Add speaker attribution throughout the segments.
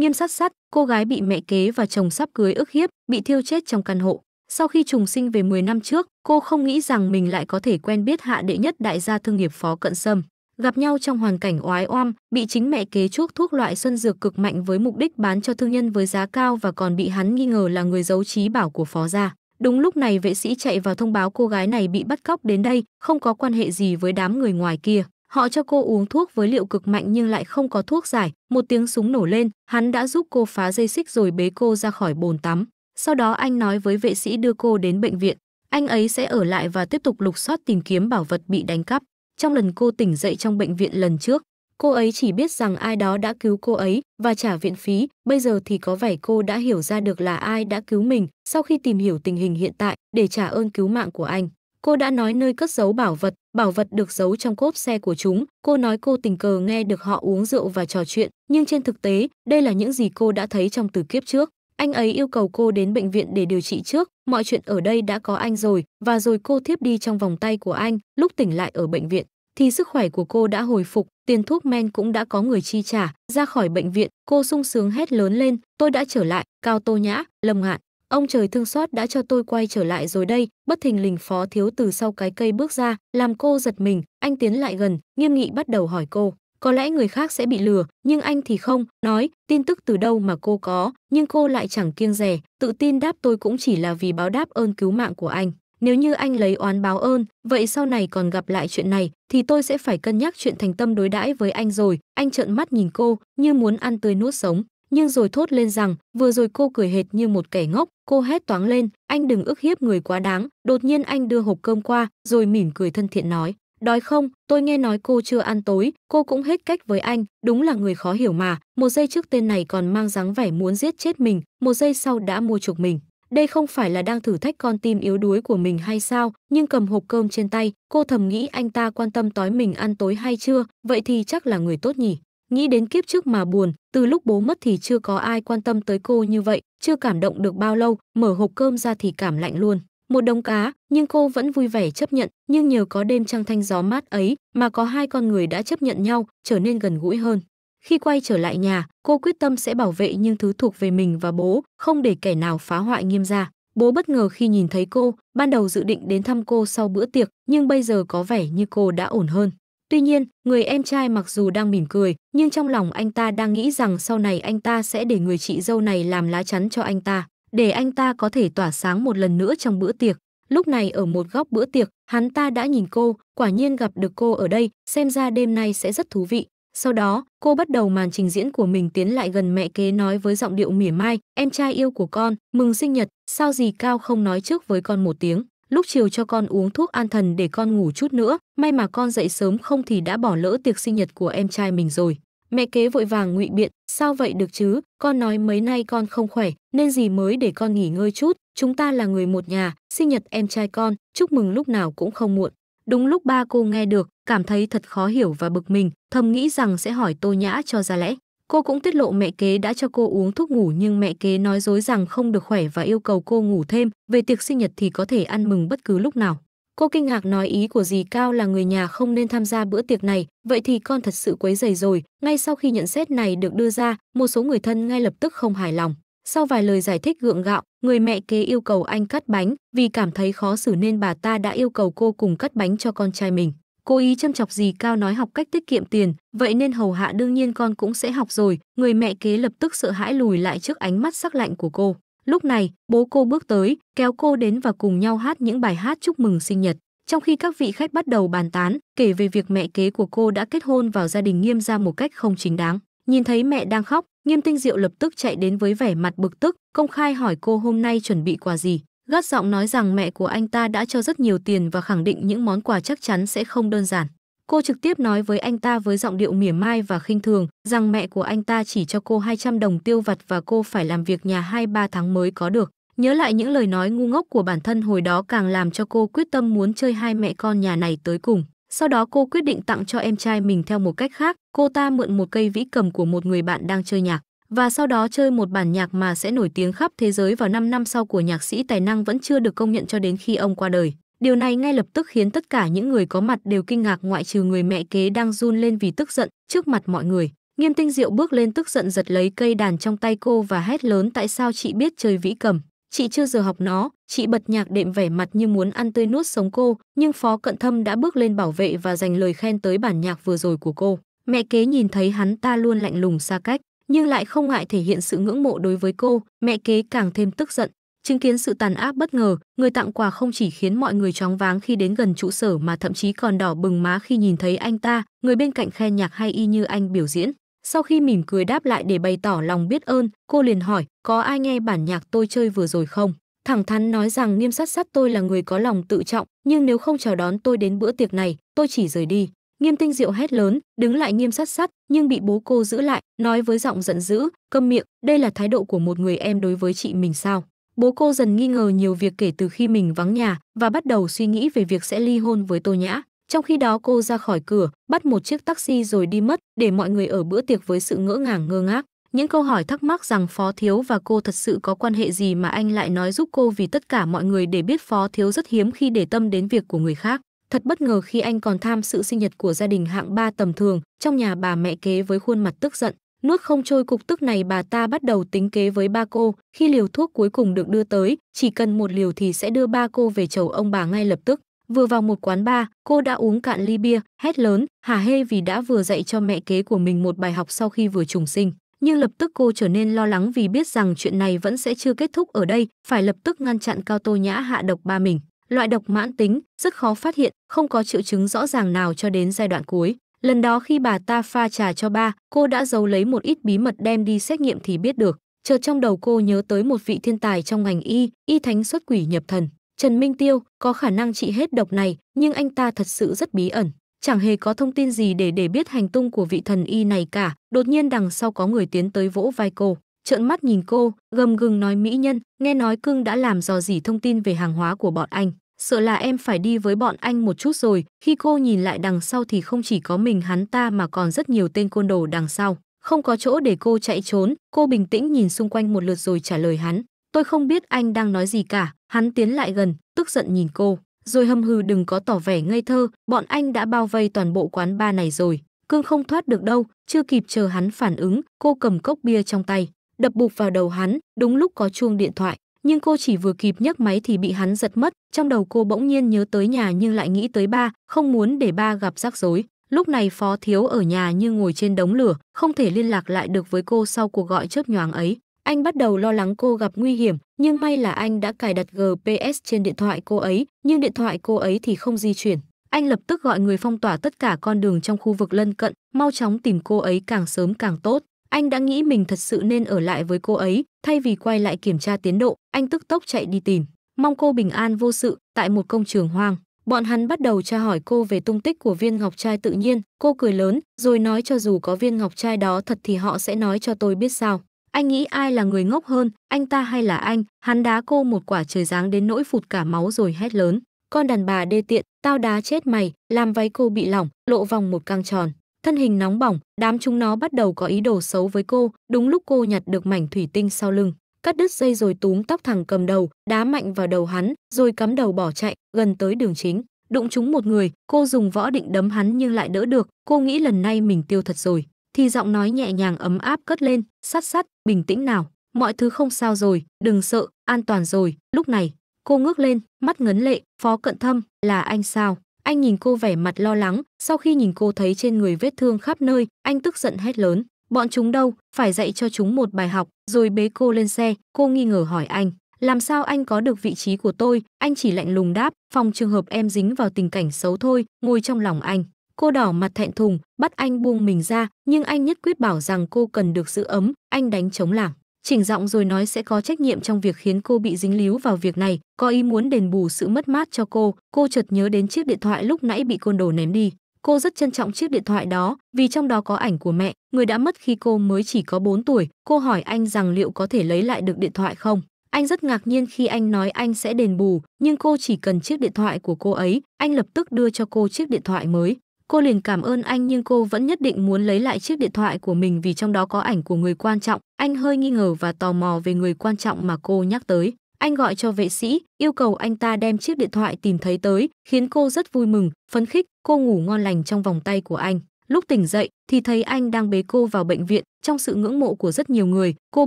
Speaker 1: Nghiêm sát sát, cô gái bị mẹ kế và chồng sắp cưới ức hiếp, bị thiêu chết trong căn hộ. Sau khi trùng sinh về 10 năm trước, cô không nghĩ rằng mình lại có thể quen biết hạ đệ nhất đại gia thương nghiệp phó cận sâm. Gặp nhau trong hoàn cảnh oái oăm, bị chính mẹ kế chuốc thuốc loại xuân dược cực mạnh với mục đích bán cho thương nhân với giá cao và còn bị hắn nghi ngờ là người giấu trí bảo của phó gia. Đúng lúc này vệ sĩ chạy vào thông báo cô gái này bị bắt cóc đến đây, không có quan hệ gì với đám người ngoài kia. Họ cho cô uống thuốc với liệu cực mạnh nhưng lại không có thuốc giải, một tiếng súng nổ lên, hắn đã giúp cô phá dây xích rồi bế cô ra khỏi bồn tắm. Sau đó anh nói với vệ sĩ đưa cô đến bệnh viện, anh ấy sẽ ở lại và tiếp tục lục soát tìm kiếm bảo vật bị đánh cắp. Trong lần cô tỉnh dậy trong bệnh viện lần trước, cô ấy chỉ biết rằng ai đó đã cứu cô ấy và trả viện phí, bây giờ thì có vẻ cô đã hiểu ra được là ai đã cứu mình sau khi tìm hiểu tình hình hiện tại để trả ơn cứu mạng của anh cô đã nói nơi cất giấu bảo vật, bảo vật được giấu trong cốp xe của chúng. Cô nói cô tình cờ nghe được họ uống rượu và trò chuyện, nhưng trên thực tế, đây là những gì cô đã thấy trong từ kiếp trước. Anh ấy yêu cầu cô đến bệnh viện để điều trị trước, mọi chuyện ở đây đã có anh rồi, và rồi cô thiếp đi trong vòng tay của anh, lúc tỉnh lại ở bệnh viện thì sức khỏe của cô đã hồi phục, tiền thuốc men cũng đã có người chi trả. Ra khỏi bệnh viện, cô sung sướng hét lớn lên, tôi đã trở lại, Cao Tô Nhã, Lâm Ngạn. Ông trời thương xót đã cho tôi quay trở lại rồi đây, bất thình lình phó thiếu từ sau cái cây bước ra, làm cô giật mình, anh tiến lại gần, nghiêm nghị bắt đầu hỏi cô. Có lẽ người khác sẽ bị lừa, nhưng anh thì không, nói, tin tức từ đâu mà cô có, nhưng cô lại chẳng kiêng rẻ, tự tin đáp tôi cũng chỉ là vì báo đáp ơn cứu mạng của anh. Nếu như anh lấy oán báo ơn, vậy sau này còn gặp lại chuyện này, thì tôi sẽ phải cân nhắc chuyện thành tâm đối đãi với anh rồi. Anh trợn mắt nhìn cô, như muốn ăn tươi nuốt sống nhưng rồi thốt lên rằng vừa rồi cô cười hệt như một kẻ ngốc cô hét toáng lên anh đừng ức hiếp người quá đáng đột nhiên anh đưa hộp cơm qua rồi mỉm cười thân thiện nói đói không tôi nghe nói cô chưa ăn tối cô cũng hết cách với anh đúng là người khó hiểu mà một giây trước tên này còn mang dáng vẻ muốn giết chết mình một giây sau đã mua chuộc mình đây không phải là đang thử thách con tim yếu đuối của mình hay sao nhưng cầm hộp cơm trên tay cô thầm nghĩ anh ta quan tâm tối mình ăn tối hay chưa vậy thì chắc là người tốt nhỉ Nghĩ đến kiếp trước mà buồn, từ lúc bố mất thì chưa có ai quan tâm tới cô như vậy, chưa cảm động được bao lâu, mở hộp cơm ra thì cảm lạnh luôn. Một đống cá, nhưng cô vẫn vui vẻ chấp nhận, nhưng nhờ có đêm trăng thanh gió mát ấy mà có hai con người đã chấp nhận nhau, trở nên gần gũi hơn. Khi quay trở lại nhà, cô quyết tâm sẽ bảo vệ những thứ thuộc về mình và bố, không để kẻ nào phá hoại nghiêm gia. Bố bất ngờ khi nhìn thấy cô, ban đầu dự định đến thăm cô sau bữa tiệc, nhưng bây giờ có vẻ như cô đã ổn hơn. Tuy nhiên, người em trai mặc dù đang mỉm cười, nhưng trong lòng anh ta đang nghĩ rằng sau này anh ta sẽ để người chị dâu này làm lá chắn cho anh ta, để anh ta có thể tỏa sáng một lần nữa trong bữa tiệc. Lúc này ở một góc bữa tiệc, hắn ta đã nhìn cô, quả nhiên gặp được cô ở đây, xem ra đêm nay sẽ rất thú vị. Sau đó, cô bắt đầu màn trình diễn của mình tiến lại gần mẹ kế nói với giọng điệu mỉa mai, em trai yêu của con, mừng sinh nhật, sao gì Cao không nói trước với con một tiếng lúc chiều cho con uống thuốc an thần để con ngủ chút nữa, may mà con dậy sớm không thì đã bỏ lỡ tiệc sinh nhật của em trai mình rồi. Mẹ kế vội vàng ngụy biện, sao vậy được chứ, con nói mấy nay con không khỏe, nên gì mới để con nghỉ ngơi chút, chúng ta là người một nhà, sinh nhật em trai con, chúc mừng lúc nào cũng không muộn. Đúng lúc ba cô nghe được, cảm thấy thật khó hiểu và bực mình, thầm nghĩ rằng sẽ hỏi Tô Nhã cho ra lẽ. Cô cũng tiết lộ mẹ kế đã cho cô uống thuốc ngủ nhưng mẹ kế nói dối rằng không được khỏe và yêu cầu cô ngủ thêm, về tiệc sinh nhật thì có thể ăn mừng bất cứ lúc nào. Cô kinh ngạc nói ý của dì Cao là người nhà không nên tham gia bữa tiệc này, vậy thì con thật sự quấy rầy rồi. Ngay sau khi nhận xét này được đưa ra, một số người thân ngay lập tức không hài lòng. Sau vài lời giải thích gượng gạo, người mẹ kế yêu cầu anh cắt bánh, vì cảm thấy khó xử nên bà ta đã yêu cầu cô cùng cắt bánh cho con trai mình cố ý châm chọc gì cao nói học cách tiết kiệm tiền vậy nên hầu hạ đương nhiên con cũng sẽ học rồi người mẹ kế lập tức sợ hãi lùi lại trước ánh mắt sắc lạnh của cô lúc này bố cô bước tới kéo cô đến và cùng nhau hát những bài hát chúc mừng sinh nhật trong khi các vị khách bắt đầu bàn tán kể về việc mẹ kế của cô đã kết hôn vào gia đình nghiêm ra một cách không chính đáng nhìn thấy mẹ đang khóc nghiêm tinh diệu lập tức chạy đến với vẻ mặt bực tức công khai hỏi cô hôm nay chuẩn bị quà gì gắt giọng nói rằng mẹ của anh ta đã cho rất nhiều tiền và khẳng định những món quà chắc chắn sẽ không đơn giản. Cô trực tiếp nói với anh ta với giọng điệu mỉa mai và khinh thường rằng mẹ của anh ta chỉ cho cô 200 đồng tiêu vặt và cô phải làm việc nhà 2-3 tháng mới có được. Nhớ lại những lời nói ngu ngốc của bản thân hồi đó càng làm cho cô quyết tâm muốn chơi hai mẹ con nhà này tới cùng. Sau đó cô quyết định tặng cho em trai mình theo một cách khác, cô ta mượn một cây vĩ cầm của một người bạn đang chơi nhạc và sau đó chơi một bản nhạc mà sẽ nổi tiếng khắp thế giới vào 5 năm sau của nhạc sĩ tài năng vẫn chưa được công nhận cho đến khi ông qua đời. Điều này ngay lập tức khiến tất cả những người có mặt đều kinh ngạc ngoại trừ người mẹ kế đang run lên vì tức giận trước mặt mọi người. Nghiêm tinh diệu bước lên tức giận giật lấy cây đàn trong tay cô và hét lớn tại sao chị biết chơi vĩ cầm. Chị chưa giờ học nó, chị bật nhạc đệm vẻ mặt như muốn ăn tươi nuốt sống cô, nhưng Phó Cận Thâm đã bước lên bảo vệ và dành lời khen tới bản nhạc vừa rồi của cô. Mẹ kế nhìn thấy hắn ta luôn lạnh lùng xa cách, nhưng lại không ngại thể hiện sự ngưỡng mộ đối với cô, mẹ kế càng thêm tức giận. Chứng kiến sự tàn áp bất ngờ, người tặng quà không chỉ khiến mọi người chóng váng khi đến gần trụ sở mà thậm chí còn đỏ bừng má khi nhìn thấy anh ta, người bên cạnh khen nhạc hay y như anh biểu diễn. Sau khi mỉm cười đáp lại để bày tỏ lòng biết ơn, cô liền hỏi, có ai nghe bản nhạc tôi chơi vừa rồi không? Thẳng thắn nói rằng nghiêm sát sát tôi là người có lòng tự trọng, nhưng nếu không chào đón tôi đến bữa tiệc này, tôi chỉ rời đi. Nghiêm Tinh Diệu hét lớn, đứng lại nghiêm sát sắt, nhưng bị bố cô giữ lại, nói với giọng giận dữ, "Câm miệng, đây là thái độ của một người em đối với chị mình sao?" Bố cô dần nghi ngờ nhiều việc kể từ khi mình vắng nhà và bắt đầu suy nghĩ về việc sẽ ly hôn với Tô Nhã. Trong khi đó cô ra khỏi cửa, bắt một chiếc taxi rồi đi mất, để mọi người ở bữa tiệc với sự ngỡ ngàng ngơ ngác. Những câu hỏi thắc mắc rằng Phó Thiếu và cô thật sự có quan hệ gì mà anh lại nói giúp cô vì tất cả mọi người để biết Phó Thiếu rất hiếm khi để tâm đến việc của người khác. Thật bất ngờ khi anh còn tham sự sinh nhật của gia đình hạng ba tầm thường, trong nhà bà mẹ kế với khuôn mặt tức giận. Nuốt không trôi cục tức này bà ta bắt đầu tính kế với ba cô, khi liều thuốc cuối cùng được đưa tới, chỉ cần một liều thì sẽ đưa ba cô về chầu ông bà ngay lập tức. Vừa vào một quán bar, cô đã uống cạn ly bia, hét lớn, hả hê vì đã vừa dạy cho mẹ kế của mình một bài học sau khi vừa trùng sinh. Nhưng lập tức cô trở nên lo lắng vì biết rằng chuyện này vẫn sẽ chưa kết thúc ở đây, phải lập tức ngăn chặn Cao Tô Nhã hạ độc ba mình. Loại độc mãn tính rất khó phát hiện, không có triệu chứng rõ ràng nào cho đến giai đoạn cuối. Lần đó khi bà ta pha trà cho ba, cô đã giấu lấy một ít bí mật đem đi xét nghiệm thì biết được. Chợt trong đầu cô nhớ tới một vị thiên tài trong ngành y, y thánh xuất quỷ nhập thần. Trần Minh Tiêu có khả năng trị hết độc này, nhưng anh ta thật sự rất bí ẩn. Chẳng hề có thông tin gì để để biết hành tung của vị thần y này cả. Đột nhiên đằng sau có người tiến tới vỗ vai cô trợn mắt nhìn cô, gầm gừng nói mỹ nhân, nghe nói cưng đã làm dò dỉ thông tin về hàng hóa của bọn anh. Sợ là em phải đi với bọn anh một chút rồi, khi cô nhìn lại đằng sau thì không chỉ có mình hắn ta mà còn rất nhiều tên côn đồ đằng sau. Không có chỗ để cô chạy trốn, cô bình tĩnh nhìn xung quanh một lượt rồi trả lời hắn. Tôi không biết anh đang nói gì cả, hắn tiến lại gần, tức giận nhìn cô. Rồi hâm hừ đừng có tỏ vẻ ngây thơ, bọn anh đã bao vây toàn bộ quán bar này rồi. Cương không thoát được đâu, chưa kịp chờ hắn phản ứng, cô cầm cốc bia trong tay đập bục vào đầu hắn, đúng lúc có chuông điện thoại, nhưng cô chỉ vừa kịp nhấc máy thì bị hắn giật mất, trong đầu cô bỗng nhiên nhớ tới nhà nhưng lại nghĩ tới ba, không muốn để ba gặp rắc rối. Lúc này Phó Thiếu ở nhà như ngồi trên đống lửa, không thể liên lạc lại được với cô sau cuộc gọi chớp nhoáng ấy. Anh bắt đầu lo lắng cô gặp nguy hiểm, nhưng may là anh đã cài đặt GPS trên điện thoại cô ấy, nhưng điện thoại cô ấy thì không di chuyển. Anh lập tức gọi người phong tỏa tất cả con đường trong khu vực lân cận, mau chóng tìm cô ấy càng sớm càng tốt. Anh đã nghĩ mình thật sự nên ở lại với cô ấy, thay vì quay lại kiểm tra tiến độ, anh tức tốc chạy đi tìm, mong cô bình an vô sự tại một công trường hoang. Bọn hắn bắt đầu tra hỏi cô về tung tích của viên ngọc trai tự nhiên, cô cười lớn, rồi nói cho dù có viên ngọc trai đó thật thì họ sẽ nói cho tôi biết sao. Anh nghĩ ai là người ngốc hơn, anh ta hay là anh, hắn đá cô một quả trời giáng đến nỗi phụt cả máu rồi hét lớn. Con đàn bà đê tiện, tao đá chết mày, làm váy cô bị lỏng, lộ vòng một căng tròn. Thân hình nóng bỏng, đám chúng nó bắt đầu có ý đồ xấu với cô, đúng lúc cô nhặt được mảnh thủy tinh sau lưng. Cắt đứt dây rồi túm tóc thẳng cầm đầu, đá mạnh vào đầu hắn, rồi cắm đầu bỏ chạy, gần tới đường chính. Đụng chúng một người, cô dùng võ định đấm hắn nhưng lại đỡ được, cô nghĩ lần này mình tiêu thật rồi. Thì giọng nói nhẹ nhàng ấm áp cất lên, sắt sắt bình tĩnh nào, mọi thứ không sao rồi, đừng sợ, an toàn rồi, lúc này. Cô ngước lên, mắt ngấn lệ, phó cận thâm, là anh sao? Anh nhìn cô vẻ mặt lo lắng, sau khi nhìn cô thấy trên người vết thương khắp nơi, anh tức giận hét lớn. Bọn chúng đâu, phải dạy cho chúng một bài học, rồi bế cô lên xe, cô nghi ngờ hỏi anh. Làm sao anh có được vị trí của tôi, anh chỉ lạnh lùng đáp, phòng trường hợp em dính vào tình cảnh xấu thôi, ngồi trong lòng anh. Cô đỏ mặt thẹn thùng, bắt anh buông mình ra, nhưng anh nhất quyết bảo rằng cô cần được giữ ấm, anh đánh chống lảng chỉnh giọng rồi nói sẽ có trách nhiệm trong việc khiến cô bị dính líu vào việc này, có ý muốn đền bù sự mất mát cho cô, cô chợt nhớ đến chiếc điện thoại lúc nãy bị côn đồ ném đi. Cô rất trân trọng chiếc điện thoại đó, vì trong đó có ảnh của mẹ, người đã mất khi cô mới chỉ có 4 tuổi. Cô hỏi anh rằng liệu có thể lấy lại được điện thoại không? Anh rất ngạc nhiên khi anh nói anh sẽ đền bù, nhưng cô chỉ cần chiếc điện thoại của cô ấy, anh lập tức đưa cho cô chiếc điện thoại mới. Cô liền cảm ơn anh nhưng cô vẫn nhất định muốn lấy lại chiếc điện thoại của mình vì trong đó có ảnh của người quan trọng. Anh hơi nghi ngờ và tò mò về người quan trọng mà cô nhắc tới. Anh gọi cho vệ sĩ, yêu cầu anh ta đem chiếc điện thoại tìm thấy tới, khiến cô rất vui mừng, phấn khích, cô ngủ ngon lành trong vòng tay của anh. Lúc tỉnh dậy thì thấy anh đang bế cô vào bệnh viện, trong sự ngưỡng mộ của rất nhiều người, cô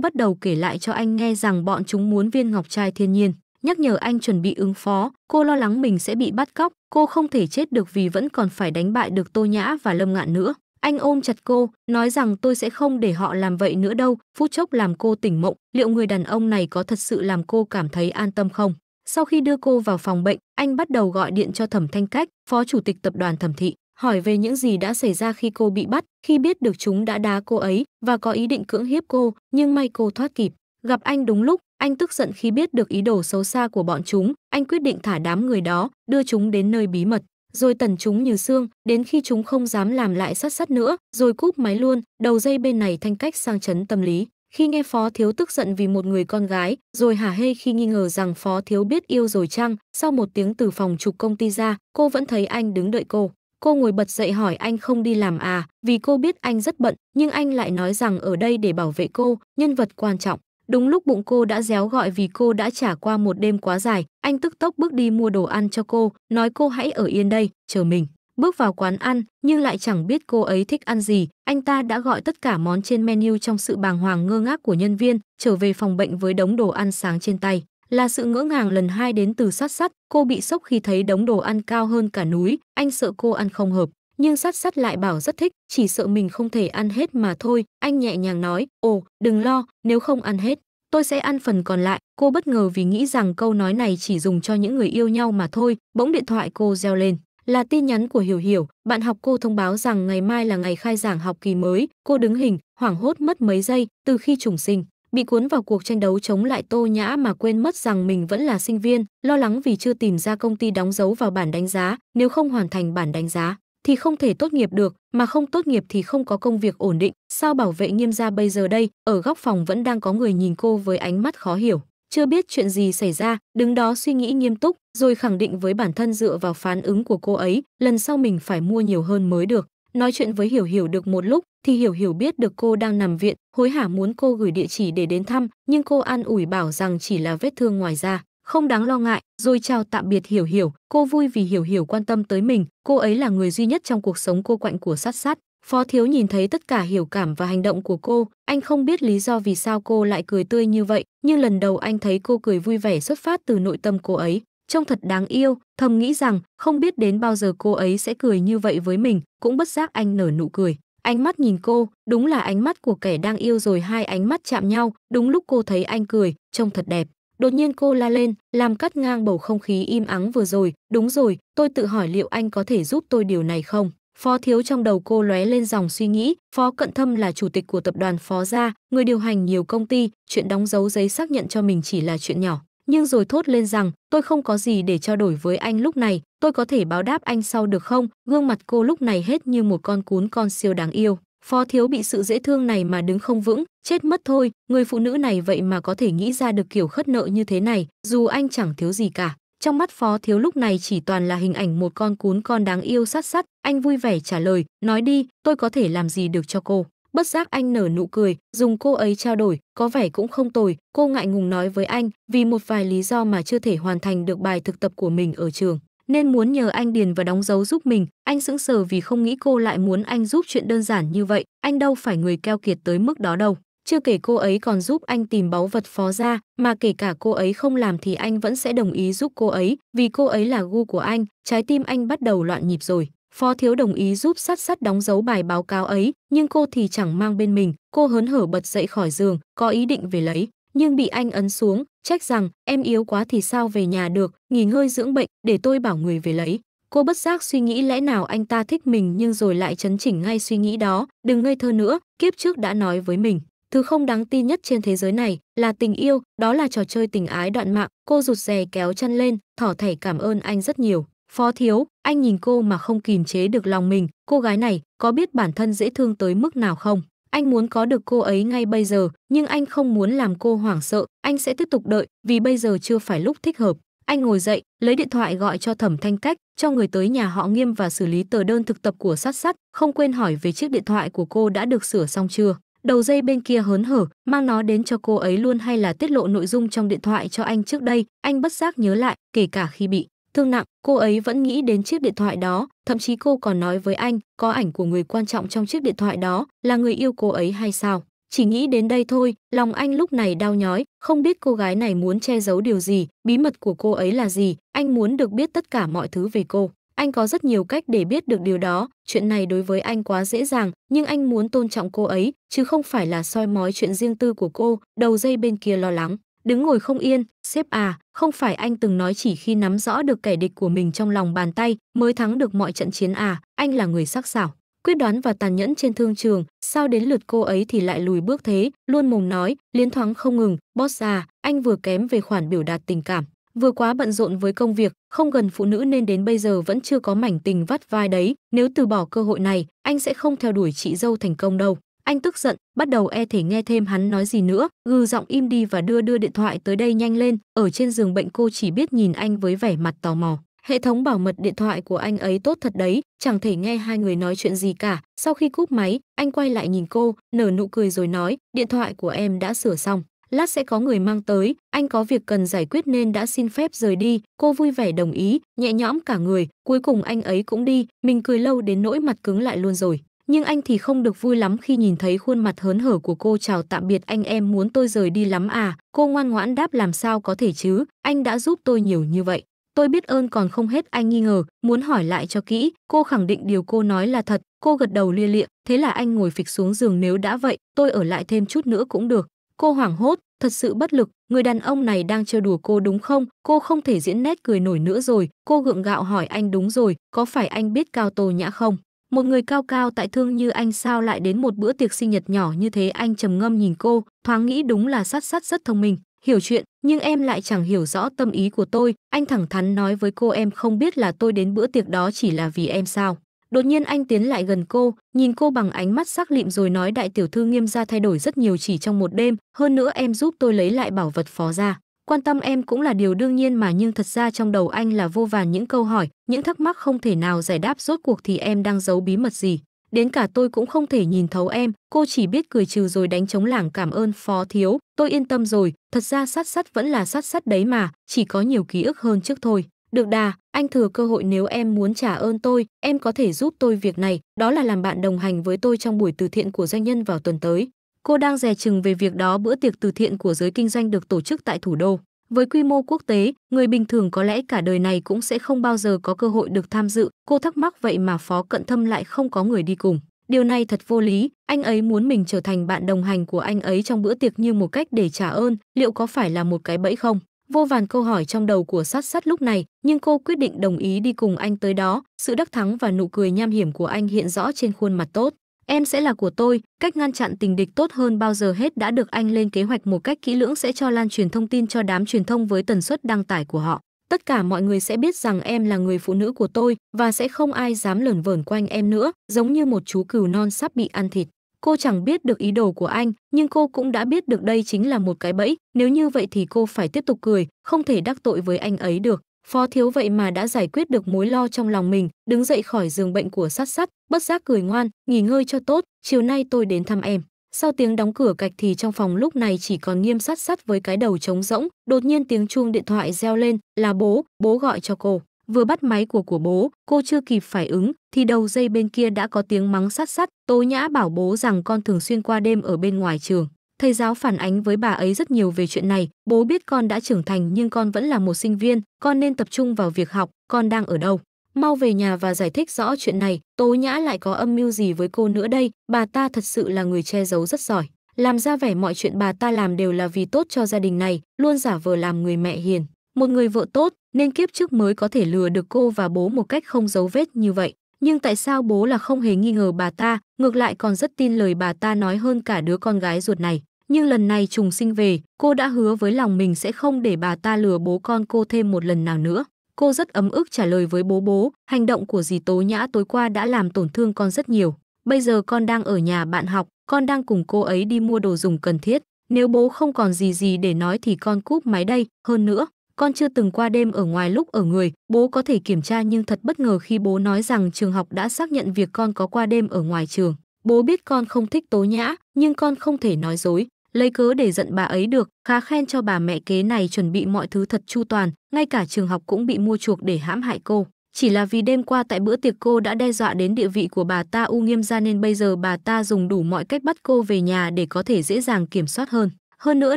Speaker 1: bắt đầu kể lại cho anh nghe rằng bọn chúng muốn viên ngọc trai thiên nhiên, nhắc nhở anh chuẩn bị ứng phó, cô lo lắng mình sẽ bị bắt cóc, Cô không thể chết được vì vẫn còn phải đánh bại được Tô Nhã và Lâm Ngạn nữa. Anh ôm chặt cô, nói rằng tôi sẽ không để họ làm vậy nữa đâu, phút chốc làm cô tỉnh mộng, liệu người đàn ông này có thật sự làm cô cảm thấy an tâm không? Sau khi đưa cô vào phòng bệnh, anh bắt đầu gọi điện cho Thẩm Thanh Cách, phó chủ tịch tập đoàn Thẩm Thị, hỏi về những gì đã xảy ra khi cô bị bắt, khi biết được chúng đã đá cô ấy và có ý định cưỡng hiếp cô, nhưng may cô thoát kịp. Gặp anh đúng lúc, anh tức giận khi biết được ý đồ xấu xa của bọn chúng, anh quyết định thả đám người đó, đưa chúng đến nơi bí mật, rồi tần chúng như xương, đến khi chúng không dám làm lại sát sát nữa, rồi cúp máy luôn, đầu dây bên này thanh cách sang chấn tâm lý. Khi nghe Phó Thiếu tức giận vì một người con gái, rồi hả hê khi nghi ngờ rằng Phó Thiếu biết yêu rồi chăng, sau một tiếng từ phòng trục công ty ra, cô vẫn thấy anh đứng đợi cô. Cô ngồi bật dậy hỏi anh không đi làm à, vì cô biết anh rất bận, nhưng anh lại nói rằng ở đây để bảo vệ cô, nhân vật quan trọng. Đúng lúc bụng cô đã réo gọi vì cô đã trả qua một đêm quá dài, anh tức tốc bước đi mua đồ ăn cho cô, nói cô hãy ở yên đây, chờ mình. Bước vào quán ăn, nhưng lại chẳng biết cô ấy thích ăn gì, anh ta đã gọi tất cả món trên menu trong sự bàng hoàng ngơ ngác của nhân viên, trở về phòng bệnh với đống đồ ăn sáng trên tay. Là sự ngỡ ngàng lần hai đến từ sát sắt, cô bị sốc khi thấy đống đồ ăn cao hơn cả núi, anh sợ cô ăn không hợp nhưng sát sát lại bảo rất thích, chỉ sợ mình không thể ăn hết mà thôi. Anh nhẹ nhàng nói, ồ, đừng lo, nếu không ăn hết, tôi sẽ ăn phần còn lại. Cô bất ngờ vì nghĩ rằng câu nói này chỉ dùng cho những người yêu nhau mà thôi, bỗng điện thoại cô reo lên. Là tin nhắn của Hiểu Hiểu, bạn học cô thông báo rằng ngày mai là ngày khai giảng học kỳ mới, cô đứng hình, hoảng hốt mất mấy giây, từ khi trùng sinh bị cuốn vào cuộc tranh đấu chống lại Tô Nhã mà quên mất rằng mình vẫn là sinh viên, lo lắng vì chưa tìm ra công ty đóng dấu vào bản đánh giá, nếu không hoàn thành bản đánh giá, thì không thể tốt nghiệp được, mà không tốt nghiệp thì không có công việc ổn định, sao bảo vệ nghiêm gia bây giờ đây, ở góc phòng vẫn đang có người nhìn cô với ánh mắt khó hiểu. Chưa biết chuyện gì xảy ra, đứng đó suy nghĩ nghiêm túc, rồi khẳng định với bản thân dựa vào phán ứng của cô ấy, lần sau mình phải mua nhiều hơn mới được. Nói chuyện với Hiểu Hiểu được một lúc thì Hiểu Hiểu biết được cô đang nằm viện, hối hả muốn cô gửi địa chỉ để đến thăm, nhưng cô an ủi bảo rằng chỉ là vết thương ngoài da không đáng lo ngại, rồi chào tạm biệt Hiểu Hiểu. Cô vui vì Hiểu Hiểu quan tâm tới mình, cô ấy là người duy nhất trong cuộc sống cô quạnh của sát sát. Phó Thiếu nhìn thấy tất cả hiểu cảm và hành động của cô, anh không biết lý do vì sao cô lại cười tươi như vậy, nhưng lần đầu anh thấy cô cười vui vẻ xuất phát từ nội tâm cô ấy. Trông thật đáng yêu, thầm nghĩ rằng không biết đến bao giờ cô ấy sẽ cười như vậy với mình, cũng bất giác anh nở nụ cười. Ánh mắt nhìn cô, đúng là ánh mắt của kẻ đang yêu rồi hai ánh mắt chạm nhau, đúng lúc cô thấy anh cười, trông thật đẹp. Đột nhiên cô la lên, làm cắt ngang bầu không khí im ắng vừa rồi. Đúng rồi, tôi tự hỏi liệu anh có thể giúp tôi điều này không? Phó thiếu trong đầu cô lóe lên dòng suy nghĩ, Phó Cận Thâm là chủ tịch của tập đoàn Phó Gia, người điều hành nhiều công ty, chuyện đóng dấu giấy xác nhận cho mình chỉ là chuyện nhỏ. Nhưng rồi thốt lên rằng, tôi không có gì để trao đổi với anh lúc này, tôi có thể báo đáp anh sau được không? Gương mặt cô lúc này hết như một con cún con siêu đáng yêu. Phó thiếu bị sự dễ thương này mà đứng không vững, chết mất thôi, người phụ nữ này vậy mà có thể nghĩ ra được kiểu khất nợ như thế này, dù anh chẳng thiếu gì cả. Trong mắt phó thiếu lúc này chỉ toàn là hình ảnh một con cún con đáng yêu sát sắt, anh vui vẻ trả lời, nói đi, tôi có thể làm gì được cho cô. Bất giác anh nở nụ cười, dùng cô ấy trao đổi, có vẻ cũng không tồi, cô ngại ngùng nói với anh, vì một vài lý do mà chưa thể hoàn thành được bài thực tập của mình ở trường nên muốn nhờ anh điền và đóng dấu giúp mình anh sững sờ vì không nghĩ cô lại muốn anh giúp chuyện đơn giản như vậy anh đâu phải người keo kiệt tới mức đó đâu chưa kể cô ấy còn giúp anh tìm báu vật phó ra mà kể cả cô ấy không làm thì anh vẫn sẽ đồng ý giúp cô ấy vì cô ấy là gu của anh trái tim anh bắt đầu loạn nhịp rồi phó thiếu đồng ý giúp sát sát đóng dấu bài báo cáo ấy nhưng cô thì chẳng mang bên mình cô hớn hở bật dậy khỏi giường có ý định về lấy nhưng bị anh ấn xuống, trách rằng em yếu quá thì sao về nhà được, nghỉ ngơi dưỡng bệnh để tôi bảo người về lấy. Cô bất giác suy nghĩ lẽ nào anh ta thích mình nhưng rồi lại chấn chỉnh ngay suy nghĩ đó, đừng ngây thơ nữa, kiếp trước đã nói với mình. Thứ không đáng tin nhất trên thế giới này là tình yêu, đó là trò chơi tình ái đoạn mạng, cô rụt rè kéo chân lên, thỏ thẻ cảm ơn anh rất nhiều. Phó thiếu, anh nhìn cô mà không kìm chế được lòng mình, cô gái này có biết bản thân dễ thương tới mức nào không? Anh muốn có được cô ấy ngay bây giờ, nhưng anh không muốn làm cô hoảng sợ, anh sẽ tiếp tục đợi, vì bây giờ chưa phải lúc thích hợp. Anh ngồi dậy, lấy điện thoại gọi cho Thẩm Thanh Cách, cho người tới nhà họ Nghiêm và xử lý tờ đơn thực tập của sát sắt, không quên hỏi về chiếc điện thoại của cô đã được sửa xong chưa. Đầu dây bên kia hớn hở, mang nó đến cho cô ấy luôn hay là tiết lộ nội dung trong điện thoại cho anh trước đây, anh bất giác nhớ lại, kể cả khi bị Thương nặng, cô ấy vẫn nghĩ đến chiếc điện thoại đó, thậm chí cô còn nói với anh, có ảnh của người quan trọng trong chiếc điện thoại đó, là người yêu cô ấy hay sao? Chỉ nghĩ đến đây thôi, lòng anh lúc này đau nhói, không biết cô gái này muốn che giấu điều gì, bí mật của cô ấy là gì, anh muốn được biết tất cả mọi thứ về cô. Anh có rất nhiều cách để biết được điều đó, chuyện này đối với anh quá dễ dàng, nhưng anh muốn tôn trọng cô ấy, chứ không phải là soi mói chuyện riêng tư của cô, đầu dây bên kia lo lắng đứng ngồi không yên sếp à không phải anh từng nói chỉ khi nắm rõ được kẻ địch của mình trong lòng bàn tay mới thắng được mọi trận chiến à anh là người sắc sảo quyết đoán và tàn nhẫn trên thương trường sao đến lượt cô ấy thì lại lùi bước thế luôn mồm nói liến thoáng không ngừng boss à anh vừa kém về khoản biểu đạt tình cảm vừa quá bận rộn với công việc không gần phụ nữ nên đến bây giờ vẫn chưa có mảnh tình vắt vai đấy nếu từ bỏ cơ hội này anh sẽ không theo đuổi chị dâu thành công đâu anh tức giận, bắt đầu e thể nghe thêm hắn nói gì nữa, gừ giọng im đi và đưa đưa điện thoại tới đây nhanh lên, ở trên giường bệnh cô chỉ biết nhìn anh với vẻ mặt tò mò. Hệ thống bảo mật điện thoại của anh ấy tốt thật đấy, chẳng thể nghe hai người nói chuyện gì cả. Sau khi cúp máy, anh quay lại nhìn cô, nở nụ cười rồi nói, điện thoại của em đã sửa xong. Lát sẽ có người mang tới, anh có việc cần giải quyết nên đã xin phép rời đi. Cô vui vẻ đồng ý, nhẹ nhõm cả người, cuối cùng anh ấy cũng đi, mình cười lâu đến nỗi mặt cứng lại luôn rồi nhưng anh thì không được vui lắm khi nhìn thấy khuôn mặt hớn hở của cô chào tạm biệt anh em muốn tôi rời đi lắm à, cô ngoan ngoãn đáp làm sao có thể chứ, anh đã giúp tôi nhiều như vậy. Tôi biết ơn còn không hết anh nghi ngờ, muốn hỏi lại cho kỹ, cô khẳng định điều cô nói là thật, cô gật đầu lia lịa, thế là anh ngồi phịch xuống giường nếu đã vậy, tôi ở lại thêm chút nữa cũng được. Cô hoảng hốt, thật sự bất lực, người đàn ông này đang chơi đùa cô đúng không? Cô không thể diễn nét cười nổi nữa rồi, cô gượng gạo hỏi anh đúng rồi, có phải anh biết Cao Tô Nhã không? Một người cao cao tại thương như anh sao lại đến một bữa tiệc sinh nhật nhỏ như thế anh trầm ngâm nhìn cô, thoáng nghĩ đúng là sát sát rất thông minh, hiểu chuyện, nhưng em lại chẳng hiểu rõ tâm ý của tôi. Anh thẳng thắn nói với cô em không biết là tôi đến bữa tiệc đó chỉ là vì em sao. Đột nhiên anh tiến lại gần cô, nhìn cô bằng ánh mắt sắc lịm rồi nói đại tiểu thư nghiêm gia thay đổi rất nhiều chỉ trong một đêm, hơn nữa em giúp tôi lấy lại bảo vật phó ra Quan tâm em cũng là điều đương nhiên mà nhưng thật ra trong đầu anh là vô vàn những câu hỏi, những thắc mắc không thể nào giải đáp rốt cuộc thì em đang giấu bí mật gì. Đến cả tôi cũng không thể nhìn thấu em, cô chỉ biết cười trừ rồi đánh chống lảng cảm ơn phó thiếu, tôi yên tâm rồi, thật ra sát sắt vẫn là sát sắt đấy mà, chỉ có nhiều ký ức hơn trước thôi. Được đà, anh thừa cơ hội nếu em muốn trả ơn tôi, em có thể giúp tôi việc này, đó là làm bạn đồng hành với tôi trong buổi từ thiện của doanh nhân vào tuần tới. Cô đang dè chừng về việc đó bữa tiệc từ thiện của giới kinh doanh được tổ chức tại thủ đô. Với quy mô quốc tế, người bình thường có lẽ cả đời này cũng sẽ không bao giờ có cơ hội được tham dự. Cô thắc mắc vậy mà Phó Cận Thâm lại không có người đi cùng. Điều này thật vô lý, anh ấy muốn mình trở thành bạn đồng hành của anh ấy trong bữa tiệc như một cách để trả ơn, liệu có phải là một cái bẫy không? Vô vàn câu hỏi trong đầu của sát sát lúc này, nhưng cô quyết định đồng ý đi cùng anh tới đó, sự đắc thắng và nụ cười nham hiểm của anh hiện rõ trên khuôn mặt tốt. Em sẽ là của tôi, cách ngăn chặn tình địch tốt hơn bao giờ hết đã được anh lên kế hoạch một cách kỹ lưỡng sẽ cho lan truyền thông tin cho đám truyền thông với tần suất đăng tải của họ. Tất cả mọi người sẽ biết rằng em là người phụ nữ của tôi và sẽ không ai dám lởn vởn quanh em nữa, giống như một chú cừu non sắp bị ăn thịt. Cô chẳng biết được ý đồ của anh, nhưng cô cũng đã biết được đây chính là một cái bẫy, nếu như vậy thì cô phải tiếp tục cười, không thể đắc tội với anh ấy được. Phó thiếu vậy mà đã giải quyết được mối lo trong lòng mình, đứng dậy khỏi giường bệnh của sát sắt, bất giác cười ngoan, nghỉ ngơi cho tốt, chiều nay tôi đến thăm em. Sau tiếng đóng cửa cạch thì trong phòng lúc này chỉ còn nghiêm sát sắt với cái đầu trống rỗng, đột nhiên tiếng chuông điện thoại reo lên, là bố, bố gọi cho cô. Vừa bắt máy của của bố, cô chưa kịp phải ứng, thì đầu dây bên kia đã có tiếng mắng sát sắt, tố nhã bảo bố rằng con thường xuyên qua đêm ở bên ngoài trường. Thầy giáo phản ánh với bà ấy rất nhiều về chuyện này, bố biết con đã trưởng thành nhưng con vẫn là một sinh viên, con nên tập trung vào việc học, con đang ở đâu. Mau về nhà và giải thích rõ chuyện này, Tố Nhã lại có âm mưu gì với cô nữa đây, bà ta thật sự là người che giấu rất giỏi. Làm ra vẻ mọi chuyện bà ta làm đều là vì tốt cho gia đình này, luôn giả vờ làm người mẹ hiền. Một người vợ tốt nên kiếp trước mới có thể lừa được cô và bố một cách không giấu vết như vậy. Nhưng tại sao bố là không hề nghi ngờ bà ta, ngược lại còn rất tin lời bà ta nói hơn cả đứa con gái ruột này nhưng lần này trùng sinh về, cô đã hứa với lòng mình sẽ không để bà ta lừa bố con cô thêm một lần nào nữa. Cô rất ấm ức trả lời với bố bố, hành động của dì Tố Nhã tối qua đã làm tổn thương con rất nhiều. Bây giờ con đang ở nhà bạn học, con đang cùng cô ấy đi mua đồ dùng cần thiết. Nếu bố không còn gì gì để nói thì con cúp máy đây, hơn nữa, con chưa từng qua đêm ở ngoài lúc ở người, bố có thể kiểm tra nhưng thật bất ngờ khi bố nói rằng trường học đã xác nhận việc con có qua đêm ở ngoài trường. Bố biết con không thích tố nhã, nhưng con không thể nói dối, lấy cớ để giận bà ấy được, khá khen cho bà mẹ kế này chuẩn bị mọi thứ thật chu toàn, ngay cả trường học cũng bị mua chuộc để hãm hại cô. Chỉ là vì đêm qua tại bữa tiệc cô đã đe dọa đến địa vị của bà ta U Nghiêm ra nên bây giờ bà ta dùng đủ mọi cách bắt cô về nhà để có thể dễ dàng kiểm soát hơn. Hơn nữa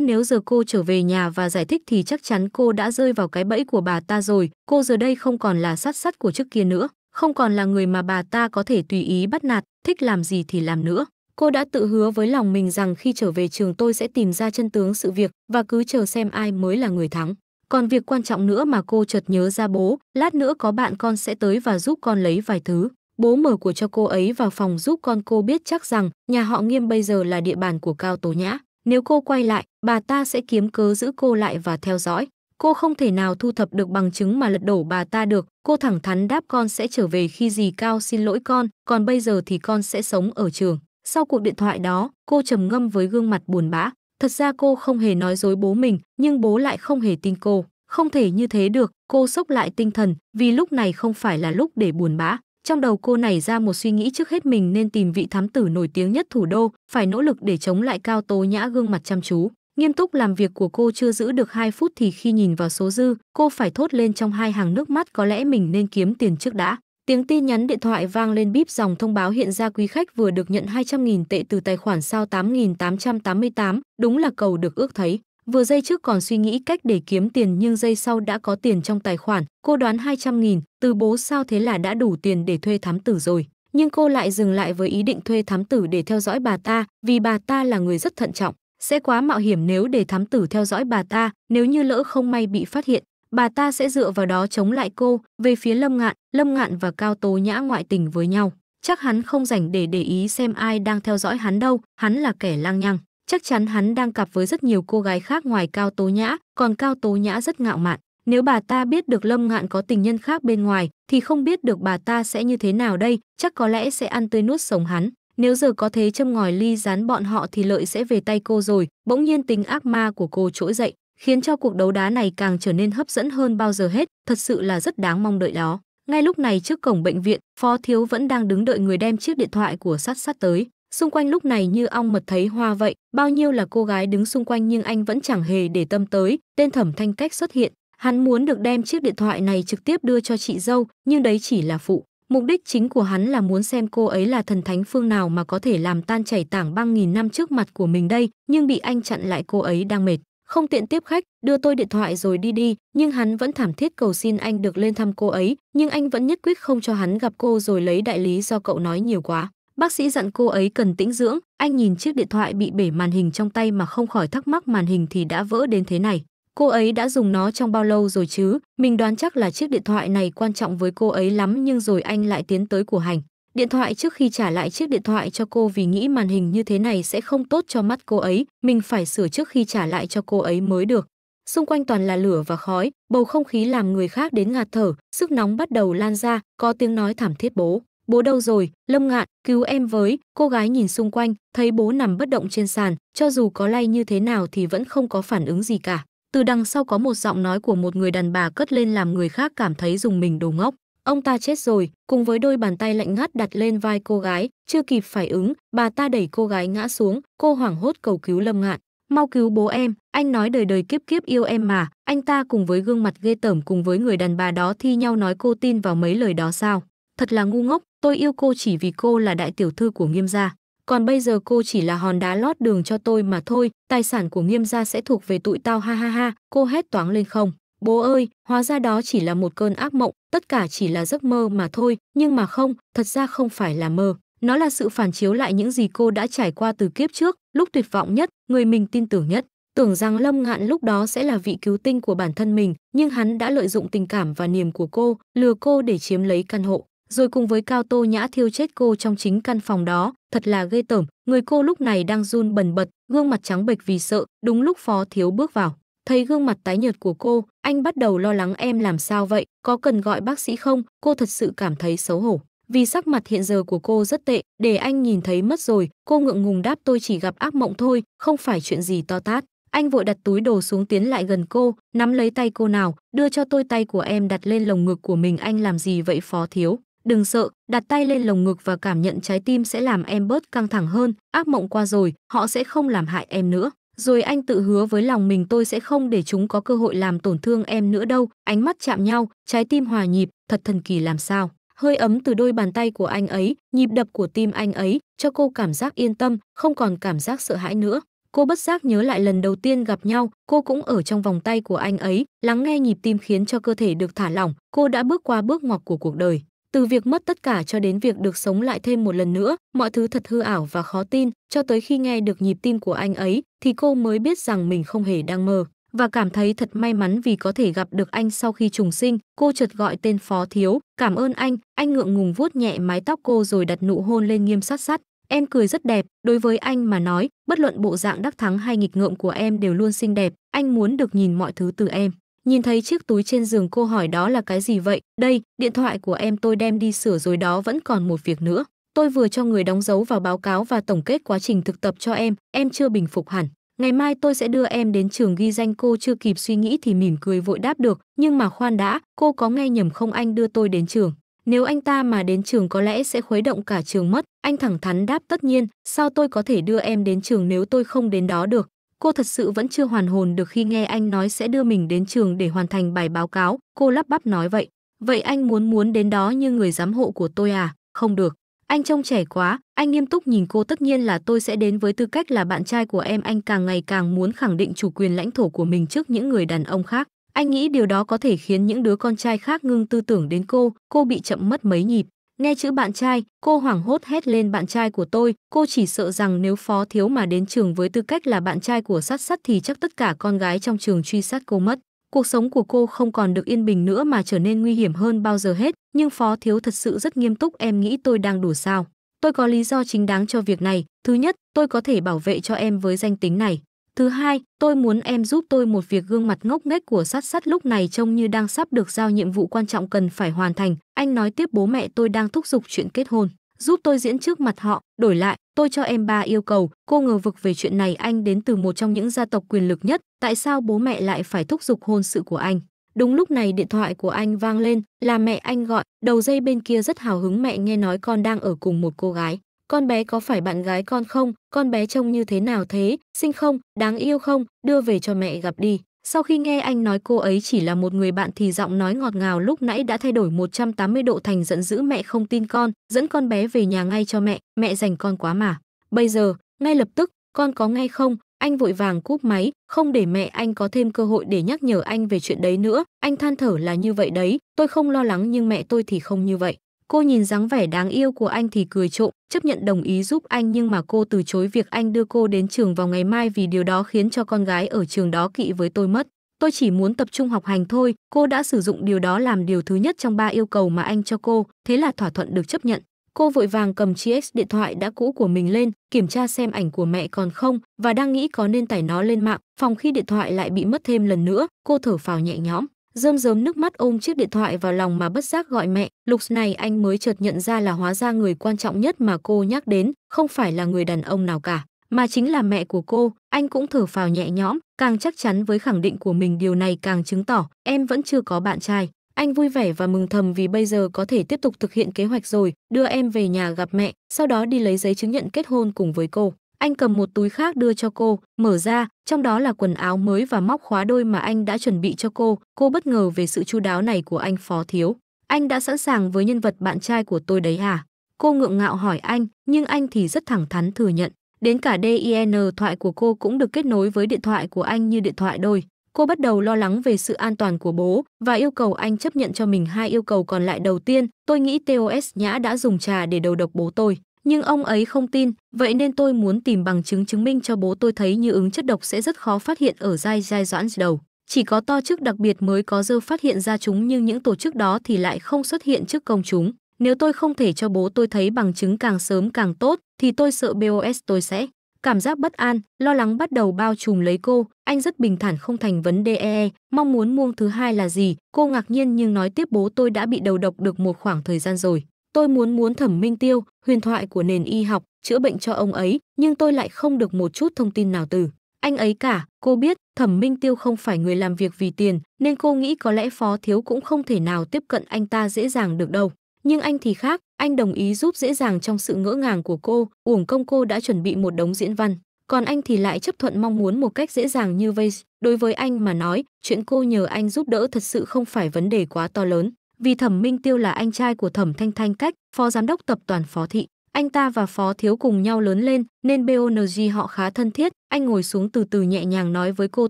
Speaker 1: nếu giờ cô trở về nhà và giải thích thì chắc chắn cô đã rơi vào cái bẫy của bà ta rồi, cô giờ đây không còn là sát sắt của trước kia nữa, không còn là người mà bà ta có thể tùy ý bắt nạt, thích làm gì thì làm nữa. Cô đã tự hứa với lòng mình rằng khi trở về trường tôi sẽ tìm ra chân tướng sự việc và cứ chờ xem ai mới là người thắng. Còn việc quan trọng nữa mà cô chợt nhớ ra bố, lát nữa có bạn con sẽ tới và giúp con lấy vài thứ. Bố mở của cho cô ấy vào phòng giúp con cô biết chắc rằng nhà họ nghiêm bây giờ là địa bàn của Cao Tố Nhã. Nếu cô quay lại, bà ta sẽ kiếm cớ giữ cô lại và theo dõi. Cô không thể nào thu thập được bằng chứng mà lật đổ bà ta được. Cô thẳng thắn đáp con sẽ trở về khi gì Cao xin lỗi con, còn bây giờ thì con sẽ sống ở trường. Sau cuộc điện thoại đó, cô trầm ngâm với gương mặt buồn bã. Thật ra cô không hề nói dối bố mình, nhưng bố lại không hề tin cô. Không thể như thế được, cô sốc lại tinh thần, vì lúc này không phải là lúc để buồn bã. Trong đầu cô nảy ra một suy nghĩ trước hết mình nên tìm vị thám tử nổi tiếng nhất thủ đô, phải nỗ lực để chống lại cao tố nhã gương mặt chăm chú. Nghiêm túc làm việc của cô chưa giữ được 2 phút thì khi nhìn vào số dư, cô phải thốt lên trong hai hàng nước mắt có lẽ mình nên kiếm tiền trước đã. Tiếng tin nhắn điện thoại vang lên bíp dòng thông báo hiện ra quý khách vừa được nhận 200.000 tệ từ tài khoản sao 8.888, đúng là cầu được ước thấy. Vừa dây trước còn suy nghĩ cách để kiếm tiền nhưng dây sau đã có tiền trong tài khoản, cô đoán 200.000, từ bố sao thế là đã đủ tiền để thuê thám tử rồi. Nhưng cô lại dừng lại với ý định thuê thám tử để theo dõi bà ta, vì bà ta là người rất thận trọng. Sẽ quá mạo hiểm nếu để thám tử theo dõi bà ta, nếu như lỡ không may bị phát hiện, bà ta sẽ dựa vào đó chống lại cô về phía lâm ngạn lâm ngạn và cao tố nhã ngoại tình với nhau chắc hắn không dành để để ý xem ai đang theo dõi hắn đâu hắn là kẻ lang nhăng chắc chắn hắn đang cặp với rất nhiều cô gái khác ngoài cao tố nhã còn cao tố nhã rất ngạo mạn nếu bà ta biết được lâm ngạn có tình nhân khác bên ngoài thì không biết được bà ta sẽ như thế nào đây chắc có lẽ sẽ ăn tươi nuốt sống hắn nếu giờ có thế châm ngòi ly dán bọn họ thì lợi sẽ về tay cô rồi bỗng nhiên tính ác ma của cô trỗi dậy khiến cho cuộc đấu đá này càng trở nên hấp dẫn hơn bao giờ hết, thật sự là rất đáng mong đợi đó. Ngay lúc này trước cổng bệnh viện, Phó Thiếu vẫn đang đứng đợi người đem chiếc điện thoại của sát sát tới. Xung quanh lúc này như ong mật thấy hoa vậy, bao nhiêu là cô gái đứng xung quanh nhưng anh vẫn chẳng hề để tâm tới, tên thẩm thanh cách xuất hiện. Hắn muốn được đem chiếc điện thoại này trực tiếp đưa cho chị dâu, nhưng đấy chỉ là phụ. Mục đích chính của hắn là muốn xem cô ấy là thần thánh phương nào mà có thể làm tan chảy tảng băng nghìn năm trước mặt của mình đây, nhưng bị anh chặn lại cô ấy đang mệt không tiện tiếp khách, đưa tôi điện thoại rồi đi đi, nhưng hắn vẫn thảm thiết cầu xin anh được lên thăm cô ấy, nhưng anh vẫn nhất quyết không cho hắn gặp cô rồi lấy đại lý do cậu nói nhiều quá. Bác sĩ dặn cô ấy cần tĩnh dưỡng, anh nhìn chiếc điện thoại bị bể màn hình trong tay mà không khỏi thắc mắc màn hình thì đã vỡ đến thế này. Cô ấy đã dùng nó trong bao lâu rồi chứ? Mình đoán chắc là chiếc điện thoại này quan trọng với cô ấy lắm nhưng rồi anh lại tiến tới của hành điện thoại trước khi trả lại chiếc điện thoại cho cô vì nghĩ màn hình như thế này sẽ không tốt cho mắt cô ấy, mình phải sửa trước khi trả lại cho cô ấy mới được. Xung quanh toàn là lửa và khói, bầu không khí làm người khác đến ngạt thở, sức nóng bắt đầu lan ra, có tiếng nói thảm thiết bố. Bố đâu rồi, Lâm Ngạn, cứu em với, cô gái nhìn xung quanh, thấy bố nằm bất động trên sàn, cho dù có lay như thế nào thì vẫn không có phản ứng gì cả. Từ đằng sau có một giọng nói của một người đàn bà cất lên làm người khác cảm thấy dùng mình đồ ngốc ông ta chết rồi cùng với đôi bàn tay lạnh ngắt đặt lên vai cô gái chưa kịp phải ứng bà ta đẩy cô gái ngã xuống cô hoảng hốt cầu cứu lâm ngạn mau cứu bố em anh nói đời đời kiếp kiếp yêu em mà anh ta cùng với gương mặt ghê tởm cùng với người đàn bà đó thi nhau nói cô tin vào mấy lời đó sao thật là ngu ngốc tôi yêu cô chỉ vì cô là đại tiểu thư của nghiêm gia còn bây giờ cô chỉ là hòn đá lót đường cho tôi mà thôi tài sản của nghiêm gia sẽ thuộc về tụi tao ha ha ha cô hét toáng lên không Bố ơi, hóa ra đó chỉ là một cơn ác mộng, tất cả chỉ là giấc mơ mà thôi, nhưng mà không, thật ra không phải là mơ. Nó là sự phản chiếu lại những gì cô đã trải qua từ kiếp trước, lúc tuyệt vọng nhất, người mình tin tưởng nhất. Tưởng rằng Lâm Ngạn lúc đó sẽ là vị cứu tinh của bản thân mình, nhưng hắn đã lợi dụng tình cảm và niềm của cô, lừa cô để chiếm lấy căn hộ, rồi cùng với Cao Tô Nhã thiêu chết cô trong chính căn phòng đó, thật là ghê tởm. Người cô lúc này đang run bần bật, gương mặt trắng bệch vì sợ, đúng lúc Phó Thiếu bước vào. Thấy gương mặt tái nhợt của cô, anh bắt đầu lo lắng em làm sao vậy, có cần gọi bác sĩ không, cô thật sự cảm thấy xấu hổ. Vì sắc mặt hiện giờ của cô rất tệ, để anh nhìn thấy mất rồi, cô ngượng ngùng đáp tôi chỉ gặp ác mộng thôi, không phải chuyện gì to tát. Anh vội đặt túi đồ xuống tiến lại gần cô, nắm lấy tay cô nào, đưa cho tôi tay của em đặt lên lồng ngực của mình anh làm gì vậy phó thiếu. Đừng sợ, đặt tay lên lồng ngực và cảm nhận trái tim sẽ làm em bớt căng thẳng hơn, ác mộng qua rồi, họ sẽ không làm hại em nữa. Rồi anh tự hứa với lòng mình tôi sẽ không để chúng có cơ hội làm tổn thương em nữa đâu. Ánh mắt chạm nhau, trái tim hòa nhịp, thật thần kỳ làm sao. Hơi ấm từ đôi bàn tay của anh ấy, nhịp đập của tim anh ấy, cho cô cảm giác yên tâm, không còn cảm giác sợ hãi nữa. Cô bất giác nhớ lại lần đầu tiên gặp nhau, cô cũng ở trong vòng tay của anh ấy, lắng nghe nhịp tim khiến cho cơ thể được thả lỏng, cô đã bước qua bước ngoặt của cuộc đời. Từ việc mất tất cả cho đến việc được sống lại thêm một lần nữa, mọi thứ thật hư ảo và khó tin, cho tới khi nghe được nhịp tim của anh ấy thì cô mới biết rằng mình không hề đang mơ và cảm thấy thật may mắn vì có thể gặp được anh sau khi trùng sinh. Cô chợt gọi tên Phó Thiếu, cảm ơn anh, anh ngượng ngùng vuốt nhẹ mái tóc cô rồi đặt nụ hôn lên nghiêm sát sắt. Em cười rất đẹp, đối với anh mà nói, bất luận bộ dạng đắc thắng hay nghịch ngợm của em đều luôn xinh đẹp, anh muốn được nhìn mọi thứ từ em. Nhìn thấy chiếc túi trên giường cô hỏi đó là cái gì vậy? Đây, điện thoại của em tôi đem đi sửa rồi đó vẫn còn một việc nữa. Tôi vừa cho người đóng dấu vào báo cáo và tổng kết quá trình thực tập cho em, em chưa bình phục hẳn. Ngày mai tôi sẽ đưa em đến trường ghi danh cô chưa kịp suy nghĩ thì mỉm cười vội đáp được. Nhưng mà khoan đã, cô có nghe nhầm không anh đưa tôi đến trường? Nếu anh ta mà đến trường có lẽ sẽ khuấy động cả trường mất. Anh thẳng thắn đáp tất nhiên, sao tôi có thể đưa em đến trường nếu tôi không đến đó được? Cô thật sự vẫn chưa hoàn hồn được khi nghe anh nói sẽ đưa mình đến trường để hoàn thành bài báo cáo, cô lắp bắp nói vậy. Vậy anh muốn muốn đến đó như người giám hộ của tôi à? Không được. Anh trông trẻ quá, anh nghiêm túc nhìn cô tất nhiên là tôi sẽ đến với tư cách là bạn trai của em. Anh càng ngày càng muốn khẳng định chủ quyền lãnh thổ của mình trước những người đàn ông khác. Anh nghĩ điều đó có thể khiến những đứa con trai khác ngưng tư tưởng đến cô, cô bị chậm mất mấy nhịp. Nghe chữ bạn trai, cô hoảng hốt hét lên bạn trai của tôi, cô chỉ sợ rằng nếu phó thiếu mà đến trường với tư cách là bạn trai của sát sát thì chắc tất cả con gái trong trường truy sát cô mất. Cuộc sống của cô không còn được yên bình nữa mà trở nên nguy hiểm hơn bao giờ hết, nhưng phó thiếu thật sự rất nghiêm túc em nghĩ tôi đang đủ sao. Tôi có lý do chính đáng cho việc này, thứ nhất, tôi có thể bảo vệ cho em với danh tính này. Thứ hai, tôi muốn em giúp tôi một việc gương mặt ngốc nghếch của sát sát lúc này trông như đang sắp được giao nhiệm vụ quan trọng cần phải hoàn thành. Anh nói tiếp bố mẹ tôi đang thúc giục chuyện kết hôn. Giúp tôi diễn trước mặt họ, đổi lại, tôi cho em ba yêu cầu. Cô ngờ vực về chuyện này anh đến từ một trong những gia tộc quyền lực nhất. Tại sao bố mẹ lại phải thúc giục hôn sự của anh? Đúng lúc này điện thoại của anh vang lên, là mẹ anh gọi, đầu dây bên kia rất hào hứng mẹ nghe nói con đang ở cùng một cô gái con bé có phải bạn gái con không, con bé trông như thế nào thế, xinh không, đáng yêu không, đưa về cho mẹ gặp đi. Sau khi nghe anh nói cô ấy chỉ là một người bạn thì giọng nói ngọt ngào lúc nãy đã thay đổi 180 độ thành giận dữ mẹ không tin con, dẫn con bé về nhà ngay cho mẹ, mẹ dành con quá mà. Bây giờ, ngay lập tức, con có ngay không, anh vội vàng cúp máy, không để mẹ anh có thêm cơ hội để nhắc nhở anh về chuyện đấy nữa. Anh than thở là như vậy đấy, tôi không lo lắng nhưng mẹ tôi thì không như vậy. Cô nhìn dáng vẻ đáng yêu của anh thì cười trộm, chấp nhận đồng ý giúp anh nhưng mà cô từ chối việc anh đưa cô đến trường vào ngày mai vì điều đó khiến cho con gái ở trường đó kỵ với tôi mất. Tôi chỉ muốn tập trung học hành thôi, cô đã sử dụng điều đó làm điều thứ nhất trong ba yêu cầu mà anh cho cô, thế là thỏa thuận được chấp nhận. Cô vội vàng cầm chiếc điện thoại đã cũ của mình lên, kiểm tra xem ảnh của mẹ còn không và đang nghĩ có nên tải nó lên mạng, phòng khi điện thoại lại bị mất thêm lần nữa, cô thở phào nhẹ nhõm rơm dớm nước mắt ôm chiếc điện thoại vào lòng mà bất giác gọi mẹ. Lúc này anh mới chợt nhận ra là hóa ra người quan trọng nhất mà cô nhắc đến, không phải là người đàn ông nào cả, mà chính là mẹ của cô. Anh cũng thở phào nhẹ nhõm, càng chắc chắn với khẳng định của mình điều này càng chứng tỏ em vẫn chưa có bạn trai. Anh vui vẻ và mừng thầm vì bây giờ có thể tiếp tục thực hiện kế hoạch rồi, đưa em về nhà gặp mẹ, sau đó đi lấy giấy chứng nhận kết hôn cùng với cô. Anh cầm một túi khác đưa cho cô, mở ra, trong đó là quần áo mới và móc khóa đôi mà anh đã chuẩn bị cho cô. Cô bất ngờ về sự chu đáo này của anh phó thiếu. Anh đã sẵn sàng với nhân vật bạn trai của tôi đấy hả? Cô ngượng ngạo hỏi anh, nhưng anh thì rất thẳng thắn thừa nhận. Đến cả DIN thoại của cô cũng được kết nối với điện thoại của anh như điện thoại đôi. Cô bắt đầu lo lắng về sự an toàn của bố và yêu cầu anh chấp nhận cho mình hai yêu cầu còn lại đầu tiên. Tôi nghĩ TOS Nhã đã dùng trà để đầu độc bố tôi nhưng ông ấy không tin, vậy nên tôi muốn tìm bằng chứng chứng minh cho bố tôi thấy như ứng chất độc sẽ rất khó phát hiện ở dai dai doãn đầu. Chỉ có to chức đặc biệt mới có dơ phát hiện ra chúng nhưng những tổ chức đó thì lại không xuất hiện trước công chúng. Nếu tôi không thể cho bố tôi thấy bằng chứng càng sớm càng tốt, thì tôi sợ BOS tôi sẽ. Cảm giác bất an, lo lắng bắt đầu bao trùm lấy cô, anh rất bình thản không thành vấn đề e, e mong muốn muông thứ hai là gì, cô ngạc nhiên nhưng nói tiếp bố tôi đã bị đầu độc được một khoảng thời gian rồi. Tôi muốn muốn thẩm minh tiêu, huyền thoại của nền y học, chữa bệnh cho ông ấy, nhưng tôi lại không được một chút thông tin nào từ. Anh ấy cả, cô biết, thẩm minh tiêu không phải người làm việc vì tiền, nên cô nghĩ có lẽ phó thiếu cũng không thể nào tiếp cận anh ta dễ dàng được đâu. Nhưng anh thì khác, anh đồng ý giúp dễ dàng trong sự ngỡ ngàng của cô, uổng công cô đã chuẩn bị một đống diễn văn. Còn anh thì lại chấp thuận mong muốn một cách dễ dàng như vậy. Đối với anh mà nói, chuyện cô nhờ anh giúp đỡ thật sự không phải vấn đề quá to lớn vì Thẩm Minh Tiêu là anh trai của Thẩm Thanh Thanh cách, phó giám đốc tập đoàn Phó thị. Anh ta và Phó thiếu cùng nhau lớn lên, nên BONG họ khá thân thiết. Anh ngồi xuống từ từ nhẹ nhàng nói với cô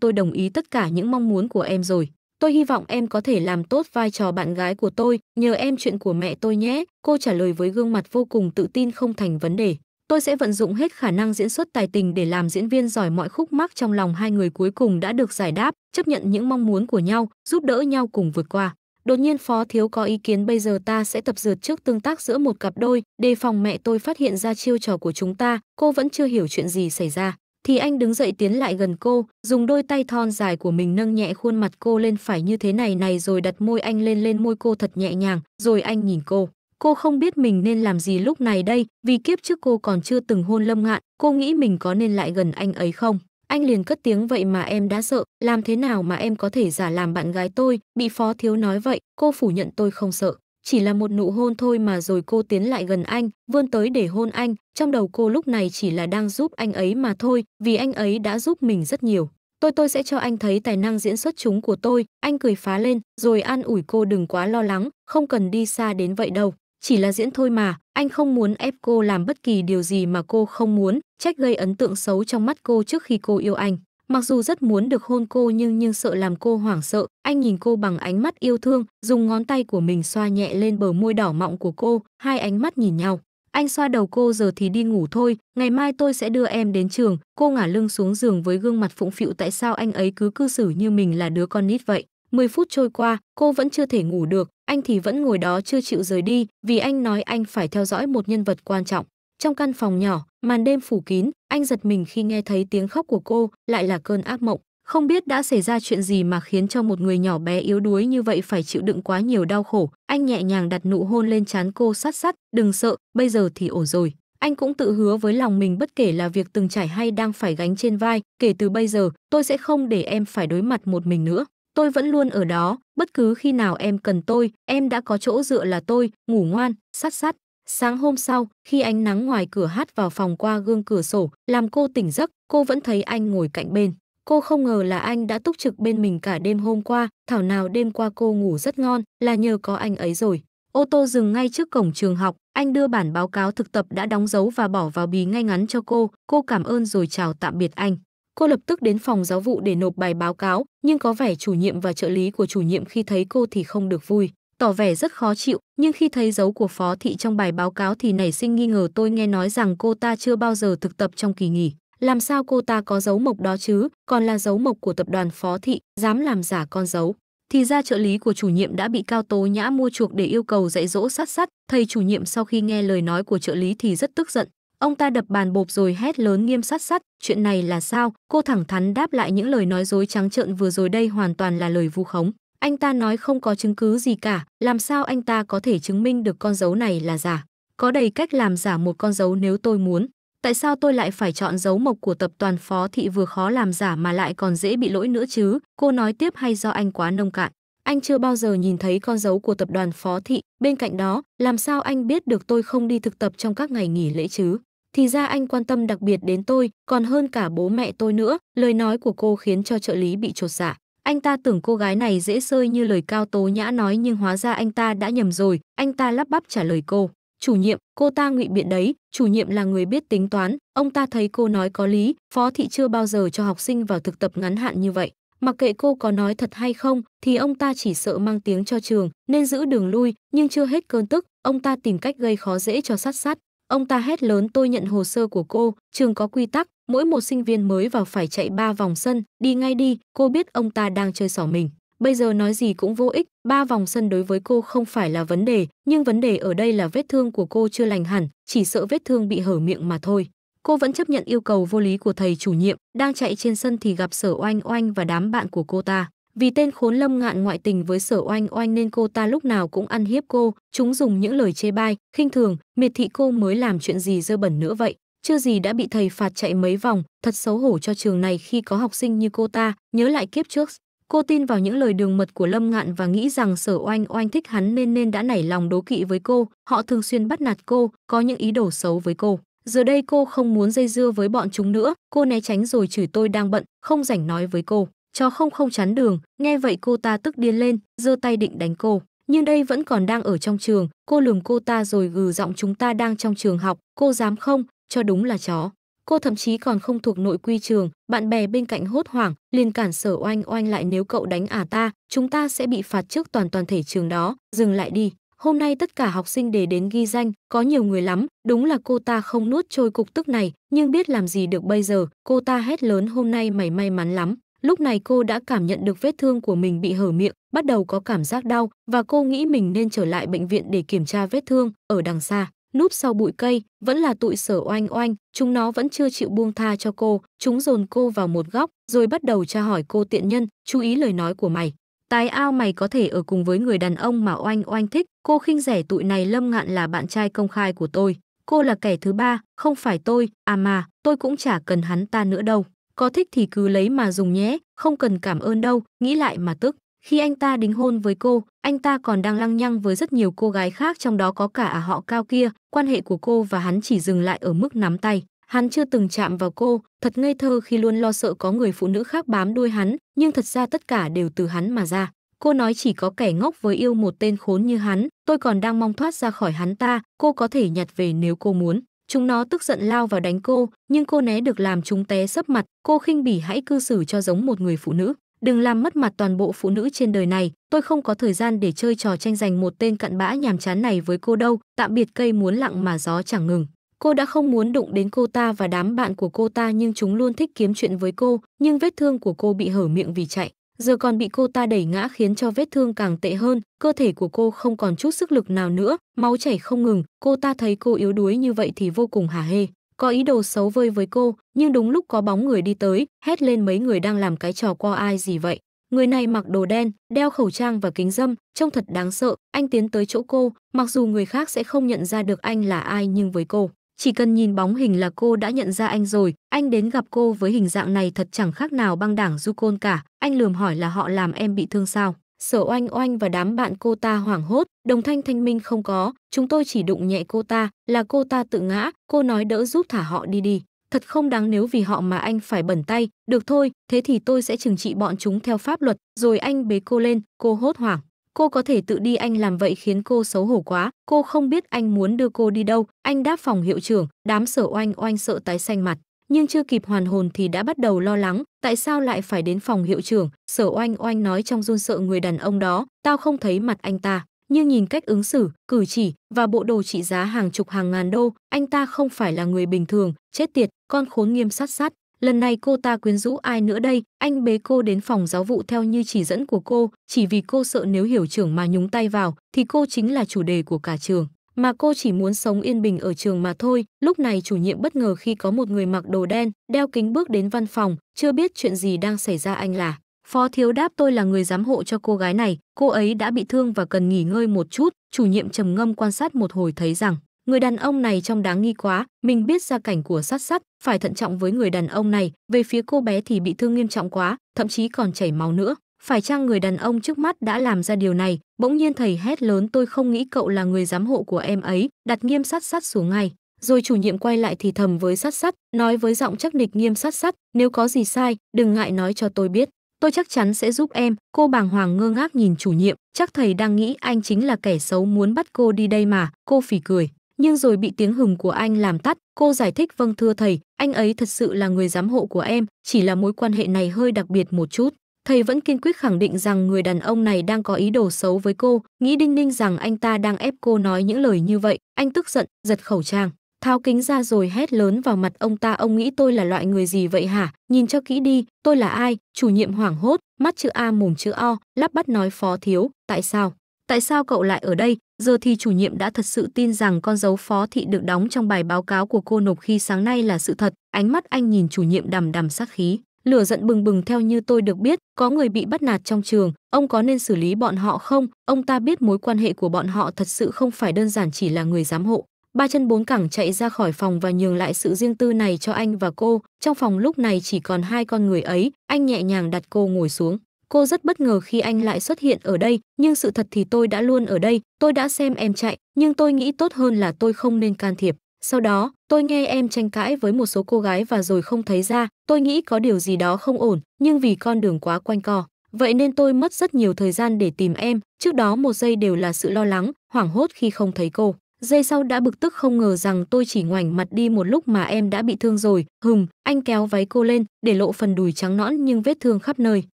Speaker 1: tôi đồng ý tất cả những mong muốn của em rồi. Tôi hy vọng em có thể làm tốt vai trò bạn gái của tôi, nhờ em chuyện của mẹ tôi nhé. Cô trả lời với gương mặt vô cùng tự tin không thành vấn đề. Tôi sẽ vận dụng hết khả năng diễn xuất tài tình để làm diễn viên giỏi mọi khúc mắc trong lòng hai người cuối cùng đã được giải đáp, chấp nhận những mong muốn của nhau, giúp đỡ nhau cùng vượt qua. Đột nhiên Phó Thiếu có ý kiến bây giờ ta sẽ tập dượt trước tương tác giữa một cặp đôi, đề phòng mẹ tôi phát hiện ra chiêu trò của chúng ta, cô vẫn chưa hiểu chuyện gì xảy ra. Thì anh đứng dậy tiến lại gần cô, dùng đôi tay thon dài của mình nâng nhẹ khuôn mặt cô lên phải như thế này này rồi đặt môi anh lên lên môi cô thật nhẹ nhàng, rồi anh nhìn cô. Cô không biết mình nên làm gì lúc này đây, vì kiếp trước cô còn chưa từng hôn Lâm Ngạn, cô nghĩ mình có nên lại gần anh ấy không? Anh liền cất tiếng vậy mà em đã sợ, làm thế nào mà em có thể giả làm bạn gái tôi, bị phó thiếu nói vậy, cô phủ nhận tôi không sợ. Chỉ là một nụ hôn thôi mà rồi cô tiến lại gần anh, vươn tới để hôn anh, trong đầu cô lúc này chỉ là đang giúp anh ấy mà thôi, vì anh ấy đã giúp mình rất nhiều. Tôi tôi sẽ cho anh thấy tài năng diễn xuất chúng của tôi, anh cười phá lên, rồi an ủi cô đừng quá lo lắng, không cần đi xa đến vậy đâu chỉ là diễn thôi mà, anh không muốn ép cô làm bất kỳ điều gì mà cô không muốn, trách gây ấn tượng xấu trong mắt cô trước khi cô yêu anh. Mặc dù rất muốn được hôn cô nhưng nhưng sợ làm cô hoảng sợ, anh nhìn cô bằng ánh mắt yêu thương, dùng ngón tay của mình xoa nhẹ lên bờ môi đỏ mọng của cô, hai ánh mắt nhìn nhau. Anh xoa đầu cô giờ thì đi ngủ thôi, ngày mai tôi sẽ đưa em đến trường. Cô ngả lưng xuống giường với gương mặt phụng phịu tại sao anh ấy cứ cư xử như mình là đứa con nít vậy. 10 phút trôi qua, cô vẫn chưa thể ngủ được, anh thì vẫn ngồi đó chưa chịu rời đi, vì anh nói anh phải theo dõi một nhân vật quan trọng. Trong căn phòng nhỏ, màn đêm phủ kín, anh giật mình khi nghe thấy tiếng khóc của cô, lại là cơn ác mộng. Không biết đã xảy ra chuyện gì mà khiến cho một người nhỏ bé yếu đuối như vậy phải chịu đựng quá nhiều đau khổ. Anh nhẹ nhàng đặt nụ hôn lên trán cô sát sắt, đừng sợ, bây giờ thì ổn rồi. Anh cũng tự hứa với lòng mình bất kể là việc từng trải hay đang phải gánh trên vai, kể từ bây giờ, tôi sẽ không để em phải đối mặt một mình nữa tôi vẫn luôn ở đó, bất cứ khi nào em cần tôi, em đã có chỗ dựa là tôi, ngủ ngoan, sắt sắt Sáng hôm sau, khi ánh nắng ngoài cửa hát vào phòng qua gương cửa sổ, làm cô tỉnh giấc, cô vẫn thấy anh ngồi cạnh bên. Cô không ngờ là anh đã túc trực bên mình cả đêm hôm qua, thảo nào đêm qua cô ngủ rất ngon, là nhờ có anh ấy rồi. Ô tô dừng ngay trước cổng trường học, anh đưa bản báo cáo thực tập đã đóng dấu và bỏ vào bì ngay ngắn cho cô, cô cảm ơn rồi chào tạm biệt anh cô lập tức đến phòng giáo vụ để nộp bài báo cáo, nhưng có vẻ chủ nhiệm và trợ lý của chủ nhiệm khi thấy cô thì không được vui, tỏ vẻ rất khó chịu, nhưng khi thấy dấu của phó thị trong bài báo cáo thì nảy sinh nghi ngờ tôi nghe nói rằng cô ta chưa bao giờ thực tập trong kỳ nghỉ. Làm sao cô ta có dấu mộc đó chứ, còn là dấu mộc của tập đoàn phó thị, dám làm giả con dấu. Thì ra trợ lý của chủ nhiệm đã bị Cao Tố Nhã mua chuộc để yêu cầu dạy dỗ sát sắt thầy chủ nhiệm sau khi nghe lời nói của trợ lý thì rất tức giận, Ông ta đập bàn bộp rồi hét lớn nghiêm sát sắt, chuyện này là sao? Cô thẳng thắn đáp lại những lời nói dối trắng trợn vừa rồi đây hoàn toàn là lời vu khống. Anh ta nói không có chứng cứ gì cả, làm sao anh ta có thể chứng minh được con dấu này là giả? Có đầy cách làm giả một con dấu nếu tôi muốn. Tại sao tôi lại phải chọn dấu mộc của tập đoàn phó thị vừa khó làm giả mà lại còn dễ bị lỗi nữa chứ? Cô nói tiếp hay do anh quá nông cạn? Anh chưa bao giờ nhìn thấy con dấu của tập đoàn phó thị, bên cạnh đó, làm sao anh biết được tôi không đi thực tập trong các ngày nghỉ lễ chứ? Thì ra anh quan tâm đặc biệt đến tôi, còn hơn cả bố mẹ tôi nữa, lời nói của cô khiến cho trợ lý bị trột dạ. Anh ta tưởng cô gái này dễ sơi như lời cao tố nhã nói nhưng hóa ra anh ta đã nhầm rồi, anh ta lắp bắp trả lời cô. Chủ nhiệm, cô ta ngụy biện đấy, chủ nhiệm là người biết tính toán, ông ta thấy cô nói có lý, phó thị chưa bao giờ cho học sinh vào thực tập ngắn hạn như vậy. Mặc kệ cô có nói thật hay không, thì ông ta chỉ sợ mang tiếng cho trường, nên giữ đường lui, nhưng chưa hết cơn tức, ông ta tìm cách gây khó dễ cho sát sát. Ông ta hét lớn tôi nhận hồ sơ của cô, trường có quy tắc, mỗi một sinh viên mới vào phải chạy ba vòng sân, đi ngay đi, cô biết ông ta đang chơi xỏ mình. Bây giờ nói gì cũng vô ích, ba vòng sân đối với cô không phải là vấn đề, nhưng vấn đề ở đây là vết thương của cô chưa lành hẳn, chỉ sợ vết thương bị hở miệng mà thôi. Cô vẫn chấp nhận yêu cầu vô lý của thầy chủ nhiệm, đang chạy trên sân thì gặp sở oanh oanh và đám bạn của cô ta. Vì tên khốn lâm ngạn ngoại tình với sở oanh oanh nên cô ta lúc nào cũng ăn hiếp cô, chúng dùng những lời chê bai, khinh thường, miệt thị cô mới làm chuyện gì dơ bẩn nữa vậy. Chưa gì đã bị thầy phạt chạy mấy vòng, thật xấu hổ cho trường này khi có học sinh như cô ta, nhớ lại kiếp trước. Cô tin vào những lời đường mật của Lâm Ngạn và nghĩ rằng sở oanh oanh thích hắn nên nên đã nảy lòng đố kỵ với cô, họ thường xuyên bắt nạt cô, có những ý đồ xấu với cô. Giờ đây cô không muốn dây dưa với bọn chúng nữa, cô né tránh rồi chửi tôi đang bận, không rảnh nói với cô cho không không chắn đường nghe vậy cô ta tức điên lên giơ tay định đánh cô nhưng đây vẫn còn đang ở trong trường cô lườm cô ta rồi gừ giọng chúng ta đang trong trường học cô dám không cho đúng là chó cô thậm chí còn không thuộc nội quy trường bạn bè bên cạnh hốt hoảng liền cản sở oanh oanh lại nếu cậu đánh à ta chúng ta sẽ bị phạt trước toàn toàn thể trường đó dừng lại đi hôm nay tất cả học sinh để đến ghi danh có nhiều người lắm đúng là cô ta không nuốt trôi cục tức này nhưng biết làm gì được bây giờ cô ta hét lớn hôm nay mày may mắn lắm Lúc này cô đã cảm nhận được vết thương của mình bị hở miệng, bắt đầu có cảm giác đau và cô nghĩ mình nên trở lại bệnh viện để kiểm tra vết thương ở đằng xa. Núp sau bụi cây, vẫn là tụi sở oanh oanh, chúng nó vẫn chưa chịu buông tha cho cô, chúng dồn cô vào một góc, rồi bắt đầu tra hỏi cô tiện nhân, chú ý lời nói của mày. tài ao mày có thể ở cùng với người đàn ông mà oanh oanh thích, cô khinh rẻ tụi này lâm ngạn là bạn trai công khai của tôi. Cô là kẻ thứ ba, không phải tôi, à mà, tôi cũng chả cần hắn ta nữa đâu. Có thích thì cứ lấy mà dùng nhé, không cần cảm ơn đâu, nghĩ lại mà tức. Khi anh ta đính hôn với cô, anh ta còn đang lăng nhăng với rất nhiều cô gái khác trong đó có cả à họ cao kia, quan hệ của cô và hắn chỉ dừng lại ở mức nắm tay. Hắn chưa từng chạm vào cô, thật ngây thơ khi luôn lo sợ có người phụ nữ khác bám đuôi hắn, nhưng thật ra tất cả đều từ hắn mà ra. Cô nói chỉ có kẻ ngốc với yêu một tên khốn như hắn, tôi còn đang mong thoát ra khỏi hắn ta, cô có thể nhặt về nếu cô muốn. Chúng nó tức giận lao vào đánh cô, nhưng cô né được làm chúng té sấp mặt, cô khinh bỉ hãy cư xử cho giống một người phụ nữ. Đừng làm mất mặt toàn bộ phụ nữ trên đời này, tôi không có thời gian để chơi trò tranh giành một tên cặn bã nhàm chán này với cô đâu, tạm biệt cây muốn lặng mà gió chẳng ngừng. Cô đã không muốn đụng đến cô ta và đám bạn của cô ta nhưng chúng luôn thích kiếm chuyện với cô, nhưng vết thương của cô bị hở miệng vì chạy giờ còn bị cô ta đẩy ngã khiến cho vết thương càng tệ hơn, cơ thể của cô không còn chút sức lực nào nữa, máu chảy không ngừng, cô ta thấy cô yếu đuối như vậy thì vô cùng hả hê. Có ý đồ xấu vơi với cô, nhưng đúng lúc có bóng người đi tới, hét lên mấy người đang làm cái trò qua ai gì vậy. Người này mặc đồ đen, đeo khẩu trang và kính dâm, trông thật đáng sợ, anh tiến tới chỗ cô, mặc dù người khác sẽ không nhận ra được anh là ai nhưng với cô, chỉ cần nhìn bóng hình là cô đã nhận ra anh rồi, anh đến gặp cô với hình dạng này thật chẳng khác nào băng đảng du côn cả, anh lườm hỏi là họ làm em bị thương sao. Sở oanh oanh và đám bạn cô ta hoảng hốt, đồng thanh thanh minh không có, chúng tôi chỉ đụng nhẹ cô ta, là cô ta tự ngã, cô nói đỡ giúp thả họ đi đi. Thật không đáng nếu vì họ mà anh phải bẩn tay, được thôi, thế thì tôi sẽ trừng trị bọn chúng theo pháp luật, rồi anh bế cô lên, cô hốt hoảng. Cô có thể tự đi anh làm vậy khiến cô xấu hổ quá, cô không biết anh muốn đưa cô đi đâu, anh đáp phòng hiệu trưởng, đám sở oanh oanh sợ tái xanh mặt. Nhưng chưa kịp hoàn hồn thì đã bắt đầu lo lắng, tại sao lại phải đến phòng hiệu trưởng, sở oanh oanh nói trong run sợ người đàn ông đó, tao không thấy mặt anh ta. Nhưng nhìn cách ứng xử, cử chỉ và bộ đồ trị giá hàng chục hàng ngàn đô, anh ta không phải là người bình thường, chết tiệt, con khốn nghiêm sát sát, lần này cô ta quyến rũ ai nữa đây anh bế cô đến phòng giáo vụ theo như chỉ dẫn của cô chỉ vì cô sợ nếu hiểu trưởng mà nhúng tay vào thì cô chính là chủ đề của cả trường mà cô chỉ muốn sống yên bình ở trường mà thôi lúc này chủ nhiệm bất ngờ khi có một người mặc đồ đen đeo kính bước đến văn phòng chưa biết chuyện gì đang xảy ra anh là phó thiếu đáp tôi là người giám hộ cho cô gái này cô ấy đã bị thương và cần nghỉ ngơi một chút chủ nhiệm trầm ngâm quan sát một hồi thấy rằng người đàn ông này trong đáng nghi quá mình biết gia cảnh của sát sát phải thận trọng với người đàn ông này về phía cô bé thì bị thương nghiêm trọng quá thậm chí còn chảy máu nữa phải chăng người đàn ông trước mắt đã làm ra điều này bỗng nhiên thầy hét lớn tôi không nghĩ cậu là người giám hộ của em ấy đặt nghiêm sát sát xuống ngay rồi chủ nhiệm quay lại thì thầm với sát sát, nói với giọng chắc nịch nghiêm sát sát, nếu có gì sai đừng ngại nói cho tôi biết tôi chắc chắn sẽ giúp em cô bàng hoàng ngơ ngác nhìn chủ nhiệm chắc thầy đang nghĩ anh chính là kẻ xấu muốn bắt cô đi đây mà cô phỉ cười nhưng rồi bị tiếng hừng của anh làm tắt cô giải thích vâng thưa thầy anh ấy thật sự là người giám hộ của em chỉ là mối quan hệ này hơi đặc biệt một chút thầy vẫn kiên quyết khẳng định rằng người đàn ông này đang có ý đồ xấu với cô nghĩ đinh ninh rằng anh ta đang ép cô nói những lời như vậy anh tức giận giật khẩu trang tháo kính ra rồi hét lớn vào mặt ông ta ông nghĩ tôi là loại người gì vậy hả nhìn cho kỹ đi tôi là ai chủ nhiệm hoảng hốt mắt chữ a mồm chữ o lắp bắt nói phó thiếu tại sao tại sao cậu lại ở đây giờ thì chủ nhiệm đã thật sự tin rằng con dấu phó thị được đóng trong bài báo cáo của cô nộp khi sáng nay là sự thật. Ánh mắt anh nhìn chủ nhiệm đằm đằm sát khí, lửa giận bừng bừng theo như tôi được biết, có người bị bắt nạt trong trường, ông có nên xử lý bọn họ không? Ông ta biết mối quan hệ của bọn họ thật sự không phải đơn giản chỉ là người giám hộ. Ba chân bốn cẳng chạy ra khỏi phòng và nhường lại sự riêng tư này cho anh và cô. Trong phòng lúc này chỉ còn hai con người ấy, anh nhẹ nhàng đặt cô ngồi xuống cô rất bất ngờ khi anh lại xuất hiện ở đây, nhưng sự thật thì tôi đã luôn ở đây, tôi đã xem em chạy, nhưng tôi nghĩ tốt hơn là tôi không nên can thiệp. Sau đó, tôi nghe em tranh cãi với một số cô gái và rồi không thấy ra, tôi nghĩ có điều gì đó không ổn, nhưng vì con đường quá quanh co, vậy nên tôi mất rất nhiều thời gian để tìm em, trước đó một giây đều là sự lo lắng, hoảng hốt khi không thấy cô. Giây sau đã bực tức không ngờ rằng tôi chỉ ngoảnh mặt đi một lúc mà em đã bị thương rồi, Hùng, anh kéo váy cô lên, để lộ phần đùi trắng nõn nhưng vết thương khắp nơi.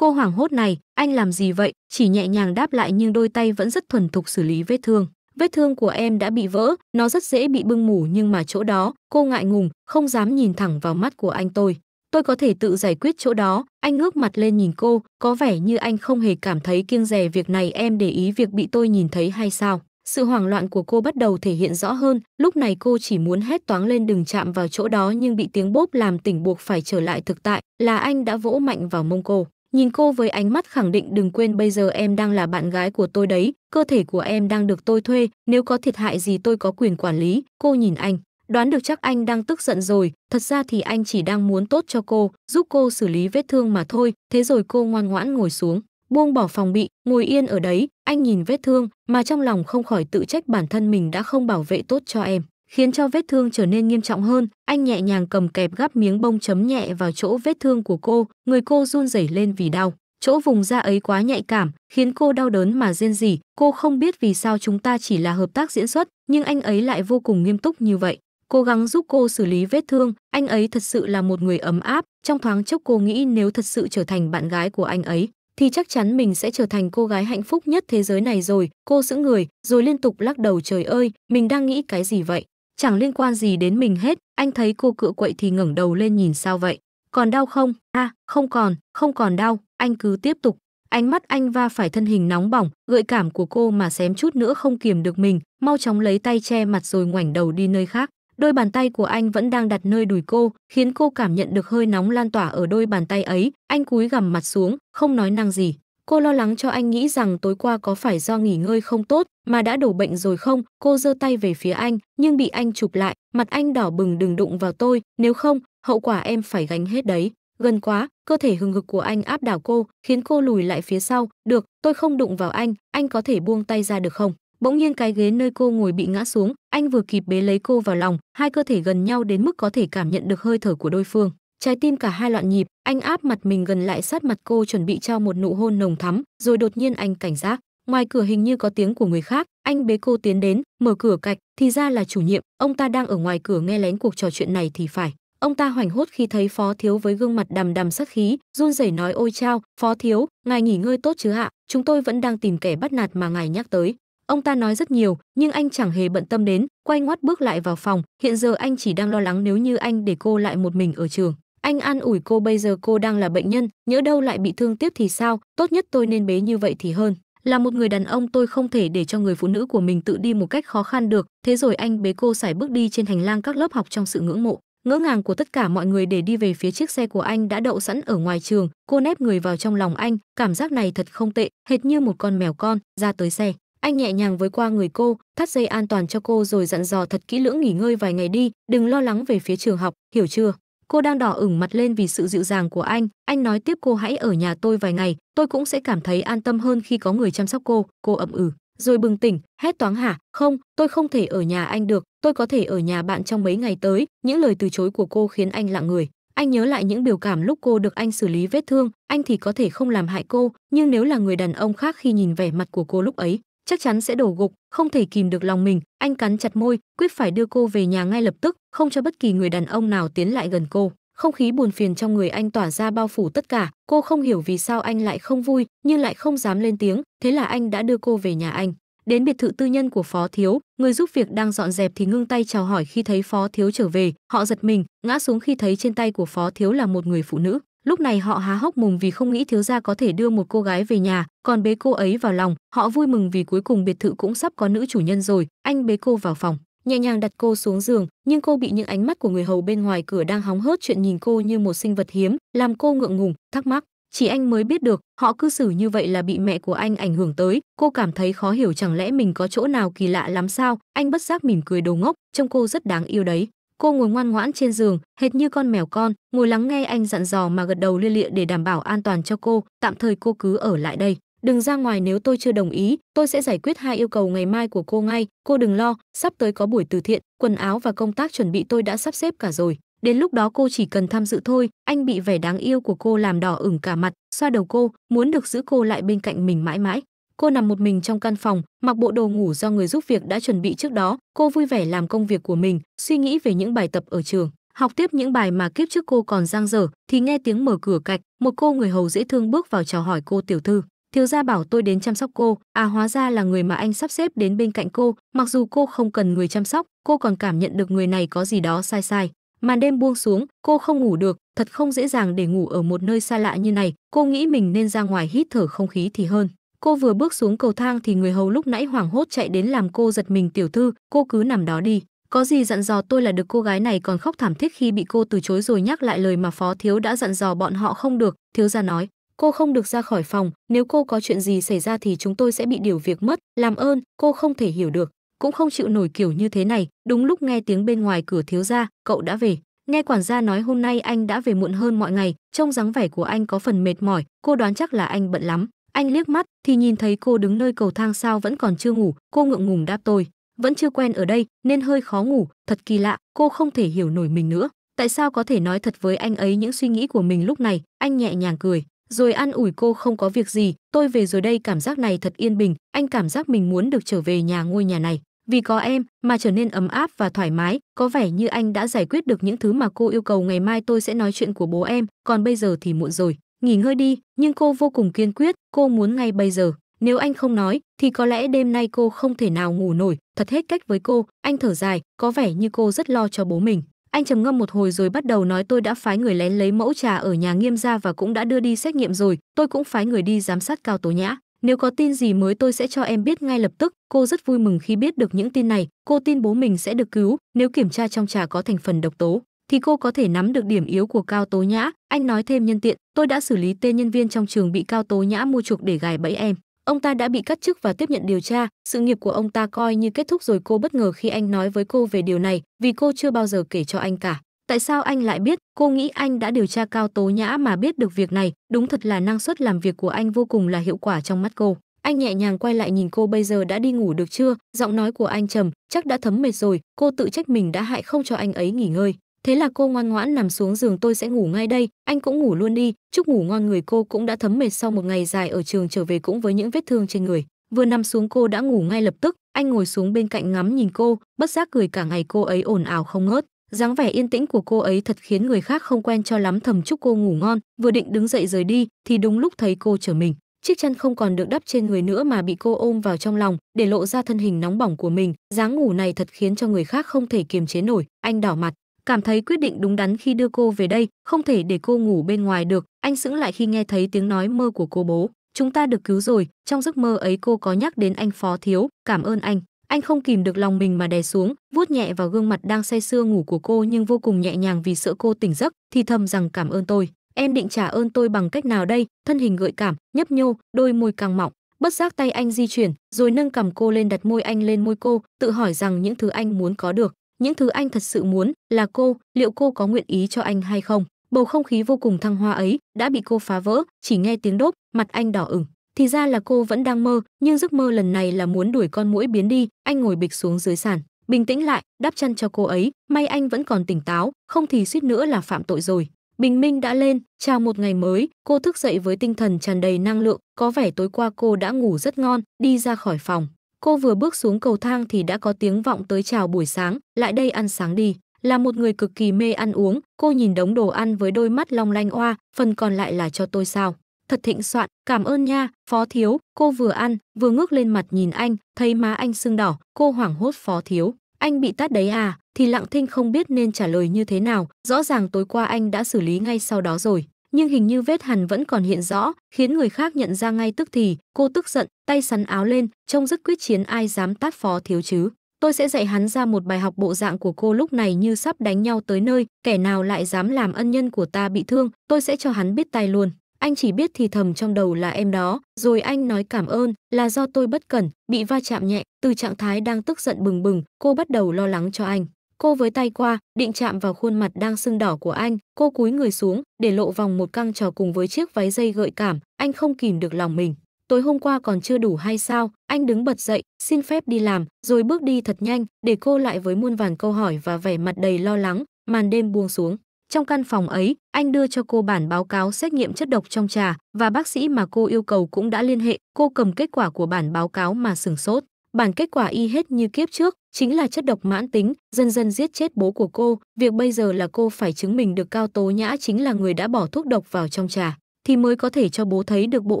Speaker 1: Cô hoảng hốt này, anh làm gì vậy? Chỉ nhẹ nhàng đáp lại nhưng đôi tay vẫn rất thuần thục xử lý vết thương. Vết thương của em đã bị vỡ, nó rất dễ bị bưng mủ nhưng mà chỗ đó, cô ngại ngùng, không dám nhìn thẳng vào mắt của anh tôi. Tôi có thể tự giải quyết chỗ đó, anh ngước mặt lên nhìn cô, có vẻ như anh không hề cảm thấy kiêng rè việc này em để ý việc bị tôi nhìn thấy hay sao. Sự hoảng loạn của cô bắt đầu thể hiện rõ hơn, lúc này cô chỉ muốn hét toáng lên đừng chạm vào chỗ đó nhưng bị tiếng bốp làm tỉnh buộc phải trở lại thực tại, là anh đã vỗ mạnh vào mông cô. Nhìn cô với ánh mắt khẳng định đừng quên bây giờ em đang là bạn gái của tôi đấy, cơ thể của em đang được tôi thuê, nếu có thiệt hại gì tôi có quyền quản lý, cô nhìn anh. Đoán được chắc anh đang tức giận rồi, thật ra thì anh chỉ đang muốn tốt cho cô, giúp cô xử lý vết thương mà thôi, thế rồi cô ngoan ngoãn ngồi xuống buông bỏ phòng bị, ngồi yên ở đấy, anh nhìn vết thương, mà trong lòng không khỏi tự trách bản thân mình đã không bảo vệ tốt cho em khiến cho vết thương trở nên nghiêm trọng hơn. Anh nhẹ nhàng cầm kẹp gắp miếng bông chấm nhẹ vào chỗ vết thương của cô, người cô run rẩy lên vì đau. Chỗ vùng da ấy quá nhạy cảm, khiến cô đau đớn mà rên rỉ. Cô không biết vì sao chúng ta chỉ là hợp tác diễn xuất, nhưng anh ấy lại vô cùng nghiêm túc như vậy. Cố gắng giúp cô xử lý vết thương, anh ấy thật sự là một người ấm áp. Trong thoáng chốc cô nghĩ nếu thật sự trở thành bạn gái của anh ấy, thì chắc chắn mình sẽ trở thành cô gái hạnh phúc nhất thế giới này rồi. Cô giữ người, rồi liên tục lắc đầu trời ơi, mình đang nghĩ cái gì vậy? chẳng liên quan gì đến mình hết anh thấy cô cựa quậy thì ngẩng đầu lên nhìn sao vậy còn đau không a à, không còn không còn đau anh cứ tiếp tục ánh mắt anh va phải thân hình nóng bỏng gợi cảm của cô mà xém chút nữa không kiềm được mình mau chóng lấy tay che mặt rồi ngoảnh đầu đi nơi khác đôi bàn tay của anh vẫn đang đặt nơi đùi cô khiến cô cảm nhận được hơi nóng lan tỏa ở đôi bàn tay ấy anh cúi gằm mặt xuống không nói năng gì Cô lo lắng cho anh nghĩ rằng tối qua có phải do nghỉ ngơi không tốt mà đã đổ bệnh rồi không? Cô giơ tay về phía anh, nhưng bị anh chụp lại, mặt anh đỏ bừng đừng đụng vào tôi, nếu không, hậu quả em phải gánh hết đấy. Gần quá, cơ thể hừng hực của anh áp đảo cô, khiến cô lùi lại phía sau. Được, tôi không đụng vào anh, anh có thể buông tay ra được không? Bỗng nhiên cái ghế nơi cô ngồi bị ngã xuống, anh vừa kịp bế lấy cô vào lòng, hai cơ thể gần nhau đến mức có thể cảm nhận được hơi thở của đối phương. Trái tim cả hai loạn nhịp, anh áp mặt mình gần lại sát mặt cô chuẩn bị trao một nụ hôn nồng thắm, rồi đột nhiên anh cảnh giác. Ngoài cửa hình như có tiếng của người khác, anh bế cô tiến đến, mở cửa cạch, thì ra là chủ nhiệm, ông ta đang ở ngoài cửa nghe lén cuộc trò chuyện này thì phải. Ông ta hoảng hốt khi thấy Phó thiếu với gương mặt đầm đầm sắc khí, run rẩy nói ôi chao, Phó thiếu, ngài nghỉ ngơi tốt chứ ạ, chúng tôi vẫn đang tìm kẻ bắt nạt mà ngài nhắc tới. Ông ta nói rất nhiều, nhưng anh chẳng hề bận tâm đến, quay ngoắt bước lại vào phòng, hiện giờ anh chỉ đang lo lắng nếu như anh để cô lại một mình ở trường, anh an ủi cô bây giờ cô đang là bệnh nhân, nhớ đâu lại bị thương tiếp thì sao, tốt nhất tôi nên bế như vậy thì hơn. Là một người đàn ông tôi không thể để cho người phụ nữ của mình tự đi một cách khó khăn được, thế rồi anh bế cô xài bước đi trên hành lang các lớp học trong sự ngưỡng mộ. Ngỡ ngàng của tất cả mọi người để đi về phía chiếc xe của anh đã đậu sẵn ở ngoài trường, cô nép người vào trong lòng anh, cảm giác này thật không tệ, hệt như một con mèo con, ra tới xe. Anh nhẹ nhàng với qua người cô, thắt dây an toàn cho cô rồi dặn dò thật kỹ lưỡng nghỉ ngơi vài ngày đi, đừng lo lắng về phía trường học, hiểu chưa? Cô đang đỏ ửng mặt lên vì sự dịu dàng của anh. Anh nói tiếp cô hãy ở nhà tôi vài ngày, tôi cũng sẽ cảm thấy an tâm hơn khi có người chăm sóc cô. Cô ậm ừ, rồi bừng tỉnh, hét toáng hả? Không, tôi không thể ở nhà anh được, tôi có thể ở nhà bạn trong mấy ngày tới. Những lời từ chối của cô khiến anh lặng người. Anh nhớ lại những biểu cảm lúc cô được anh xử lý vết thương, anh thì có thể không làm hại cô, nhưng nếu là người đàn ông khác khi nhìn vẻ mặt của cô lúc ấy, chắc chắn sẽ đổ gục không thể kìm được lòng mình anh cắn chặt môi quyết phải đưa cô về nhà ngay lập tức không cho bất kỳ người đàn ông nào tiến lại gần cô không khí buồn phiền trong người anh tỏa ra bao phủ tất cả cô không hiểu vì sao anh lại không vui nhưng lại không dám lên tiếng thế là anh đã đưa cô về nhà anh đến biệt thự tư nhân của phó thiếu người giúp việc đang dọn dẹp thì ngưng tay chào hỏi khi thấy phó thiếu trở về họ giật mình ngã xuống khi thấy trên tay của phó thiếu là một người phụ nữ lúc này họ há hốc mồm vì không nghĩ thiếu gia có thể đưa một cô gái về nhà còn bế cô ấy vào lòng họ vui mừng vì cuối cùng biệt thự cũng sắp có nữ chủ nhân rồi anh bế cô vào phòng nhẹ nhàng đặt cô xuống giường nhưng cô bị những ánh mắt của người hầu bên ngoài cửa đang hóng hớt chuyện nhìn cô như một sinh vật hiếm làm cô ngượng ngùng thắc mắc chỉ anh mới biết được họ cư xử như vậy là bị mẹ của anh ảnh hưởng tới cô cảm thấy khó hiểu chẳng lẽ mình có chỗ nào kỳ lạ lắm sao anh bất giác mỉm cười đầu ngốc trông cô rất đáng yêu đấy cô ngồi ngoan ngoãn trên giường hệt như con mèo con ngồi lắng nghe anh dặn dò mà gật đầu lia lịa để đảm bảo an toàn cho cô tạm thời cô cứ ở lại đây đừng ra ngoài nếu tôi chưa đồng ý tôi sẽ giải quyết hai yêu cầu ngày mai của cô ngay cô đừng lo sắp tới có buổi từ thiện quần áo và công tác chuẩn bị tôi đã sắp xếp cả rồi đến lúc đó cô chỉ cần tham dự thôi anh bị vẻ đáng yêu của cô làm đỏ ửng cả mặt xoa đầu cô muốn được giữ cô lại bên cạnh mình mãi mãi cô nằm một mình trong căn phòng mặc bộ đồ ngủ do người giúp việc đã chuẩn bị trước đó cô vui vẻ làm công việc của mình suy nghĩ về những bài tập ở trường học tiếp những bài mà kiếp trước cô còn giang dở thì nghe tiếng mở cửa cạch một cô người hầu dễ thương bước vào chào hỏi cô tiểu thư thiếu gia bảo tôi đến chăm sóc cô à hóa ra là người mà anh sắp xếp đến bên cạnh cô mặc dù cô không cần người chăm sóc cô còn cảm nhận được người này có gì đó sai sai màn đêm buông xuống cô không ngủ được thật không dễ dàng để ngủ ở một nơi xa lạ như này cô nghĩ mình nên ra ngoài hít thở không khí thì hơn Cô vừa bước xuống cầu thang thì người hầu lúc nãy hoảng hốt chạy đến làm cô giật mình tiểu thư, cô cứ nằm đó đi. Có gì dặn dò tôi là được cô gái này còn khóc thảm thiết khi bị cô từ chối rồi nhắc lại lời mà phó thiếu đã dặn dò bọn họ không được, thiếu gia nói. Cô không được ra khỏi phòng, nếu cô có chuyện gì xảy ra thì chúng tôi sẽ bị điều việc mất, làm ơn, cô không thể hiểu được, cũng không chịu nổi kiểu như thế này. Đúng lúc nghe tiếng bên ngoài cửa thiếu gia, cậu đã về. Nghe quản gia nói hôm nay anh đã về muộn hơn mọi ngày, trông dáng vẻ của anh có phần mệt mỏi, cô đoán chắc là anh bận lắm anh liếc mắt thì nhìn thấy cô đứng nơi cầu thang sao vẫn còn chưa ngủ cô ngượng ngùng đáp tôi vẫn chưa quen ở đây nên hơi khó ngủ thật kỳ lạ cô không thể hiểu nổi mình nữa tại sao có thể nói thật với anh ấy những suy nghĩ của mình lúc này anh nhẹ nhàng cười rồi an ủi cô không có việc gì tôi về rồi đây cảm giác này thật yên bình anh cảm giác mình muốn được trở về nhà ngôi nhà này vì có em mà trở nên ấm áp và thoải mái có vẻ như anh đã giải quyết được những thứ mà cô yêu cầu ngày mai tôi sẽ nói chuyện của bố em còn bây giờ thì muộn rồi nghỉ ngơi đi nhưng cô vô cùng kiên quyết cô muốn ngay bây giờ nếu anh không nói thì có lẽ đêm nay cô không thể nào ngủ nổi thật hết cách với cô anh thở dài có vẻ như cô rất lo cho bố mình anh trầm ngâm một hồi rồi bắt đầu nói tôi đã phái người lén lấy mẫu trà ở nhà nghiêm gia và cũng đã đưa đi xét nghiệm rồi tôi cũng phái người đi giám sát cao tố nhã nếu có tin gì mới tôi sẽ cho em biết ngay lập tức cô rất vui mừng khi biết được những tin này cô tin bố mình sẽ được cứu nếu kiểm tra trong trà có thành phần độc tố thì cô có thể nắm được điểm yếu của Cao Tố Nhã. Anh nói thêm nhân tiện, tôi đã xử lý tên nhân viên trong trường bị Cao Tố Nhã mua chuộc để gài bẫy em. Ông ta đã bị cắt chức và tiếp nhận điều tra, sự nghiệp của ông ta coi như kết thúc rồi cô bất ngờ khi anh nói với cô về điều này, vì cô chưa bao giờ kể cho anh cả. Tại sao anh lại biết? Cô nghĩ anh đã điều tra Cao Tố Nhã mà biết được việc này, đúng thật là năng suất làm việc của anh vô cùng là hiệu quả trong mắt cô. Anh nhẹ nhàng quay lại nhìn cô bây giờ đã đi ngủ được chưa, giọng nói của anh trầm, chắc đã thấm mệt rồi, cô tự trách mình đã hại không cho anh ấy nghỉ ngơi thế là cô ngoan ngoãn nằm xuống giường tôi sẽ ngủ ngay đây anh cũng ngủ luôn đi chúc ngủ ngon người cô cũng đã thấm mệt sau một ngày dài ở trường trở về cũng với những vết thương trên người vừa nằm xuống cô đã ngủ ngay lập tức anh ngồi xuống bên cạnh ngắm nhìn cô bất giác cười cả ngày cô ấy ồn ào không ngớt dáng vẻ yên tĩnh của cô ấy thật khiến người khác không quen cho lắm thầm chúc cô ngủ ngon vừa định đứng dậy rời đi thì đúng lúc thấy cô trở mình chiếc chân không còn được đắp trên người nữa mà bị cô ôm vào trong lòng để lộ ra thân hình nóng bỏng của mình dáng ngủ này thật khiến cho người khác không thể kiềm chế nổi anh đỏ mặt cảm thấy quyết định đúng đắn khi đưa cô về đây không thể để cô ngủ bên ngoài được anh sững lại khi nghe thấy tiếng nói mơ của cô bố chúng ta được cứu rồi trong giấc mơ ấy cô có nhắc đến anh phó thiếu cảm ơn anh anh không kìm được lòng mình mà đè xuống vuốt nhẹ vào gương mặt đang say sưa ngủ của cô nhưng vô cùng nhẹ nhàng vì sợ cô tỉnh giấc thì thầm rằng cảm ơn tôi em định trả ơn tôi bằng cách nào đây thân hình gợi cảm nhấp nhô đôi môi càng mọng bất giác tay anh di chuyển rồi nâng cầm cô lên đặt môi anh lên môi cô tự hỏi rằng những thứ anh muốn có được những thứ anh thật sự muốn là cô liệu cô có nguyện ý cho anh hay không bầu không khí vô cùng thăng hoa ấy đã bị cô phá vỡ chỉ nghe tiếng đốt mặt anh đỏ ửng thì ra là cô vẫn đang mơ nhưng giấc mơ lần này là muốn đuổi con mũi biến đi anh ngồi bịch xuống dưới sàn bình tĩnh lại đắp chăn cho cô ấy may anh vẫn còn tỉnh táo không thì suýt nữa là phạm tội rồi bình minh đã lên chào một ngày mới cô thức dậy với tinh thần tràn đầy năng lượng có vẻ tối qua cô đã ngủ rất ngon đi ra khỏi phòng Cô vừa bước xuống cầu thang thì đã có tiếng vọng tới chào buổi sáng, lại đây ăn sáng đi. Là một người cực kỳ mê ăn uống, cô nhìn đống đồ ăn với đôi mắt long lanh oa, phần còn lại là cho tôi sao. Thật thịnh soạn, cảm ơn nha, phó thiếu, cô vừa ăn, vừa ngước lên mặt nhìn anh, thấy má anh sưng đỏ, cô hoảng hốt phó thiếu. Anh bị tát đấy à, thì lặng thinh không biết nên trả lời như thế nào, rõ ràng tối qua anh đã xử lý ngay sau đó rồi nhưng hình như vết hằn vẫn còn hiện rõ, khiến người khác nhận ra ngay tức thì, cô tức giận, tay sắn áo lên, trông rất quyết chiến ai dám tát phó thiếu chứ. Tôi sẽ dạy hắn ra một bài học bộ dạng của cô lúc này như sắp đánh nhau tới nơi, kẻ nào lại dám làm ân nhân của ta bị thương, tôi sẽ cho hắn biết tay luôn. Anh chỉ biết thì thầm trong đầu là em đó, rồi anh nói cảm ơn, là do tôi bất cẩn, bị va chạm nhẹ, từ trạng thái đang tức giận bừng bừng, cô bắt đầu lo lắng cho anh cô với tay qua định chạm vào khuôn mặt đang sưng đỏ của anh cô cúi người xuống để lộ vòng một căng trò cùng với chiếc váy dây gợi cảm anh không kìm được lòng mình tối hôm qua còn chưa đủ hay sao anh đứng bật dậy xin phép đi làm rồi bước đi thật nhanh để cô lại với muôn vàn câu hỏi và vẻ mặt đầy lo lắng màn đêm buông xuống trong căn phòng ấy anh đưa cho cô bản báo cáo xét nghiệm chất độc trong trà và bác sĩ mà cô yêu cầu cũng đã liên hệ cô cầm kết quả của bản báo cáo mà sửng sốt Bản kết quả y hết như kiếp trước, chính là chất độc mãn tính, dần dần giết chết bố của cô. Việc bây giờ là cô phải chứng minh được Cao Tố Nhã chính là người đã bỏ thuốc độc vào trong trà, thì mới có thể cho bố thấy được bộ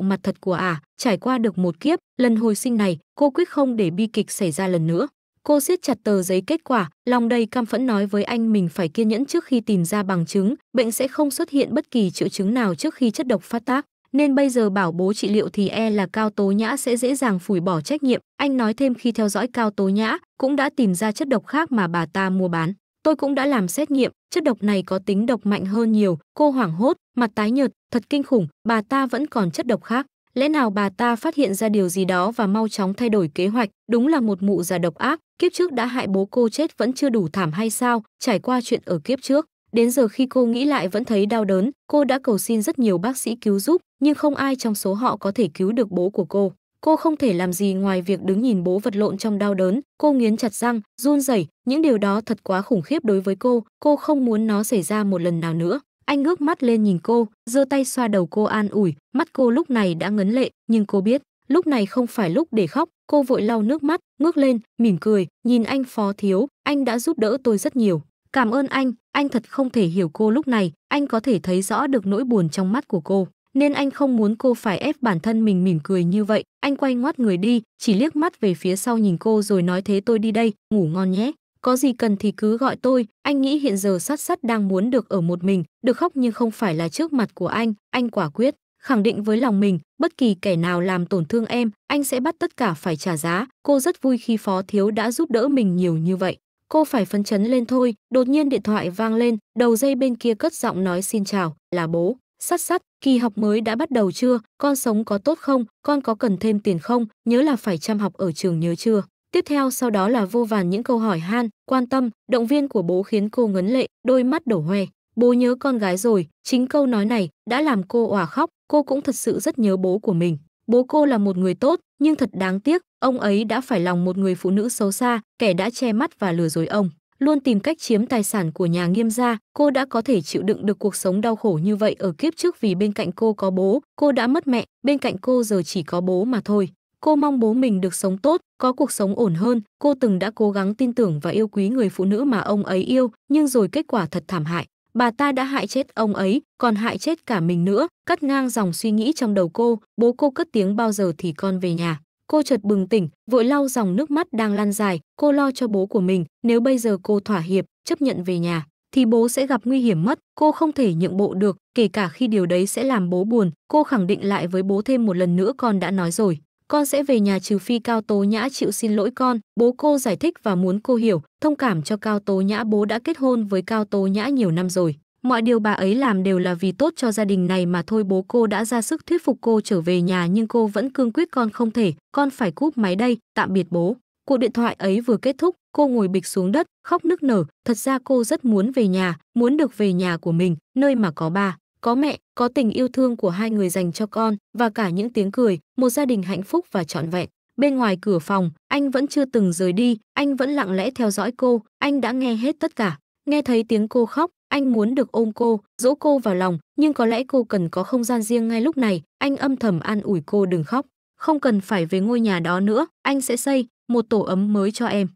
Speaker 1: mặt thật của ả. À. Trải qua được một kiếp, lần hồi sinh này, cô quyết không để bi kịch xảy ra lần nữa. Cô siết chặt tờ giấy kết quả, lòng đầy cam phẫn nói với anh mình phải kiên nhẫn trước khi tìm ra bằng chứng, bệnh sẽ không xuất hiện bất kỳ triệu chứng nào trước khi chất độc phát tác nên bây giờ bảo bố trị liệu thì e là Cao Tố Nhã sẽ dễ dàng phủi bỏ trách nhiệm. Anh nói thêm khi theo dõi Cao Tố Nhã, cũng đã tìm ra chất độc khác mà bà ta mua bán. Tôi cũng đã làm xét nghiệm, chất độc này có tính độc mạnh hơn nhiều. Cô hoảng hốt, mặt tái nhợt, thật kinh khủng, bà ta vẫn còn chất độc khác. Lẽ nào bà ta phát hiện ra điều gì đó và mau chóng thay đổi kế hoạch, đúng là một mụ già độc ác, kiếp trước đã hại bố cô chết vẫn chưa đủ thảm hay sao, trải qua chuyện ở kiếp trước, Đến giờ khi cô nghĩ lại vẫn thấy đau đớn, cô đã cầu xin rất nhiều bác sĩ cứu giúp, nhưng không ai trong số họ có thể cứu được bố của cô. Cô không thể làm gì ngoài việc đứng nhìn bố vật lộn trong đau đớn, cô nghiến chặt răng, run rẩy, những điều đó thật quá khủng khiếp đối với cô, cô không muốn nó xảy ra một lần nào nữa. Anh ngước mắt lên nhìn cô, giơ tay xoa đầu cô an ủi, mắt cô lúc này đã ngấn lệ, nhưng cô biết, lúc này không phải lúc để khóc, cô vội lau nước mắt, ngước lên, mỉm cười, nhìn anh phó thiếu, anh đã giúp đỡ tôi rất nhiều cảm ơn anh anh thật không thể hiểu cô lúc này anh có thể thấy rõ được nỗi buồn trong mắt của cô nên anh không muốn cô phải ép bản thân mình mỉm cười như vậy anh quay ngoắt người đi chỉ liếc mắt về phía sau nhìn cô rồi nói thế tôi đi đây ngủ ngon nhé có gì cần thì cứ gọi tôi anh nghĩ hiện giờ sắt sắt đang muốn được ở một mình được khóc nhưng không phải là trước mặt của anh anh quả quyết khẳng định với lòng mình bất kỳ kẻ nào làm tổn thương em anh sẽ bắt tất cả phải trả giá cô rất vui khi phó thiếu đã giúp đỡ mình nhiều như vậy Cô phải phấn chấn lên thôi, đột nhiên điện thoại vang lên, đầu dây bên kia cất giọng nói xin chào, là bố. Sắt sắt, kỳ học mới đã bắt đầu chưa, con sống có tốt không, con có cần thêm tiền không, nhớ là phải chăm học ở trường nhớ chưa. Tiếp theo sau đó là vô vàn những câu hỏi han, quan tâm, động viên của bố khiến cô ngấn lệ, đôi mắt đổ hoe. Bố nhớ con gái rồi, chính câu nói này đã làm cô òa khóc, cô cũng thật sự rất nhớ bố của mình. Bố cô là một người tốt, nhưng thật đáng tiếc, ông ấy đã phải lòng một người phụ nữ xấu xa, kẻ đã che mắt và lừa dối ông. Luôn tìm cách chiếm tài sản của nhà nghiêm gia, cô đã có thể chịu đựng được cuộc sống đau khổ như vậy ở kiếp trước vì bên cạnh cô có bố, cô đã mất mẹ, bên cạnh cô giờ chỉ có bố mà thôi. Cô mong bố mình được sống tốt, có cuộc sống ổn hơn, cô từng đã cố gắng tin tưởng và yêu quý người phụ nữ mà ông ấy yêu, nhưng rồi kết quả thật thảm hại. Bà ta đã hại chết ông ấy, còn hại chết cả mình nữa, cắt ngang dòng suy nghĩ trong đầu cô, bố cô cất tiếng bao giờ thì con về nhà. Cô chợt bừng tỉnh, vội lau dòng nước mắt đang lan dài, cô lo cho bố của mình, nếu bây giờ cô thỏa hiệp, chấp nhận về nhà, thì bố sẽ gặp nguy hiểm mất, cô không thể nhượng bộ được, kể cả khi điều đấy sẽ làm bố buồn, cô khẳng định lại với bố thêm một lần nữa con đã nói rồi con sẽ về nhà trừ phi Cao Tố Nhã chịu xin lỗi con. Bố cô giải thích và muốn cô hiểu, thông cảm cho Cao Tố Nhã bố đã kết hôn với Cao Tố Nhã nhiều năm rồi. Mọi điều bà ấy làm đều là vì tốt cho gia đình này mà thôi bố cô đã ra sức thuyết phục cô trở về nhà nhưng cô vẫn cương quyết con không thể, con phải cúp máy đây, tạm biệt bố. Cuộc điện thoại ấy vừa kết thúc, cô ngồi bịch xuống đất, khóc nức nở, thật ra cô rất muốn về nhà, muốn được về nhà của mình, nơi mà có bà có mẹ, có tình yêu thương của hai người dành cho con và cả những tiếng cười, một gia đình hạnh phúc và trọn vẹn. Bên ngoài cửa phòng, anh vẫn chưa từng rời đi, anh vẫn lặng lẽ theo dõi cô, anh đã nghe hết tất cả. Nghe thấy tiếng cô khóc, anh muốn được ôm cô, dỗ cô vào lòng, nhưng có lẽ cô cần có không gian riêng ngay lúc này, anh âm thầm an ủi cô đừng khóc. Không cần phải về ngôi nhà đó nữa, anh sẽ xây một tổ ấm mới cho em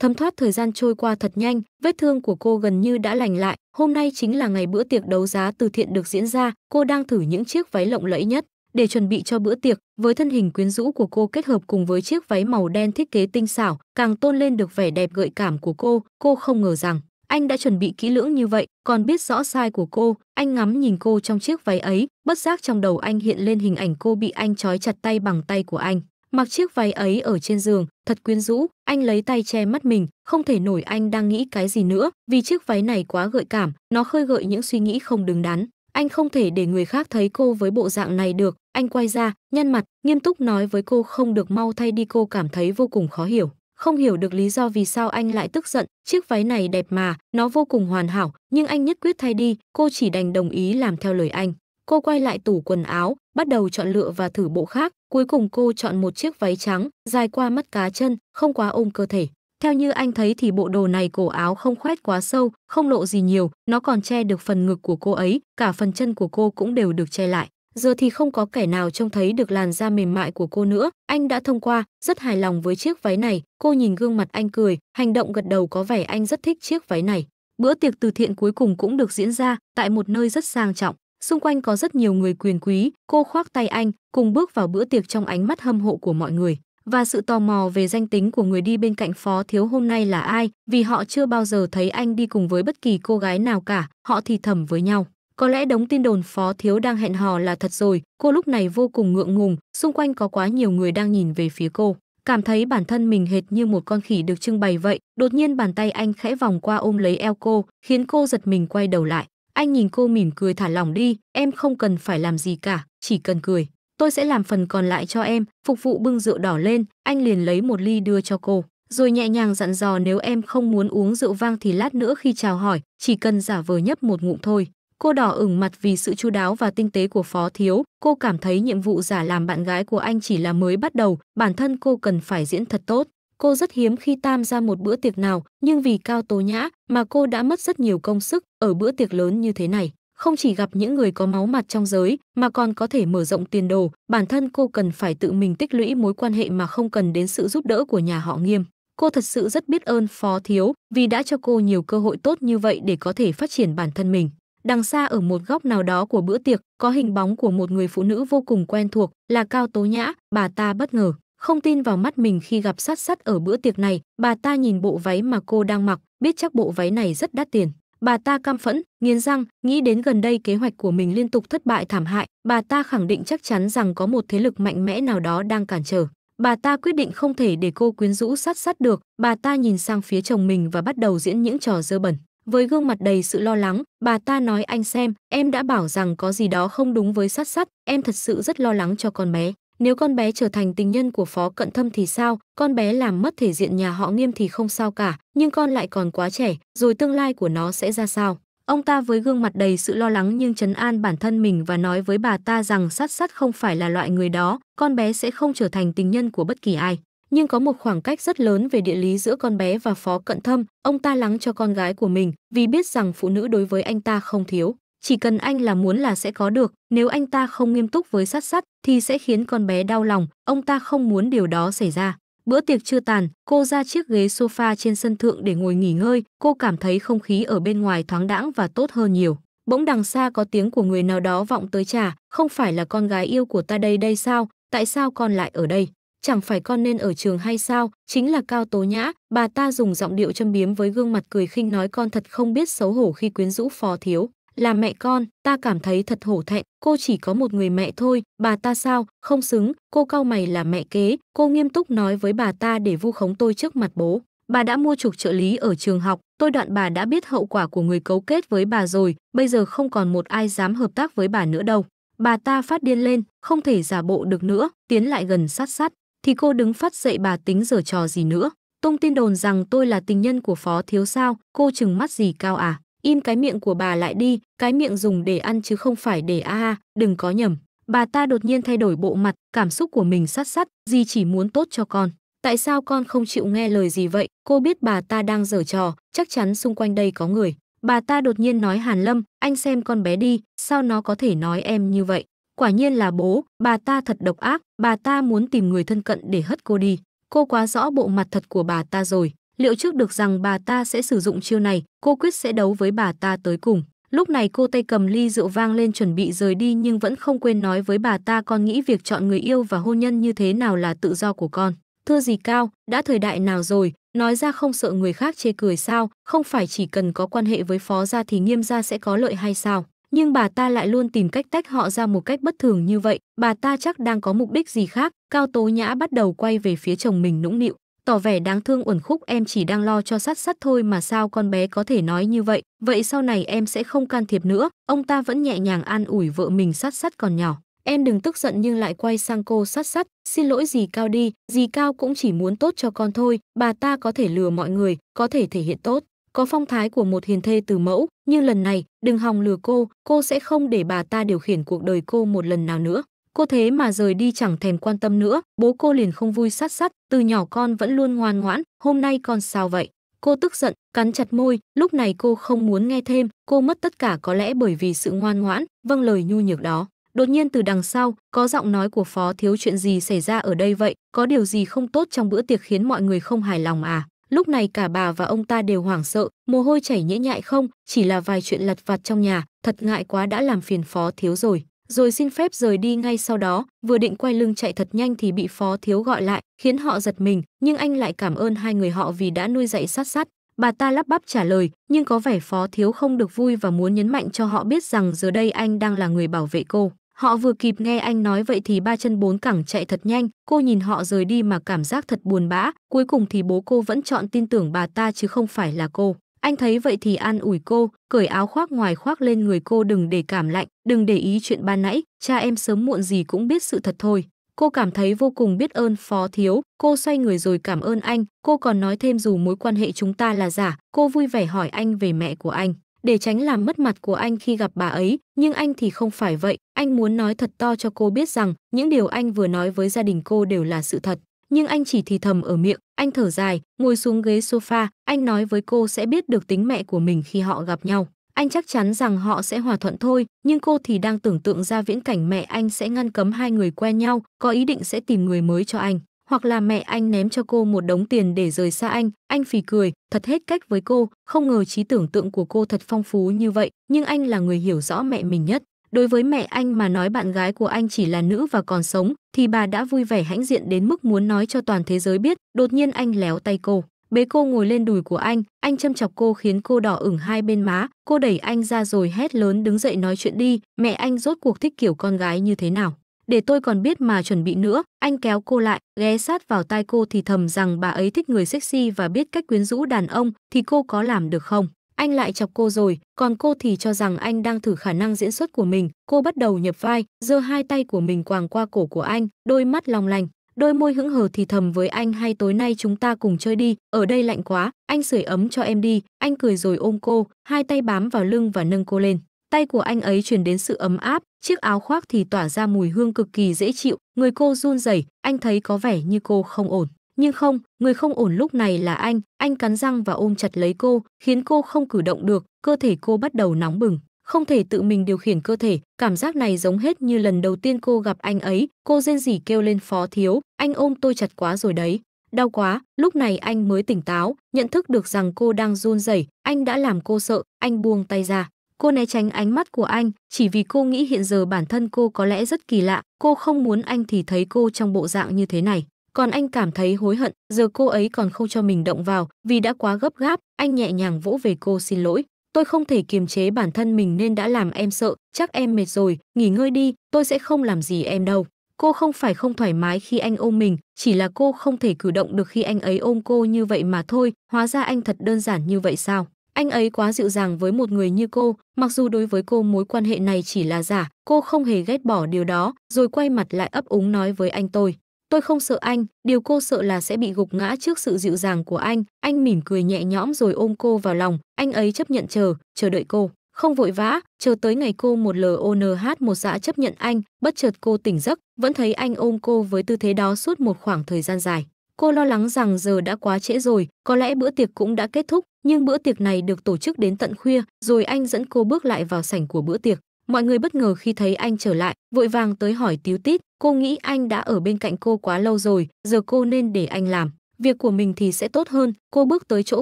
Speaker 1: thấm thoát thời gian trôi qua thật nhanh vết thương của cô gần như đã lành lại hôm nay chính là ngày bữa tiệc đấu giá từ thiện được diễn ra cô đang thử những chiếc váy lộng lẫy nhất để chuẩn bị cho bữa tiệc với thân hình quyến rũ của cô kết hợp cùng với chiếc váy màu đen thiết kế tinh xảo càng tôn lên được vẻ đẹp gợi cảm của cô cô không ngờ rằng anh đã chuẩn bị kỹ lưỡng như vậy còn biết rõ sai của cô anh ngắm nhìn cô trong chiếc váy ấy bất giác trong đầu anh hiện lên hình ảnh cô bị anh trói chặt tay bằng tay của anh Mặc chiếc váy ấy ở trên giường, thật quyến rũ, anh lấy tay che mắt mình, không thể nổi anh đang nghĩ cái gì nữa, vì chiếc váy này quá gợi cảm, nó khơi gợi những suy nghĩ không đứng đắn. Anh không thể để người khác thấy cô với bộ dạng này được, anh quay ra, nhân mặt, nghiêm túc nói với cô không được mau thay đi cô cảm thấy vô cùng khó hiểu. Không hiểu được lý do vì sao anh lại tức giận, chiếc váy này đẹp mà, nó vô cùng hoàn hảo, nhưng anh nhất quyết thay đi, cô chỉ đành đồng ý làm theo lời anh. Cô quay lại tủ quần áo, bắt đầu chọn lựa và thử bộ khác. Cuối cùng cô chọn một chiếc váy trắng, dài qua mắt cá chân, không quá ôm cơ thể. Theo như anh thấy thì bộ đồ này cổ áo không khoét quá sâu, không lộ gì nhiều, nó còn che được phần ngực của cô ấy, cả phần chân của cô cũng đều được che lại. Giờ thì không có kẻ nào trông thấy được làn da mềm mại của cô nữa, anh đã thông qua, rất hài lòng với chiếc váy này, cô nhìn gương mặt anh cười, hành động gật đầu có vẻ anh rất thích chiếc váy này. Bữa tiệc từ thiện cuối cùng cũng được diễn ra tại một nơi rất sang trọng. Xung quanh có rất nhiều người quyền quý, cô khoác tay anh, cùng bước vào bữa tiệc trong ánh mắt hâm mộ của mọi người. Và sự tò mò về danh tính của người đi bên cạnh phó thiếu hôm nay là ai, vì họ chưa bao giờ thấy anh đi cùng với bất kỳ cô gái nào cả, họ thì thầm với nhau. Có lẽ đống tin đồn phó thiếu đang hẹn hò là thật rồi, cô lúc này vô cùng ngượng ngùng, xung quanh có quá nhiều người đang nhìn về phía cô. Cảm thấy bản thân mình hệt như một con khỉ được trưng bày vậy, đột nhiên bàn tay anh khẽ vòng qua ôm lấy eo cô, khiến cô giật mình quay đầu lại. Anh nhìn cô mỉm cười thả lòng đi, em không cần phải làm gì cả, chỉ cần cười. Tôi sẽ làm phần còn lại cho em, phục vụ bưng rượu đỏ lên, anh liền lấy một ly đưa cho cô, rồi nhẹ nhàng dặn dò nếu em không muốn uống rượu vang thì lát nữa khi chào hỏi, chỉ cần giả vờ nhấp một ngụm thôi. Cô đỏ ửng mặt vì sự chu đáo và tinh tế của phó thiếu, cô cảm thấy nhiệm vụ giả làm bạn gái của anh chỉ là mới bắt đầu, bản thân cô cần phải diễn thật tốt cô rất hiếm khi tam ra một bữa tiệc nào, nhưng vì Cao Tố Nhã mà cô đã mất rất nhiều công sức ở bữa tiệc lớn như thế này. Không chỉ gặp những người có máu mặt trong giới, mà còn có thể mở rộng tiền đồ, bản thân cô cần phải tự mình tích lũy mối quan hệ mà không cần đến sự giúp đỡ của nhà họ Nghiêm. Cô thật sự rất biết ơn Phó Thiếu vì đã cho cô nhiều cơ hội tốt như vậy để có thể phát triển bản thân mình. Đằng xa ở một góc nào đó của bữa tiệc, có hình bóng của một người phụ nữ vô cùng quen thuộc là Cao Tố Nhã, bà ta bất ngờ. Không tin vào mắt mình khi gặp sát sát ở bữa tiệc này, bà ta nhìn bộ váy mà cô đang mặc, biết chắc bộ váy này rất đắt tiền. Bà ta cam phẫn, nghiến răng, nghĩ đến gần đây kế hoạch của mình liên tục thất bại thảm hại, bà ta khẳng định chắc chắn rằng có một thế lực mạnh mẽ nào đó đang cản trở. Bà ta quyết định không thể để cô quyến rũ sát sát được, bà ta nhìn sang phía chồng mình và bắt đầu diễn những trò dơ bẩn. Với gương mặt đầy sự lo lắng, bà ta nói anh xem, em đã bảo rằng có gì đó không đúng với sát sát, em thật sự rất lo lắng cho con bé. Nếu con bé trở thành tình nhân của Phó Cận Thâm thì sao, con bé làm mất thể diện nhà họ Nghiêm thì không sao cả, nhưng con lại còn quá trẻ, rồi tương lai của nó sẽ ra sao? Ông ta với gương mặt đầy sự lo lắng nhưng trấn an bản thân mình và nói với bà ta rằng sát sát không phải là loại người đó, con bé sẽ không trở thành tình nhân của bất kỳ ai. Nhưng có một khoảng cách rất lớn về địa lý giữa con bé và Phó Cận Thâm, ông ta lắng cho con gái của mình vì biết rằng phụ nữ đối với anh ta không thiếu chỉ cần anh là muốn là sẽ có được nếu anh ta không nghiêm túc với sát sắt thì sẽ khiến con bé đau lòng ông ta không muốn điều đó xảy ra bữa tiệc chưa tàn cô ra chiếc ghế sofa trên sân thượng để ngồi nghỉ ngơi cô cảm thấy không khí ở bên ngoài thoáng đãng và tốt hơn nhiều bỗng đằng xa có tiếng của người nào đó vọng tới trả không phải là con gái yêu của ta đây đây sao tại sao con lại ở đây chẳng phải con nên ở trường hay sao chính là cao tố nhã bà ta dùng giọng điệu châm biếm với gương mặt cười khinh nói con thật không biết xấu hổ khi quyến rũ phó thiếu là mẹ con, ta cảm thấy thật hổ thẹn, cô chỉ có một người mẹ thôi, bà ta sao, không xứng, cô cao mày là mẹ kế, cô nghiêm túc nói với bà ta để vu khống tôi trước mặt bố. Bà đã mua trục trợ lý ở trường học, tôi đoạn bà đã biết hậu quả của người cấu kết với bà rồi, bây giờ không còn một ai dám hợp tác với bà nữa đâu. Bà ta phát điên lên, không thể giả bộ được nữa, tiến lại gần sát sát, thì cô đứng phát dậy bà tính giở trò gì nữa. Tung tin đồn rằng tôi là tình nhân của phó thiếu sao, cô chừng mắt gì cao à. Im cái miệng của bà lại đi, cái miệng dùng để ăn chứ không phải để a đừng có nhầm. Bà ta đột nhiên thay đổi bộ mặt, cảm xúc của mình sắt sắt, gì chỉ muốn tốt cho con. Tại sao con không chịu nghe lời gì vậy? Cô biết bà ta đang giở trò, chắc chắn xung quanh đây có người. Bà ta đột nhiên nói Hàn Lâm, anh xem con bé đi, sao nó có thể nói em như vậy? Quả nhiên là bố, bà ta thật độc ác, bà ta muốn tìm người thân cận để hất cô đi. Cô quá rõ bộ mặt thật của bà ta rồi. Liệu trước được rằng bà ta sẽ sử dụng chiêu này, cô quyết sẽ đấu với bà ta tới cùng. Lúc này cô tay cầm ly rượu vang lên chuẩn bị rời đi nhưng vẫn không quên nói với bà ta con nghĩ việc chọn người yêu và hôn nhân như thế nào là tự do của con. Thưa gì cao, đã thời đại nào rồi, nói ra không sợ người khác chê cười sao, không phải chỉ cần có quan hệ với phó gia thì nghiêm gia sẽ có lợi hay sao. Nhưng bà ta lại luôn tìm cách tách họ ra một cách bất thường như vậy, bà ta chắc đang có mục đích gì khác, Cao Tố Nhã bắt đầu quay về phía chồng mình nũng nịu, tỏ vẻ đáng thương uẩn khúc em chỉ đang lo cho sát sát thôi mà sao con bé có thể nói như vậy, vậy sau này em sẽ không can thiệp nữa. Ông ta vẫn nhẹ nhàng an ủi vợ mình sát sát còn nhỏ. Em đừng tức giận nhưng lại quay sang cô sát sát, xin lỗi dì Cao đi, dì Cao cũng chỉ muốn tốt cho con thôi, bà ta có thể lừa mọi người, có thể thể hiện tốt, có phong thái của một hiền thê từ mẫu, nhưng lần này, đừng hòng lừa cô, cô sẽ không để bà ta điều khiển cuộc đời cô một lần nào nữa. Cô thế mà rời đi chẳng thèm quan tâm nữa, bố cô liền không vui sát sắt, từ nhỏ con vẫn luôn ngoan ngoãn, hôm nay con sao vậy? Cô tức giận, cắn chặt môi, lúc này cô không muốn nghe thêm, cô mất tất cả có lẽ bởi vì sự ngoan ngoãn, vâng lời nhu nhược đó. Đột nhiên từ đằng sau, có giọng nói của phó thiếu chuyện gì xảy ra ở đây vậy, có điều gì không tốt trong bữa tiệc khiến mọi người không hài lòng à? Lúc này cả bà và ông ta đều hoảng sợ, mồ hôi chảy nhễ nhại không, chỉ là vài chuyện lặt vặt trong nhà, thật ngại quá đã làm phiền phó thiếu rồi rồi xin phép rời đi ngay sau đó, vừa định quay lưng chạy thật nhanh thì bị phó thiếu gọi lại, khiến họ giật mình, nhưng anh lại cảm ơn hai người họ vì đã nuôi dạy sát sát. Bà ta lắp bắp trả lời, nhưng có vẻ phó thiếu không được vui và muốn nhấn mạnh cho họ biết rằng giờ đây anh đang là người bảo vệ cô. Họ vừa kịp nghe anh nói vậy thì ba chân bốn cẳng chạy thật nhanh, cô nhìn họ rời đi mà cảm giác thật buồn bã, cuối cùng thì bố cô vẫn chọn tin tưởng bà ta chứ không phải là cô. Anh thấy vậy thì an ủi cô, cởi áo khoác ngoài khoác lên người cô đừng để cảm lạnh, đừng để ý chuyện ban nãy, cha em sớm muộn gì cũng biết sự thật thôi. Cô cảm thấy vô cùng biết ơn phó thiếu, cô xoay người rồi cảm ơn anh, cô còn nói thêm dù mối quan hệ chúng ta là giả, cô vui vẻ hỏi anh về mẹ của anh, để tránh làm mất mặt của anh khi gặp bà ấy, nhưng anh thì không phải vậy, anh muốn nói thật to cho cô biết rằng những điều anh vừa nói với gia đình cô đều là sự thật nhưng anh chỉ thì thầm ở miệng, anh thở dài ngồi xuống ghế sofa anh nói với cô sẽ biết được tính mẹ của mình khi họ gặp nhau anh chắc chắn rằng họ sẽ hòa thuận thôi nhưng cô thì đang tưởng tượng ra viễn cảnh mẹ anh sẽ ngăn cấm hai người quen nhau có ý định sẽ tìm người mới cho anh hoặc là mẹ anh ném cho cô một đống tiền để rời xa anh anh phì cười thật hết cách với cô không ngờ trí tưởng tượng của cô thật phong phú như vậy nhưng anh là người hiểu rõ mẹ mình nhất Đối với mẹ anh mà nói bạn gái của anh chỉ là nữ và còn sống, thì bà đã vui vẻ hãnh diện đến mức muốn nói cho toàn thế giới biết, đột nhiên anh léo tay cô. Bế cô ngồi lên đùi của anh, anh châm chọc cô khiến cô đỏ ửng hai bên má, cô đẩy anh ra rồi hét lớn đứng dậy nói chuyện đi, mẹ anh rốt cuộc thích kiểu con gái như thế nào. Để tôi còn biết mà chuẩn bị nữa, anh kéo cô lại, ghé sát vào tai cô thì thầm rằng bà ấy thích người sexy và biết cách quyến rũ đàn ông, thì cô có làm được không? anh lại chọc cô rồi, còn cô thì cho rằng anh đang thử khả năng diễn xuất của mình. Cô bắt đầu nhập vai, giơ hai tay của mình quàng qua cổ của anh, đôi mắt long lanh, đôi môi hững hờ thì thầm với anh hay tối nay chúng ta cùng chơi đi, ở đây lạnh quá, anh sưởi ấm cho em đi. Anh cười rồi ôm cô, hai tay bám vào lưng và nâng cô lên. Tay của anh ấy truyền đến sự ấm áp, chiếc áo khoác thì tỏa ra mùi hương cực kỳ dễ chịu, người cô run rẩy, anh thấy có vẻ như cô không ổn. Nhưng không, người không ổn lúc này là anh, anh cắn răng và ôm chặt lấy cô, khiến cô không cử động được, cơ thể cô bắt đầu nóng bừng. Không thể tự mình điều khiển cơ thể, cảm giác này giống hết như lần đầu tiên cô gặp anh ấy, cô rên rỉ kêu lên phó thiếu, anh ôm tôi chặt quá rồi đấy. Đau quá, lúc này anh mới tỉnh táo, nhận thức được rằng cô đang run rẩy, anh đã làm cô sợ, anh buông tay ra. Cô né tránh ánh mắt của anh, chỉ vì cô nghĩ hiện giờ bản thân cô có lẽ rất kỳ lạ, cô không muốn anh thì thấy cô trong bộ dạng như thế này còn anh cảm thấy hối hận giờ cô ấy còn không cho mình động vào vì đã quá gấp gáp anh nhẹ nhàng vỗ về cô xin lỗi tôi không thể kiềm chế bản thân mình nên đã làm em sợ chắc em mệt rồi nghỉ ngơi đi tôi sẽ không làm gì em đâu cô không phải không thoải mái khi anh ôm mình chỉ là cô không thể cử động được khi anh ấy ôm cô như vậy mà thôi hóa ra anh thật đơn giản như vậy sao anh ấy quá dịu dàng với một người như cô mặc dù đối với cô mối quan hệ này chỉ là giả cô không hề ghét bỏ điều đó rồi quay mặt lại ấp úng nói với anh tôi Tôi không sợ anh, điều cô sợ là sẽ bị gục ngã trước sự dịu dàng của anh. Anh mỉm cười nhẹ nhõm rồi ôm cô vào lòng, anh ấy chấp nhận chờ, chờ đợi cô. Không vội vã, chờ tới ngày cô một LONH một dạ chấp nhận anh, bất chợt cô tỉnh giấc, vẫn thấy anh ôm cô với tư thế đó suốt một khoảng thời gian dài. Cô lo lắng rằng giờ đã quá trễ rồi, có lẽ bữa tiệc cũng đã kết thúc, nhưng bữa tiệc này được tổ chức đến tận khuya, rồi anh dẫn cô bước lại vào sảnh của bữa tiệc mọi người bất ngờ khi thấy anh trở lại vội vàng tới hỏi tíu tít cô nghĩ anh đã ở bên cạnh cô quá lâu rồi giờ cô nên để anh làm việc của mình thì sẽ tốt hơn cô bước tới chỗ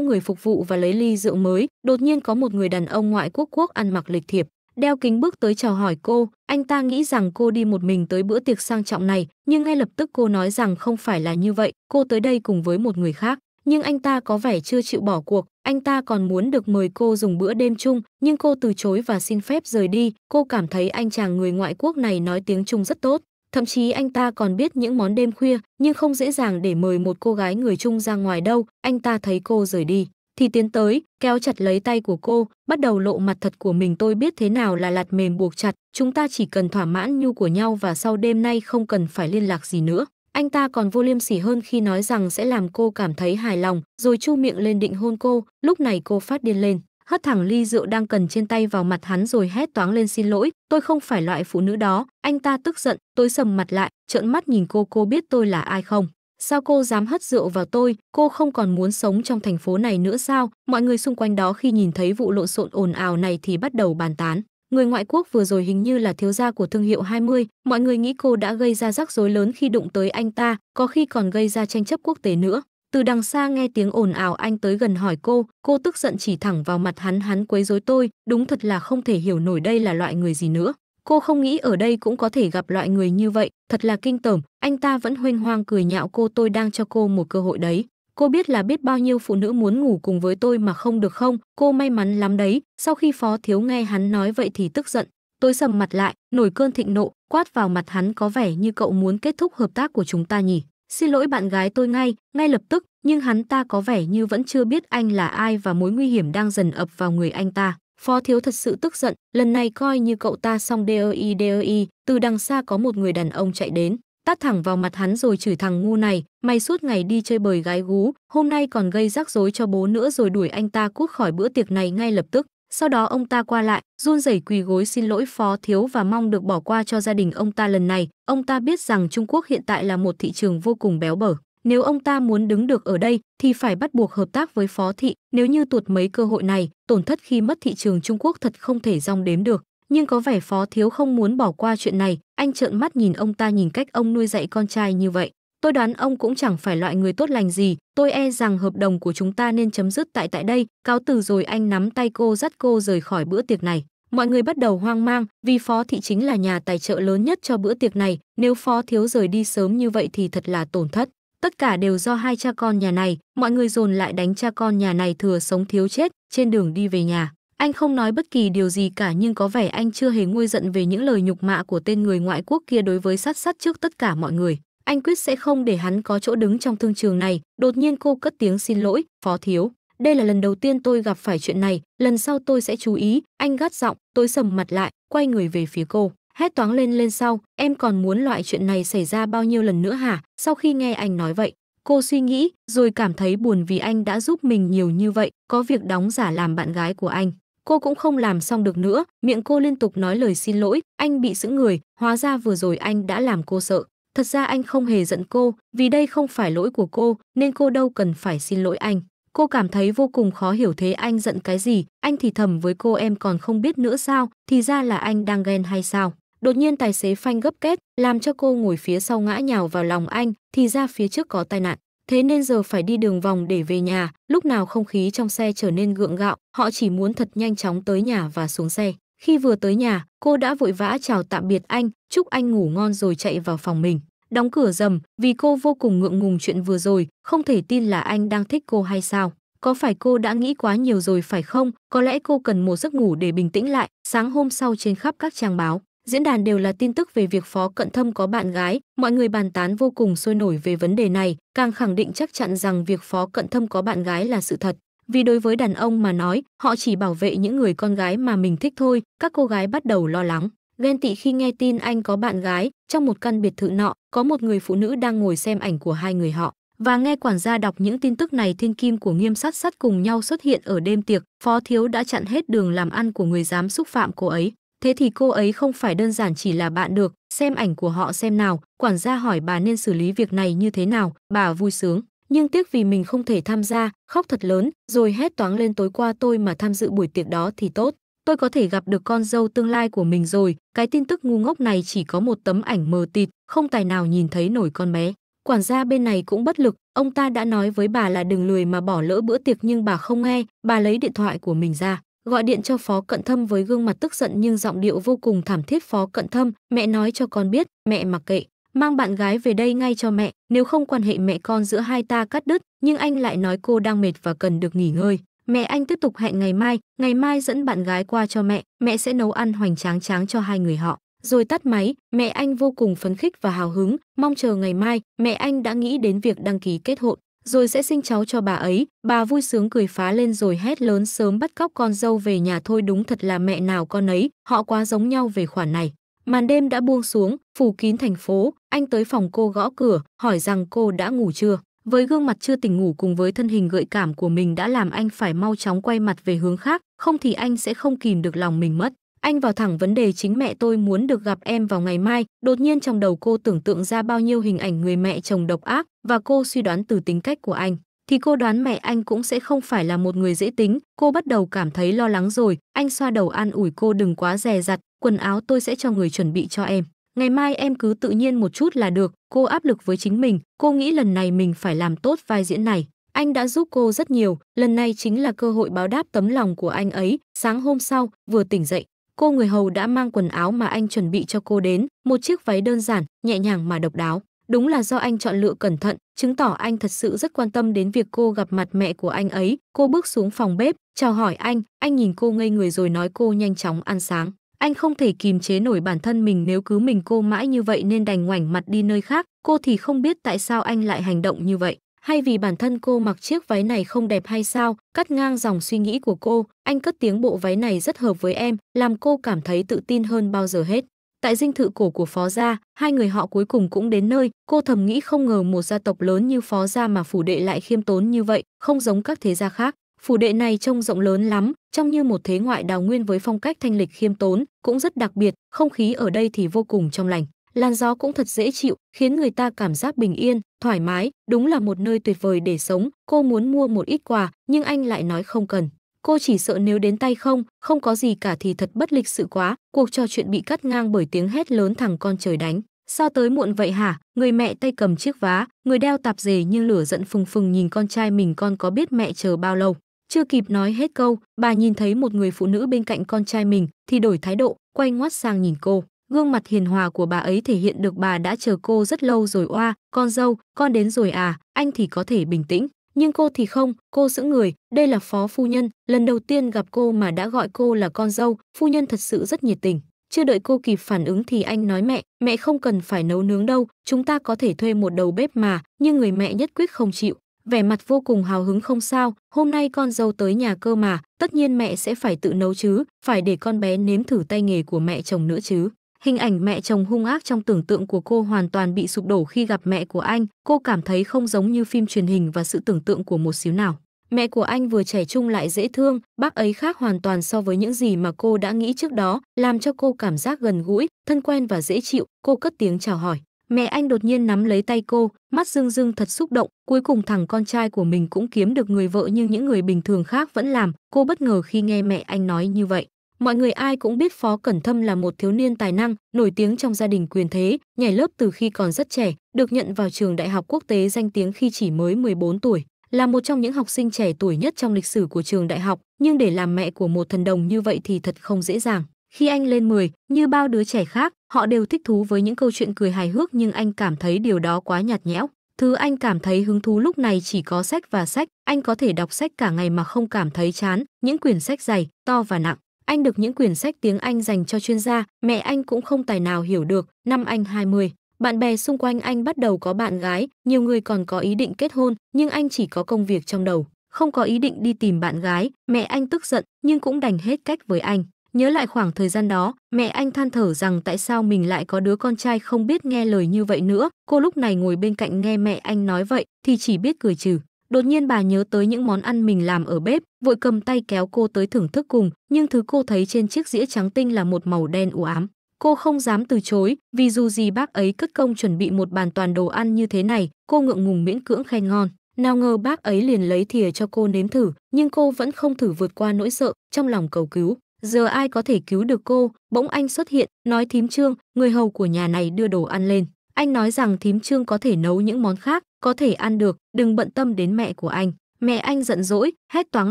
Speaker 1: người phục vụ và lấy ly rượu mới đột nhiên có một người đàn ông ngoại quốc quốc ăn mặc lịch thiệp đeo kính bước tới chào hỏi cô anh ta nghĩ rằng cô đi một mình tới bữa tiệc sang trọng này nhưng ngay lập tức cô nói rằng không phải là như vậy cô tới đây cùng với một người khác nhưng anh ta có vẻ chưa chịu bỏ cuộc anh ta còn muốn được mời cô dùng bữa đêm chung, nhưng cô từ chối và xin phép rời đi. Cô cảm thấy anh chàng người ngoại quốc này nói tiếng Trung rất tốt. Thậm chí anh ta còn biết những món đêm khuya, nhưng không dễ dàng để mời một cô gái người Trung ra ngoài đâu. Anh ta thấy cô rời đi, thì tiến tới, kéo chặt lấy tay của cô, bắt đầu lộ mặt thật của mình tôi biết thế nào là lạt mềm buộc chặt, chúng ta chỉ cần thỏa mãn nhu của nhau và sau đêm nay không cần phải liên lạc gì nữa. Anh ta còn vô liêm sỉ hơn khi nói rằng sẽ làm cô cảm thấy hài lòng, rồi chu miệng lên định hôn cô, lúc này cô phát điên lên hất thẳng ly rượu đang cần trên tay vào mặt hắn rồi hét toáng lên xin lỗi, tôi không phải loại phụ nữ đó. Anh ta tức giận, tôi sầm mặt lại, trợn mắt nhìn cô, cô biết tôi là ai không? Sao cô dám hất rượu vào tôi, cô không còn muốn sống trong thành phố này nữa sao? Mọi người xung quanh đó khi nhìn thấy vụ lộn xộn ồn ào này thì bắt đầu bàn tán. Người ngoại quốc vừa rồi hình như là thiếu gia của thương hiệu 20, mọi người nghĩ cô đã gây ra rắc rối lớn khi đụng tới anh ta, có khi còn gây ra tranh chấp quốc tế nữa. Từ đằng xa nghe tiếng ồn ào anh tới gần hỏi cô, cô tức giận chỉ thẳng vào mặt hắn hắn quấy rối tôi, đúng thật là không thể hiểu nổi đây là loại người gì nữa. Cô không nghĩ ở đây cũng có thể gặp loại người như vậy, thật là kinh tởm, anh ta vẫn huênh hoang cười nhạo cô tôi đang cho cô một cơ hội đấy cô biết là biết bao nhiêu phụ nữ muốn ngủ cùng với tôi mà không được không, cô may mắn lắm đấy. Sau khi phó thiếu nghe hắn nói vậy thì tức giận, tôi sầm mặt lại, nổi cơn thịnh nộ, quát vào mặt hắn có vẻ như cậu muốn kết thúc hợp tác của chúng ta nhỉ. Xin lỗi bạn gái tôi ngay, ngay lập tức, nhưng hắn ta có vẻ như vẫn chưa biết anh là ai và mối nguy hiểm đang dần ập vào người anh ta. Phó thiếu thật sự tức giận, lần này coi như cậu ta xong DOI DOI, từ đằng xa có một người đàn ông chạy đến, tát thẳng vào mặt hắn rồi chửi thằng ngu này, mày suốt ngày đi chơi bời gái gú, hôm nay còn gây rắc rối cho bố nữa rồi đuổi anh ta cút khỏi bữa tiệc này ngay lập tức. Sau đó ông ta qua lại, run rẩy quỳ gối xin lỗi phó thiếu và mong được bỏ qua cho gia đình ông ta lần này. Ông ta biết rằng Trung Quốc hiện tại là một thị trường vô cùng béo bở. Nếu ông ta muốn đứng được ở đây thì phải bắt buộc hợp tác với phó thị. Nếu như tuột mấy cơ hội này, tổn thất khi mất thị trường Trung Quốc thật không thể dòng đếm được nhưng có vẻ phó thiếu không muốn bỏ qua chuyện này anh trợn mắt nhìn ông ta nhìn cách ông nuôi dạy con trai như vậy tôi đoán ông cũng chẳng phải loại người tốt lành gì tôi e rằng hợp đồng của chúng ta nên chấm dứt tại tại đây cáo từ rồi anh nắm tay cô dắt cô rời khỏi bữa tiệc này mọi người bắt đầu hoang mang vì phó thị chính là nhà tài trợ lớn nhất cho bữa tiệc này nếu phó thiếu rời đi sớm như vậy thì thật là tổn thất tất cả đều do hai cha con nhà này mọi người dồn lại đánh cha con nhà này thừa sống thiếu chết trên đường đi về nhà anh không nói bất kỳ điều gì cả nhưng có vẻ anh chưa hề nguôi giận về những lời nhục mạ của tên người ngoại quốc kia đối với sát sát trước tất cả mọi người. Anh quyết sẽ không để hắn có chỗ đứng trong thương trường này. Đột nhiên cô cất tiếng xin lỗi, phó thiếu. Đây là lần đầu tiên tôi gặp phải chuyện này, lần sau tôi sẽ chú ý. Anh gắt giọng, tôi sầm mặt lại, quay người về phía cô. Hét toáng lên lên sau, em còn muốn loại chuyện này xảy ra bao nhiêu lần nữa hả? Sau khi nghe anh nói vậy, Cô suy nghĩ, rồi cảm thấy buồn vì anh đã giúp mình nhiều như vậy, có việc đóng giả làm bạn gái của anh cô cũng không làm xong được nữa miệng cô liên tục nói lời xin lỗi anh bị giữ người hóa ra vừa rồi anh đã làm cô sợ thật ra anh không hề giận cô vì đây không phải lỗi của cô nên cô đâu cần phải xin lỗi anh cô cảm thấy vô cùng khó hiểu thế anh giận cái gì anh thì thầm với cô em còn không biết nữa sao thì ra là anh đang ghen hay sao đột nhiên tài xế phanh gấp kết làm cho cô ngồi phía sau ngã nhào vào lòng anh thì ra phía trước có tai nạn thế nên giờ phải đi đường vòng để về nhà, lúc nào không khí trong xe trở nên gượng gạo, họ chỉ muốn thật nhanh chóng tới nhà và xuống xe. Khi vừa tới nhà, cô đã vội vã chào tạm biệt anh, chúc anh ngủ ngon rồi chạy vào phòng mình. Đóng cửa rầm vì cô vô cùng ngượng ngùng chuyện vừa rồi, không thể tin là anh đang thích cô hay sao. Có phải cô đã nghĩ quá nhiều rồi phải không? Có lẽ cô cần một giấc ngủ để bình tĩnh lại, sáng hôm sau trên khắp các trang báo diễn đàn đều là tin tức về việc Phó Cận Thâm có bạn gái, mọi người bàn tán vô cùng sôi nổi về vấn đề này, càng khẳng định chắc chắn rằng việc Phó Cận Thâm có bạn gái là sự thật. Vì đối với đàn ông mà nói, họ chỉ bảo vệ những người con gái mà mình thích thôi, các cô gái bắt đầu lo lắng. Ghen tị khi nghe tin anh có bạn gái, trong một căn biệt thự nọ, có một người phụ nữ đang ngồi xem ảnh của hai người họ và nghe quản gia đọc những tin tức này thiên kim của nghiêm sát sát cùng nhau xuất hiện ở đêm tiệc phó thiếu đã chặn hết đường làm ăn của người dám xúc phạm cô ấy Thế thì cô ấy không phải đơn giản chỉ là bạn được, xem ảnh của họ xem nào, quản gia hỏi bà nên xử lý việc này như thế nào, bà vui sướng. Nhưng tiếc vì mình không thể tham gia, khóc thật lớn, rồi hét toáng lên tối qua tôi mà tham dự buổi tiệc đó thì tốt. Tôi có thể gặp được con dâu tương lai của mình rồi, cái tin tức ngu ngốc này chỉ có một tấm ảnh mờ tịt, không tài nào nhìn thấy nổi con bé. Quản gia bên này cũng bất lực, ông ta đã nói với bà là đừng lười mà bỏ lỡ bữa tiệc nhưng bà không nghe, bà lấy điện thoại của mình ra gọi điện cho Phó Cận Thâm với gương mặt tức giận nhưng giọng điệu vô cùng thảm thiết Phó Cận Thâm, mẹ nói cho con biết, mẹ mặc kệ, mang bạn gái về đây ngay cho mẹ, nếu không quan hệ mẹ con giữa hai ta cắt đứt, nhưng anh lại nói cô đang mệt và cần được nghỉ ngơi. Mẹ anh tiếp tục hẹn ngày mai, ngày mai dẫn bạn gái qua cho mẹ, mẹ sẽ nấu ăn hoành tráng tráng cho hai người họ. Rồi tắt máy, mẹ anh vô cùng phấn khích và hào hứng, mong chờ ngày mai, mẹ anh đã nghĩ đến việc đăng ký kết hôn rồi sẽ sinh cháu cho bà ấy. Bà vui sướng cười phá lên rồi hét lớn sớm bắt cóc con dâu về nhà thôi đúng thật là mẹ nào con ấy, họ quá giống nhau về khoản này. Màn đêm đã buông xuống, phủ kín thành phố, anh tới phòng cô gõ cửa, hỏi rằng cô đã ngủ chưa. Với gương mặt chưa tỉnh ngủ cùng với thân hình gợi cảm của mình đã làm anh phải mau chóng quay mặt về hướng khác, không thì anh sẽ không kìm được lòng mình mất. Anh vào thẳng vấn đề chính mẹ tôi muốn được gặp em vào ngày mai, đột nhiên trong đầu cô tưởng tượng ra bao nhiêu hình ảnh người mẹ chồng độc ác và cô suy đoán từ tính cách của anh. Thì cô đoán mẹ anh cũng sẽ không phải là một người dễ tính, cô bắt đầu cảm thấy lo lắng rồi, anh xoa đầu an ủi cô đừng quá rè rặt. quần áo tôi sẽ cho người chuẩn bị cho em. Ngày mai em cứ tự nhiên một chút là được, cô áp lực với chính mình, cô nghĩ lần này mình phải làm tốt vai diễn này. Anh đã giúp cô rất nhiều, lần này chính là cơ hội báo đáp tấm lòng của anh ấy. Sáng hôm sau, vừa tỉnh dậy, cô người hầu đã mang quần áo mà anh chuẩn bị cho cô đến, một chiếc váy đơn giản, nhẹ nhàng mà độc đáo. Đúng là do anh chọn lựa cẩn thận, chứng tỏ anh thật sự rất quan tâm đến việc cô gặp mặt mẹ của anh ấy. Cô bước xuống phòng bếp, chào hỏi anh, anh nhìn cô ngây người rồi nói cô nhanh chóng ăn sáng. Anh không thể kìm chế nổi bản thân mình nếu cứ mình cô mãi như vậy nên đành ngoảnh mặt đi nơi khác, cô thì không biết tại sao anh lại hành động như vậy hay vì bản thân cô mặc chiếc váy này không đẹp hay sao, cắt ngang dòng suy nghĩ của cô, anh cất tiếng bộ váy này rất hợp với em, làm cô cảm thấy tự tin hơn bao giờ hết. Tại dinh thự cổ của Phó Gia, hai người họ cuối cùng cũng đến nơi, cô thầm nghĩ không ngờ một gia tộc lớn như Phó Gia mà phủ đệ lại khiêm tốn như vậy, không giống các thế gia khác. Phủ đệ này trông rộng lớn lắm, trông như một thế ngoại đào nguyên với phong cách thanh lịch khiêm tốn, cũng rất đặc biệt, không khí ở đây thì vô cùng trong lành. Làn gió cũng thật dễ chịu, khiến người ta cảm giác bình yên, thoải mái, đúng là một nơi tuyệt vời để sống. Cô muốn mua một ít quà, nhưng anh lại nói không cần. Cô chỉ sợ nếu đến tay không, không có gì cả thì thật bất lịch sự quá, cuộc trò chuyện bị cắt ngang bởi tiếng hét lớn thằng con trời đánh. Sao tới muộn vậy hả? Người mẹ tay cầm chiếc vá, người đeo tạp dề nhưng lửa giận phừng phừng nhìn con trai mình con có biết mẹ chờ bao lâu. Chưa kịp nói hết câu, bà nhìn thấy một người phụ nữ bên cạnh con trai mình thì đổi thái độ, quay ngoắt sang nhìn cô. Gương mặt hiền hòa của bà ấy thể hiện được bà đã chờ cô rất lâu rồi oa, con dâu, con đến rồi à, anh thì có thể bình tĩnh, nhưng cô thì không, cô giữ người, đây là phó phu nhân, lần đầu tiên gặp cô mà đã gọi cô là con dâu, phu nhân thật sự rất nhiệt tình. Chưa đợi cô kịp phản ứng thì anh nói mẹ, mẹ không cần phải nấu nướng đâu, chúng ta có thể thuê một đầu bếp mà, nhưng người mẹ nhất quyết không chịu. Vẻ mặt vô cùng hào hứng không sao, hôm nay con dâu tới nhà cơ mà, tất nhiên mẹ sẽ phải tự nấu chứ, phải để con bé nếm thử tay nghề của mẹ chồng nữa chứ. Hình ảnh mẹ chồng hung ác trong tưởng tượng của cô hoàn toàn bị sụp đổ khi gặp mẹ của anh, cô cảm thấy không giống như phim truyền hình và sự tưởng tượng của một xíu nào. Mẹ của anh vừa trẻ trung lại dễ thương, bác ấy khác hoàn toàn so với những gì mà cô đã nghĩ trước đó, làm cho cô cảm giác gần gũi, thân quen và dễ chịu, cô cất tiếng chào hỏi. Mẹ anh đột nhiên nắm lấy tay cô, mắt rưng rưng thật xúc động, cuối cùng thằng con trai của mình cũng kiếm được người vợ như những người bình thường khác vẫn làm, cô bất ngờ khi nghe mẹ anh nói như vậy. Mọi người ai cũng biết Phó Cẩn Thâm là một thiếu niên tài năng, nổi tiếng trong gia đình quyền thế, nhảy lớp từ khi còn rất trẻ, được nhận vào trường đại học quốc tế danh tiếng khi chỉ mới 14 tuổi, là một trong những học sinh trẻ tuổi nhất trong lịch sử của trường đại học, nhưng để làm mẹ của một thần đồng như vậy thì thật không dễ dàng. Khi anh lên 10, như bao đứa trẻ khác, họ đều thích thú với những câu chuyện cười hài hước nhưng anh cảm thấy điều đó quá nhạt nhẽo. Thứ anh cảm thấy hứng thú lúc này chỉ có sách và sách, anh có thể đọc sách cả ngày mà không cảm thấy chán, những quyển sách dày, to và nặng. Anh được những quyển sách tiếng Anh dành cho chuyên gia, mẹ anh cũng không tài nào hiểu được, năm anh 20. Bạn bè xung quanh anh bắt đầu có bạn gái, nhiều người còn có ý định kết hôn, nhưng anh chỉ có công việc trong đầu, không có ý định đi tìm bạn gái. Mẹ anh tức giận, nhưng cũng đành hết cách với anh. Nhớ lại khoảng thời gian đó, mẹ anh than thở rằng tại sao mình lại có đứa con trai không biết nghe lời như vậy nữa. Cô lúc này ngồi bên cạnh nghe mẹ anh nói vậy thì chỉ biết cười trừ. Đột nhiên bà nhớ tới những món ăn mình làm ở bếp, vội cầm tay kéo cô tới thưởng thức cùng, nhưng thứ cô thấy trên chiếc dĩa trắng tinh là một màu đen u ám. Cô không dám từ chối, vì dù gì bác ấy cất công chuẩn bị một bàn toàn đồ ăn như thế này, cô ngượng ngùng miễn cưỡng khen ngon. Nào ngờ bác ấy liền lấy thìa cho cô nếm thử, nhưng cô vẫn không thử vượt qua nỗi sợ, trong lòng cầu cứu. Giờ ai có thể cứu được cô, bỗng anh xuất hiện, nói thím trương, người hầu của nhà này đưa đồ ăn lên. Anh nói rằng thím trương có thể nấu những món khác, có thể ăn được, đừng bận tâm đến mẹ của anh. Mẹ anh giận dỗi, hét toáng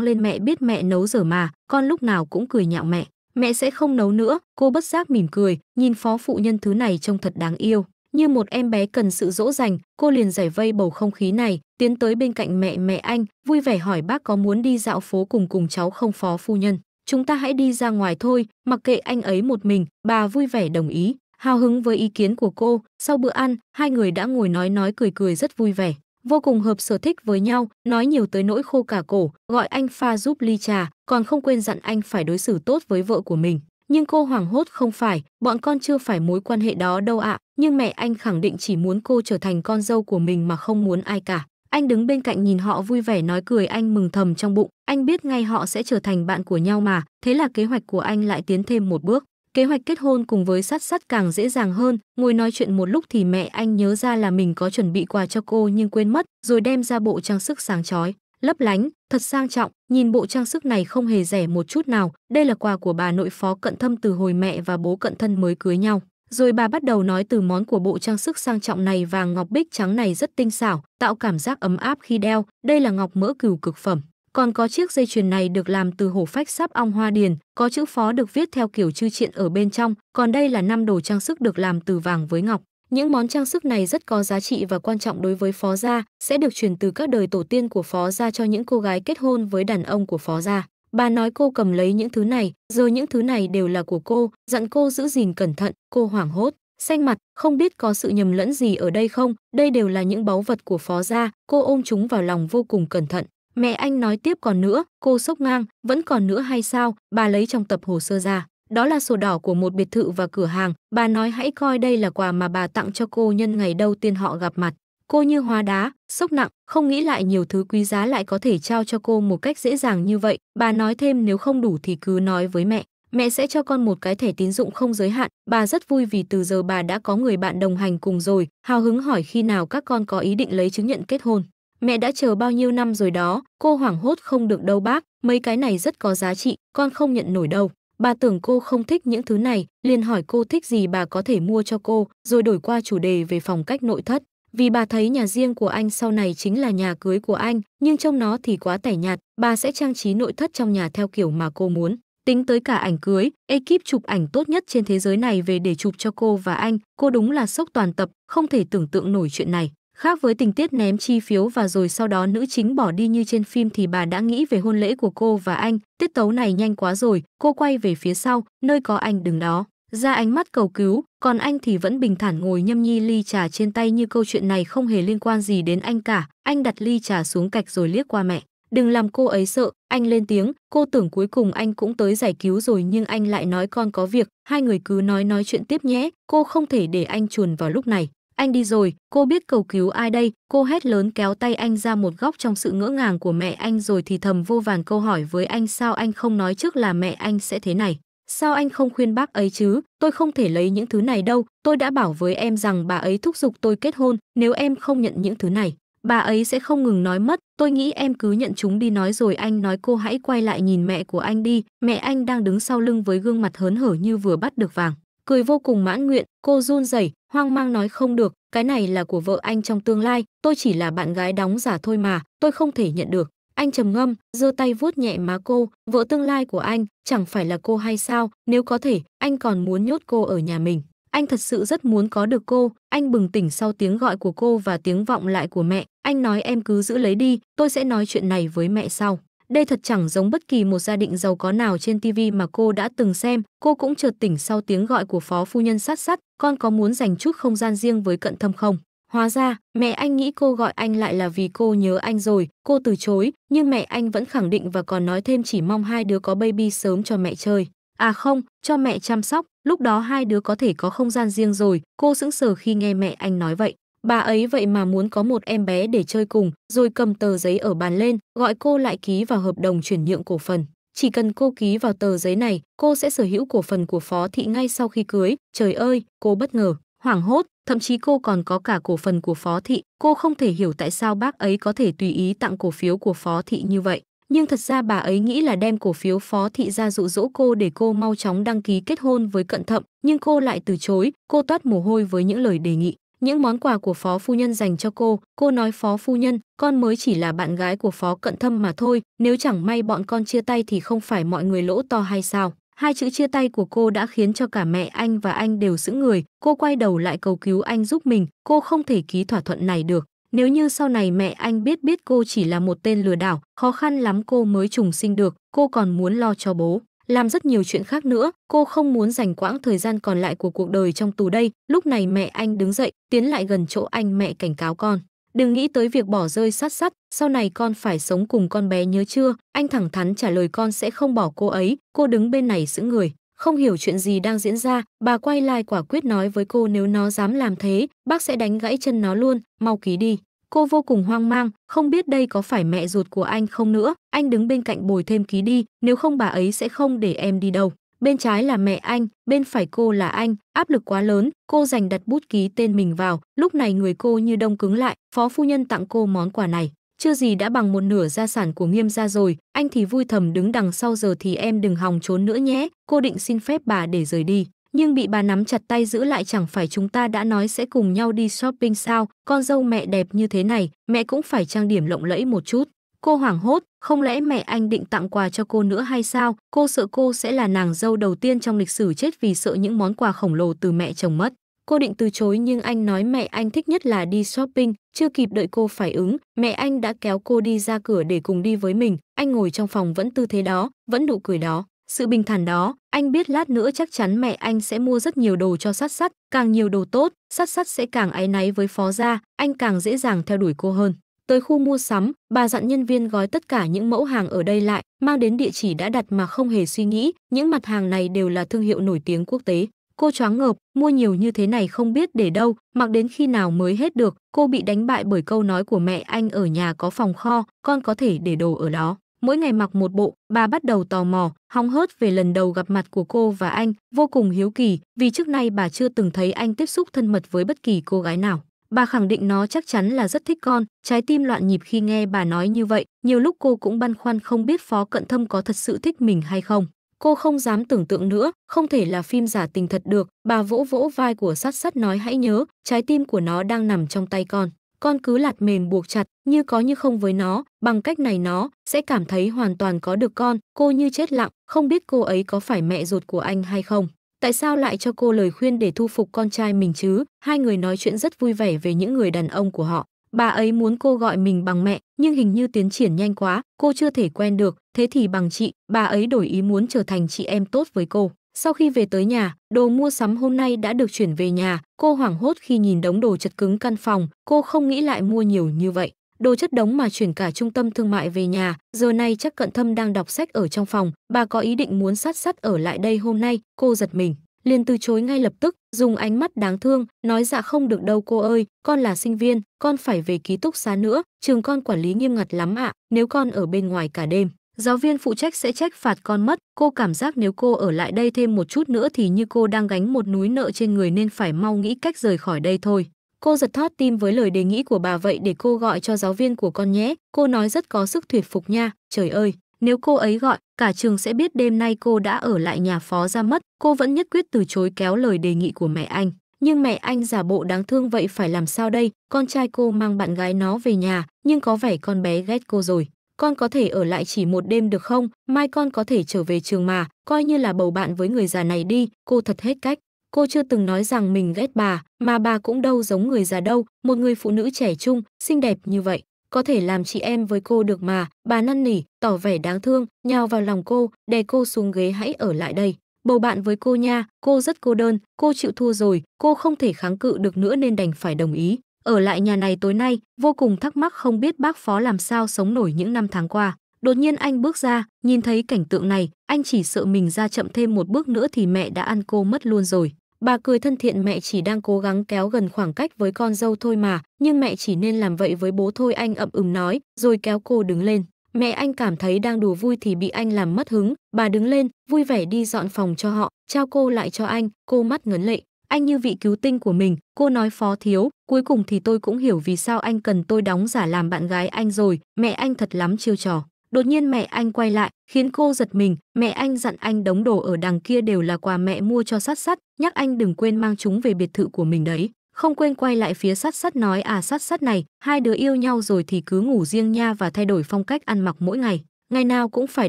Speaker 1: lên mẹ biết mẹ nấu dở mà, con lúc nào cũng cười nhạo mẹ. Mẹ sẽ không nấu nữa, cô bất giác mỉm cười, nhìn phó phụ nhân thứ này trông thật đáng yêu. Như một em bé cần sự dỗ dành, cô liền giải vây bầu không khí này, tiến tới bên cạnh mẹ mẹ anh, vui vẻ hỏi bác có muốn đi dạo phố cùng cùng cháu không phó phu nhân. Chúng ta hãy đi ra ngoài thôi, mặc kệ anh ấy một mình, bà vui vẻ đồng ý. Hào hứng với ý kiến của cô, sau bữa ăn, hai người đã ngồi nói nói cười cười rất vui vẻ, vô cùng hợp sở thích với nhau, nói nhiều tới nỗi khô cả cổ, gọi anh pha giúp ly trà, còn không quên dặn anh phải đối xử tốt với vợ của mình. Nhưng cô hoảng hốt không phải, bọn con chưa phải mối quan hệ đó đâu ạ, nhưng mẹ anh khẳng định chỉ muốn cô trở thành con dâu của mình mà không muốn ai cả. Anh đứng bên cạnh nhìn họ vui vẻ nói cười anh mừng thầm trong bụng, anh biết ngay họ sẽ trở thành bạn của nhau mà, thế là kế hoạch của anh lại tiến thêm một bước. Kế hoạch kết hôn cùng với sát sát càng dễ dàng hơn, ngồi nói chuyện một lúc thì mẹ anh nhớ ra là mình có chuẩn bị quà cho cô nhưng quên mất, rồi đem ra bộ trang sức sáng chói, lấp lánh, thật sang trọng, nhìn bộ trang sức này không hề rẻ một chút nào, đây là quà của bà nội phó cận thâm từ hồi mẹ và bố cận thân mới cưới nhau. Rồi bà bắt đầu nói từ món của bộ trang sức sang trọng này vàng ngọc bích trắng này rất tinh xảo, tạo cảm giác ấm áp khi đeo, đây là ngọc mỡ cừu cực phẩm. Còn có chiếc dây chuyền này được làm từ hổ phách sáp ong hoa điền, có chữ phó được viết theo kiểu chư triện ở bên trong, còn đây là năm đồ trang sức được làm từ vàng với ngọc. Những món trang sức này rất có giá trị và quan trọng đối với phó gia, sẽ được truyền từ các đời tổ tiên của phó gia cho những cô gái kết hôn với đàn ông của phó gia. Bà nói cô cầm lấy những thứ này, rồi những thứ này đều là của cô, dặn cô giữ gìn cẩn thận, cô hoảng hốt, xanh mặt, không biết có sự nhầm lẫn gì ở đây không, đây đều là những báu vật của phó gia, cô ôm chúng vào lòng vô cùng cẩn thận. Mẹ anh nói tiếp còn nữa, cô sốc ngang, vẫn còn nữa hay sao, bà lấy trong tập hồ sơ ra. Đó là sổ đỏ của một biệt thự và cửa hàng, bà nói hãy coi đây là quà mà bà tặng cho cô nhân ngày đầu tiên họ gặp mặt. Cô như hóa đá, sốc nặng, không nghĩ lại nhiều thứ quý giá lại có thể trao cho cô một cách dễ dàng như vậy. Bà nói thêm nếu không đủ thì cứ nói với mẹ. Mẹ sẽ cho con một cái thẻ tín dụng không giới hạn. Bà rất vui vì từ giờ bà đã có người bạn đồng hành cùng rồi. Hào hứng hỏi khi nào các con có ý định lấy chứng nhận kết hôn. Mẹ đã chờ bao nhiêu năm rồi đó, cô hoảng hốt không được đâu bác, mấy cái này rất có giá trị, con không nhận nổi đâu. Bà tưởng cô không thích những thứ này, liền hỏi cô thích gì bà có thể mua cho cô, rồi đổi qua chủ đề về phòng cách nội thất. Vì bà thấy nhà riêng của anh sau này chính là nhà cưới của anh, nhưng trong nó thì quá tẻ nhạt, bà sẽ trang trí nội thất trong nhà theo kiểu mà cô muốn. Tính tới cả ảnh cưới, ekip chụp ảnh tốt nhất trên thế giới này về để chụp cho cô và anh, cô đúng là sốc toàn tập, không thể tưởng tượng nổi chuyện này. Khác với tình tiết ném chi phiếu và rồi sau đó nữ chính bỏ đi như trên phim thì bà đã nghĩ về hôn lễ của cô và anh, tiết tấu này nhanh quá rồi, cô quay về phía sau, nơi có anh đứng đó, ra ánh mắt cầu cứu, còn anh thì vẫn bình thản ngồi nhâm nhi ly trà trên tay như câu chuyện này không hề liên quan gì đến anh cả, anh đặt ly trà xuống cạch rồi liếc qua mẹ. Đừng làm cô ấy sợ, anh lên tiếng, cô tưởng cuối cùng anh cũng tới giải cứu rồi nhưng anh lại nói con có việc, hai người cứ nói nói chuyện tiếp nhé, cô không thể để anh chuồn vào lúc này anh đi rồi cô biết cầu cứu ai đây cô hét lớn kéo tay anh ra một góc trong sự ngỡ ngàng của mẹ anh rồi thì thầm vô vàn câu hỏi với anh sao anh không nói trước là mẹ anh sẽ thế này sao anh không khuyên bác ấy chứ tôi không thể lấy những thứ này đâu tôi đã bảo với em rằng bà ấy thúc giục tôi kết hôn nếu em không nhận những thứ này bà ấy sẽ không ngừng nói mất tôi nghĩ em cứ nhận chúng đi nói rồi anh nói cô hãy quay lại nhìn mẹ của anh đi mẹ anh đang đứng sau lưng với gương mặt hớn hở như vừa bắt được vàng cười vô cùng mãn nguyện, cô run rẩy, hoang mang nói không được, cái này là của vợ anh trong tương lai, tôi chỉ là bạn gái đóng giả thôi mà, tôi không thể nhận được. Anh trầm ngâm, giơ tay vuốt nhẹ má cô, vợ tương lai của anh, chẳng phải là cô hay sao, nếu có thể, anh còn muốn nhốt cô ở nhà mình. Anh thật sự rất muốn có được cô, anh bừng tỉnh sau tiếng gọi của cô và tiếng vọng lại của mẹ, anh nói em cứ giữ lấy đi, tôi sẽ nói chuyện này với mẹ sau. Đây thật chẳng giống bất kỳ một gia đình giàu có nào trên TV mà cô đã từng xem. Cô cũng chợt tỉnh sau tiếng gọi của phó phu nhân sát sắt, con có muốn dành chút không gian riêng với cận thâm không? Hóa ra, mẹ anh nghĩ cô gọi anh lại là vì cô nhớ anh rồi, cô từ chối, nhưng mẹ anh vẫn khẳng định và còn nói thêm chỉ mong hai đứa có baby sớm cho mẹ chơi. À không, cho mẹ chăm sóc, lúc đó hai đứa có thể có không gian riêng rồi, cô sững sờ khi nghe mẹ anh nói vậy. Bà ấy vậy mà muốn có một em bé để chơi cùng, rồi cầm tờ giấy ở bàn lên, gọi cô lại ký vào hợp đồng chuyển nhượng cổ phần. Chỉ cần cô ký vào tờ giấy này, cô sẽ sở hữu cổ phần của Phó Thị ngay sau khi cưới. Trời ơi, cô bất ngờ, hoảng hốt, thậm chí cô còn có cả cổ phần của Phó Thị. Cô không thể hiểu tại sao bác ấy có thể tùy ý tặng cổ phiếu của Phó Thị như vậy. Nhưng thật ra bà ấy nghĩ là đem cổ phiếu Phó Thị ra dụ dỗ cô để cô mau chóng đăng ký kết hôn với cận thậm, nhưng cô lại từ chối, cô toát mồ hôi với những lời đề nghị những món quà của phó phu nhân dành cho cô cô nói phó phu nhân con mới chỉ là bạn gái của phó cận thâm mà thôi nếu chẳng may bọn con chia tay thì không phải mọi người lỗ to hay sao hai chữ chia tay của cô đã khiến cho cả mẹ anh và anh đều sững người cô quay đầu lại cầu cứu anh giúp mình cô không thể ký thỏa thuận này được nếu như sau này mẹ anh biết biết cô chỉ là một tên lừa đảo khó khăn lắm cô mới trùng sinh được cô còn muốn lo cho bố làm rất nhiều chuyện khác nữa cô không muốn dành quãng thời gian còn lại của cuộc đời trong tù đây lúc này mẹ anh đứng dậy tiến lại gần chỗ anh mẹ cảnh cáo con đừng nghĩ tới việc bỏ rơi sát sắt sau này con phải sống cùng con bé nhớ chưa anh thẳng thắn trả lời con sẽ không bỏ cô ấy cô đứng bên này giữ người không hiểu chuyện gì đang diễn ra bà quay lại quả quyết nói với cô nếu nó dám làm thế bác sẽ đánh gãy chân nó luôn mau ký đi Cô vô cùng hoang mang, không biết đây có phải mẹ ruột của anh không nữa, anh đứng bên cạnh bồi thêm ký đi, nếu không bà ấy sẽ không để em đi đâu. Bên trái là mẹ anh, bên phải cô là anh, áp lực quá lớn, cô dành đặt bút ký tên mình vào, lúc này người cô như đông cứng lại, phó phu nhân tặng cô món quà này. Chưa gì đã bằng một nửa gia sản của nghiêm gia rồi, anh thì vui thầm đứng đằng sau giờ thì em đừng hòng trốn nữa nhé, cô định xin phép bà để rời đi nhưng bị bà nắm chặt tay giữ lại chẳng phải chúng ta đã nói sẽ cùng nhau đi shopping sao, con dâu mẹ đẹp như thế này, mẹ cũng phải trang điểm lộng lẫy một chút. Cô hoảng hốt, không lẽ mẹ anh định tặng quà cho cô nữa hay sao? Cô sợ cô sẽ là nàng dâu đầu tiên trong lịch sử chết vì sợ những món quà khổng lồ từ mẹ chồng mất. Cô định từ chối nhưng anh nói mẹ anh thích nhất là đi shopping, chưa kịp đợi cô phải ứng, mẹ anh đã kéo cô đi ra cửa để cùng đi với mình, anh ngồi trong phòng vẫn tư thế đó, vẫn nụ cười đó. Sự bình thản đó, anh biết lát nữa chắc chắn mẹ anh sẽ mua rất nhiều đồ cho sát sắt, càng nhiều đồ tốt, sát sắt sẽ càng áy náy với phó gia, anh càng dễ dàng theo đuổi cô hơn. Tới khu mua sắm, bà dặn nhân viên gói tất cả những mẫu hàng ở đây lại, mang đến địa chỉ đã đặt mà không hề suy nghĩ, những mặt hàng này đều là thương hiệu nổi tiếng quốc tế. Cô choáng ngợp, mua nhiều như thế này không biết để đâu, mặc đến khi nào mới hết được, cô bị đánh bại bởi câu nói của mẹ anh ở nhà có phòng kho, con có thể để đồ ở đó. Mỗi ngày mặc một bộ, bà bắt đầu tò mò, hóng hớt về lần đầu gặp mặt của cô và anh, vô cùng hiếu kỳ, vì trước nay bà chưa từng thấy anh tiếp xúc thân mật với bất kỳ cô gái nào. Bà khẳng định nó chắc chắn là rất thích con, trái tim loạn nhịp khi nghe bà nói như vậy, nhiều lúc cô cũng băn khoăn không biết Phó Cận Thâm có thật sự thích mình hay không. Cô không dám tưởng tượng nữa, không thể là phim giả tình thật được, bà vỗ vỗ vai của sát sát nói hãy nhớ, trái tim của nó đang nằm trong tay con con cứ lạt mềm buộc chặt như có như không với nó bằng cách này nó sẽ cảm thấy hoàn toàn có được con cô như chết lặng không biết cô ấy có phải mẹ ruột của anh hay không tại sao lại cho cô lời khuyên để thu phục con trai mình chứ hai người nói chuyện rất vui vẻ về những người đàn ông của họ bà ấy muốn cô gọi mình bằng mẹ nhưng hình như tiến triển nhanh quá cô chưa thể quen được thế thì bằng chị bà ấy đổi ý muốn trở thành chị em tốt với cô sau khi về tới nhà, đồ mua sắm hôm nay đã được chuyển về nhà, cô hoảng hốt khi nhìn đống đồ chật cứng căn phòng, cô không nghĩ lại mua nhiều như vậy. Đồ chất đống mà chuyển cả trung tâm thương mại về nhà, giờ này chắc cận thâm đang đọc sách ở trong phòng, bà có ý định muốn sát sát ở lại đây hôm nay, cô giật mình, liền từ chối ngay lập tức, dùng ánh mắt đáng thương, nói dạ không được đâu cô ơi, con là sinh viên, con phải về ký túc xá nữa, trường con quản lý nghiêm ngặt lắm ạ, nếu con ở bên ngoài cả đêm, Giáo viên phụ trách sẽ trách phạt con mất, cô cảm giác nếu cô ở lại đây thêm một chút nữa thì như cô đang gánh một núi nợ trên người nên phải mau nghĩ cách rời khỏi đây thôi. Cô giật thót tim với lời đề nghị của bà vậy để cô gọi cho giáo viên của con nhé, cô nói rất có sức thuyết phục nha, trời ơi, nếu cô ấy gọi, cả trường sẽ biết đêm nay cô đã ở lại nhà phó ra mất, cô vẫn nhất quyết từ chối kéo lời đề nghị của mẹ anh. Nhưng mẹ anh giả bộ đáng thương vậy phải làm sao đây, con trai cô mang bạn gái nó về nhà, nhưng có vẻ con bé ghét cô rồi con có thể ở lại chỉ một đêm được không? Mai con có thể trở về trường mà, coi như là bầu bạn với người già này đi, cô thật hết cách. Cô chưa từng nói rằng mình ghét bà, mà bà cũng đâu giống người già đâu, một người phụ nữ trẻ trung, xinh đẹp như vậy. Có thể làm chị em với cô được mà, bà năn nỉ, tỏ vẻ đáng thương, nhào vào lòng cô, đè cô xuống ghế hãy ở lại đây. Bầu bạn với cô nha, cô rất cô đơn, cô chịu thua rồi, cô không thể kháng cự được nữa nên đành phải đồng ý ở lại nhà này tối nay vô cùng thắc mắc không biết bác phó làm sao sống nổi những năm tháng qua đột nhiên anh bước ra nhìn thấy cảnh tượng này anh chỉ sợ mình ra chậm thêm một bước nữa thì mẹ đã ăn cô mất luôn rồi bà cười thân thiện mẹ chỉ đang cố gắng kéo gần khoảng cách với con dâu thôi mà nhưng mẹ chỉ nên làm vậy với bố thôi anh ậm ừm nói rồi kéo cô đứng lên mẹ anh cảm thấy đang đùa vui thì bị anh làm mất hứng bà đứng lên vui vẻ đi dọn phòng cho họ trao cô lại cho anh cô mắt ngấn lệ anh như vị cứu tinh của mình cô nói phó thiếu cuối cùng thì tôi cũng hiểu vì sao anh cần tôi đóng giả làm bạn gái anh rồi mẹ anh thật lắm chiêu trò đột nhiên mẹ anh quay lại khiến cô giật mình mẹ anh dặn anh đống đồ ở đằng kia đều là quà mẹ mua cho sát sát, nhắc anh đừng quên mang chúng về biệt thự của mình đấy không quên quay lại phía sát sát nói à sát sát này hai đứa yêu nhau rồi thì cứ ngủ riêng nha và thay đổi phong cách ăn mặc mỗi ngày ngày nào cũng phải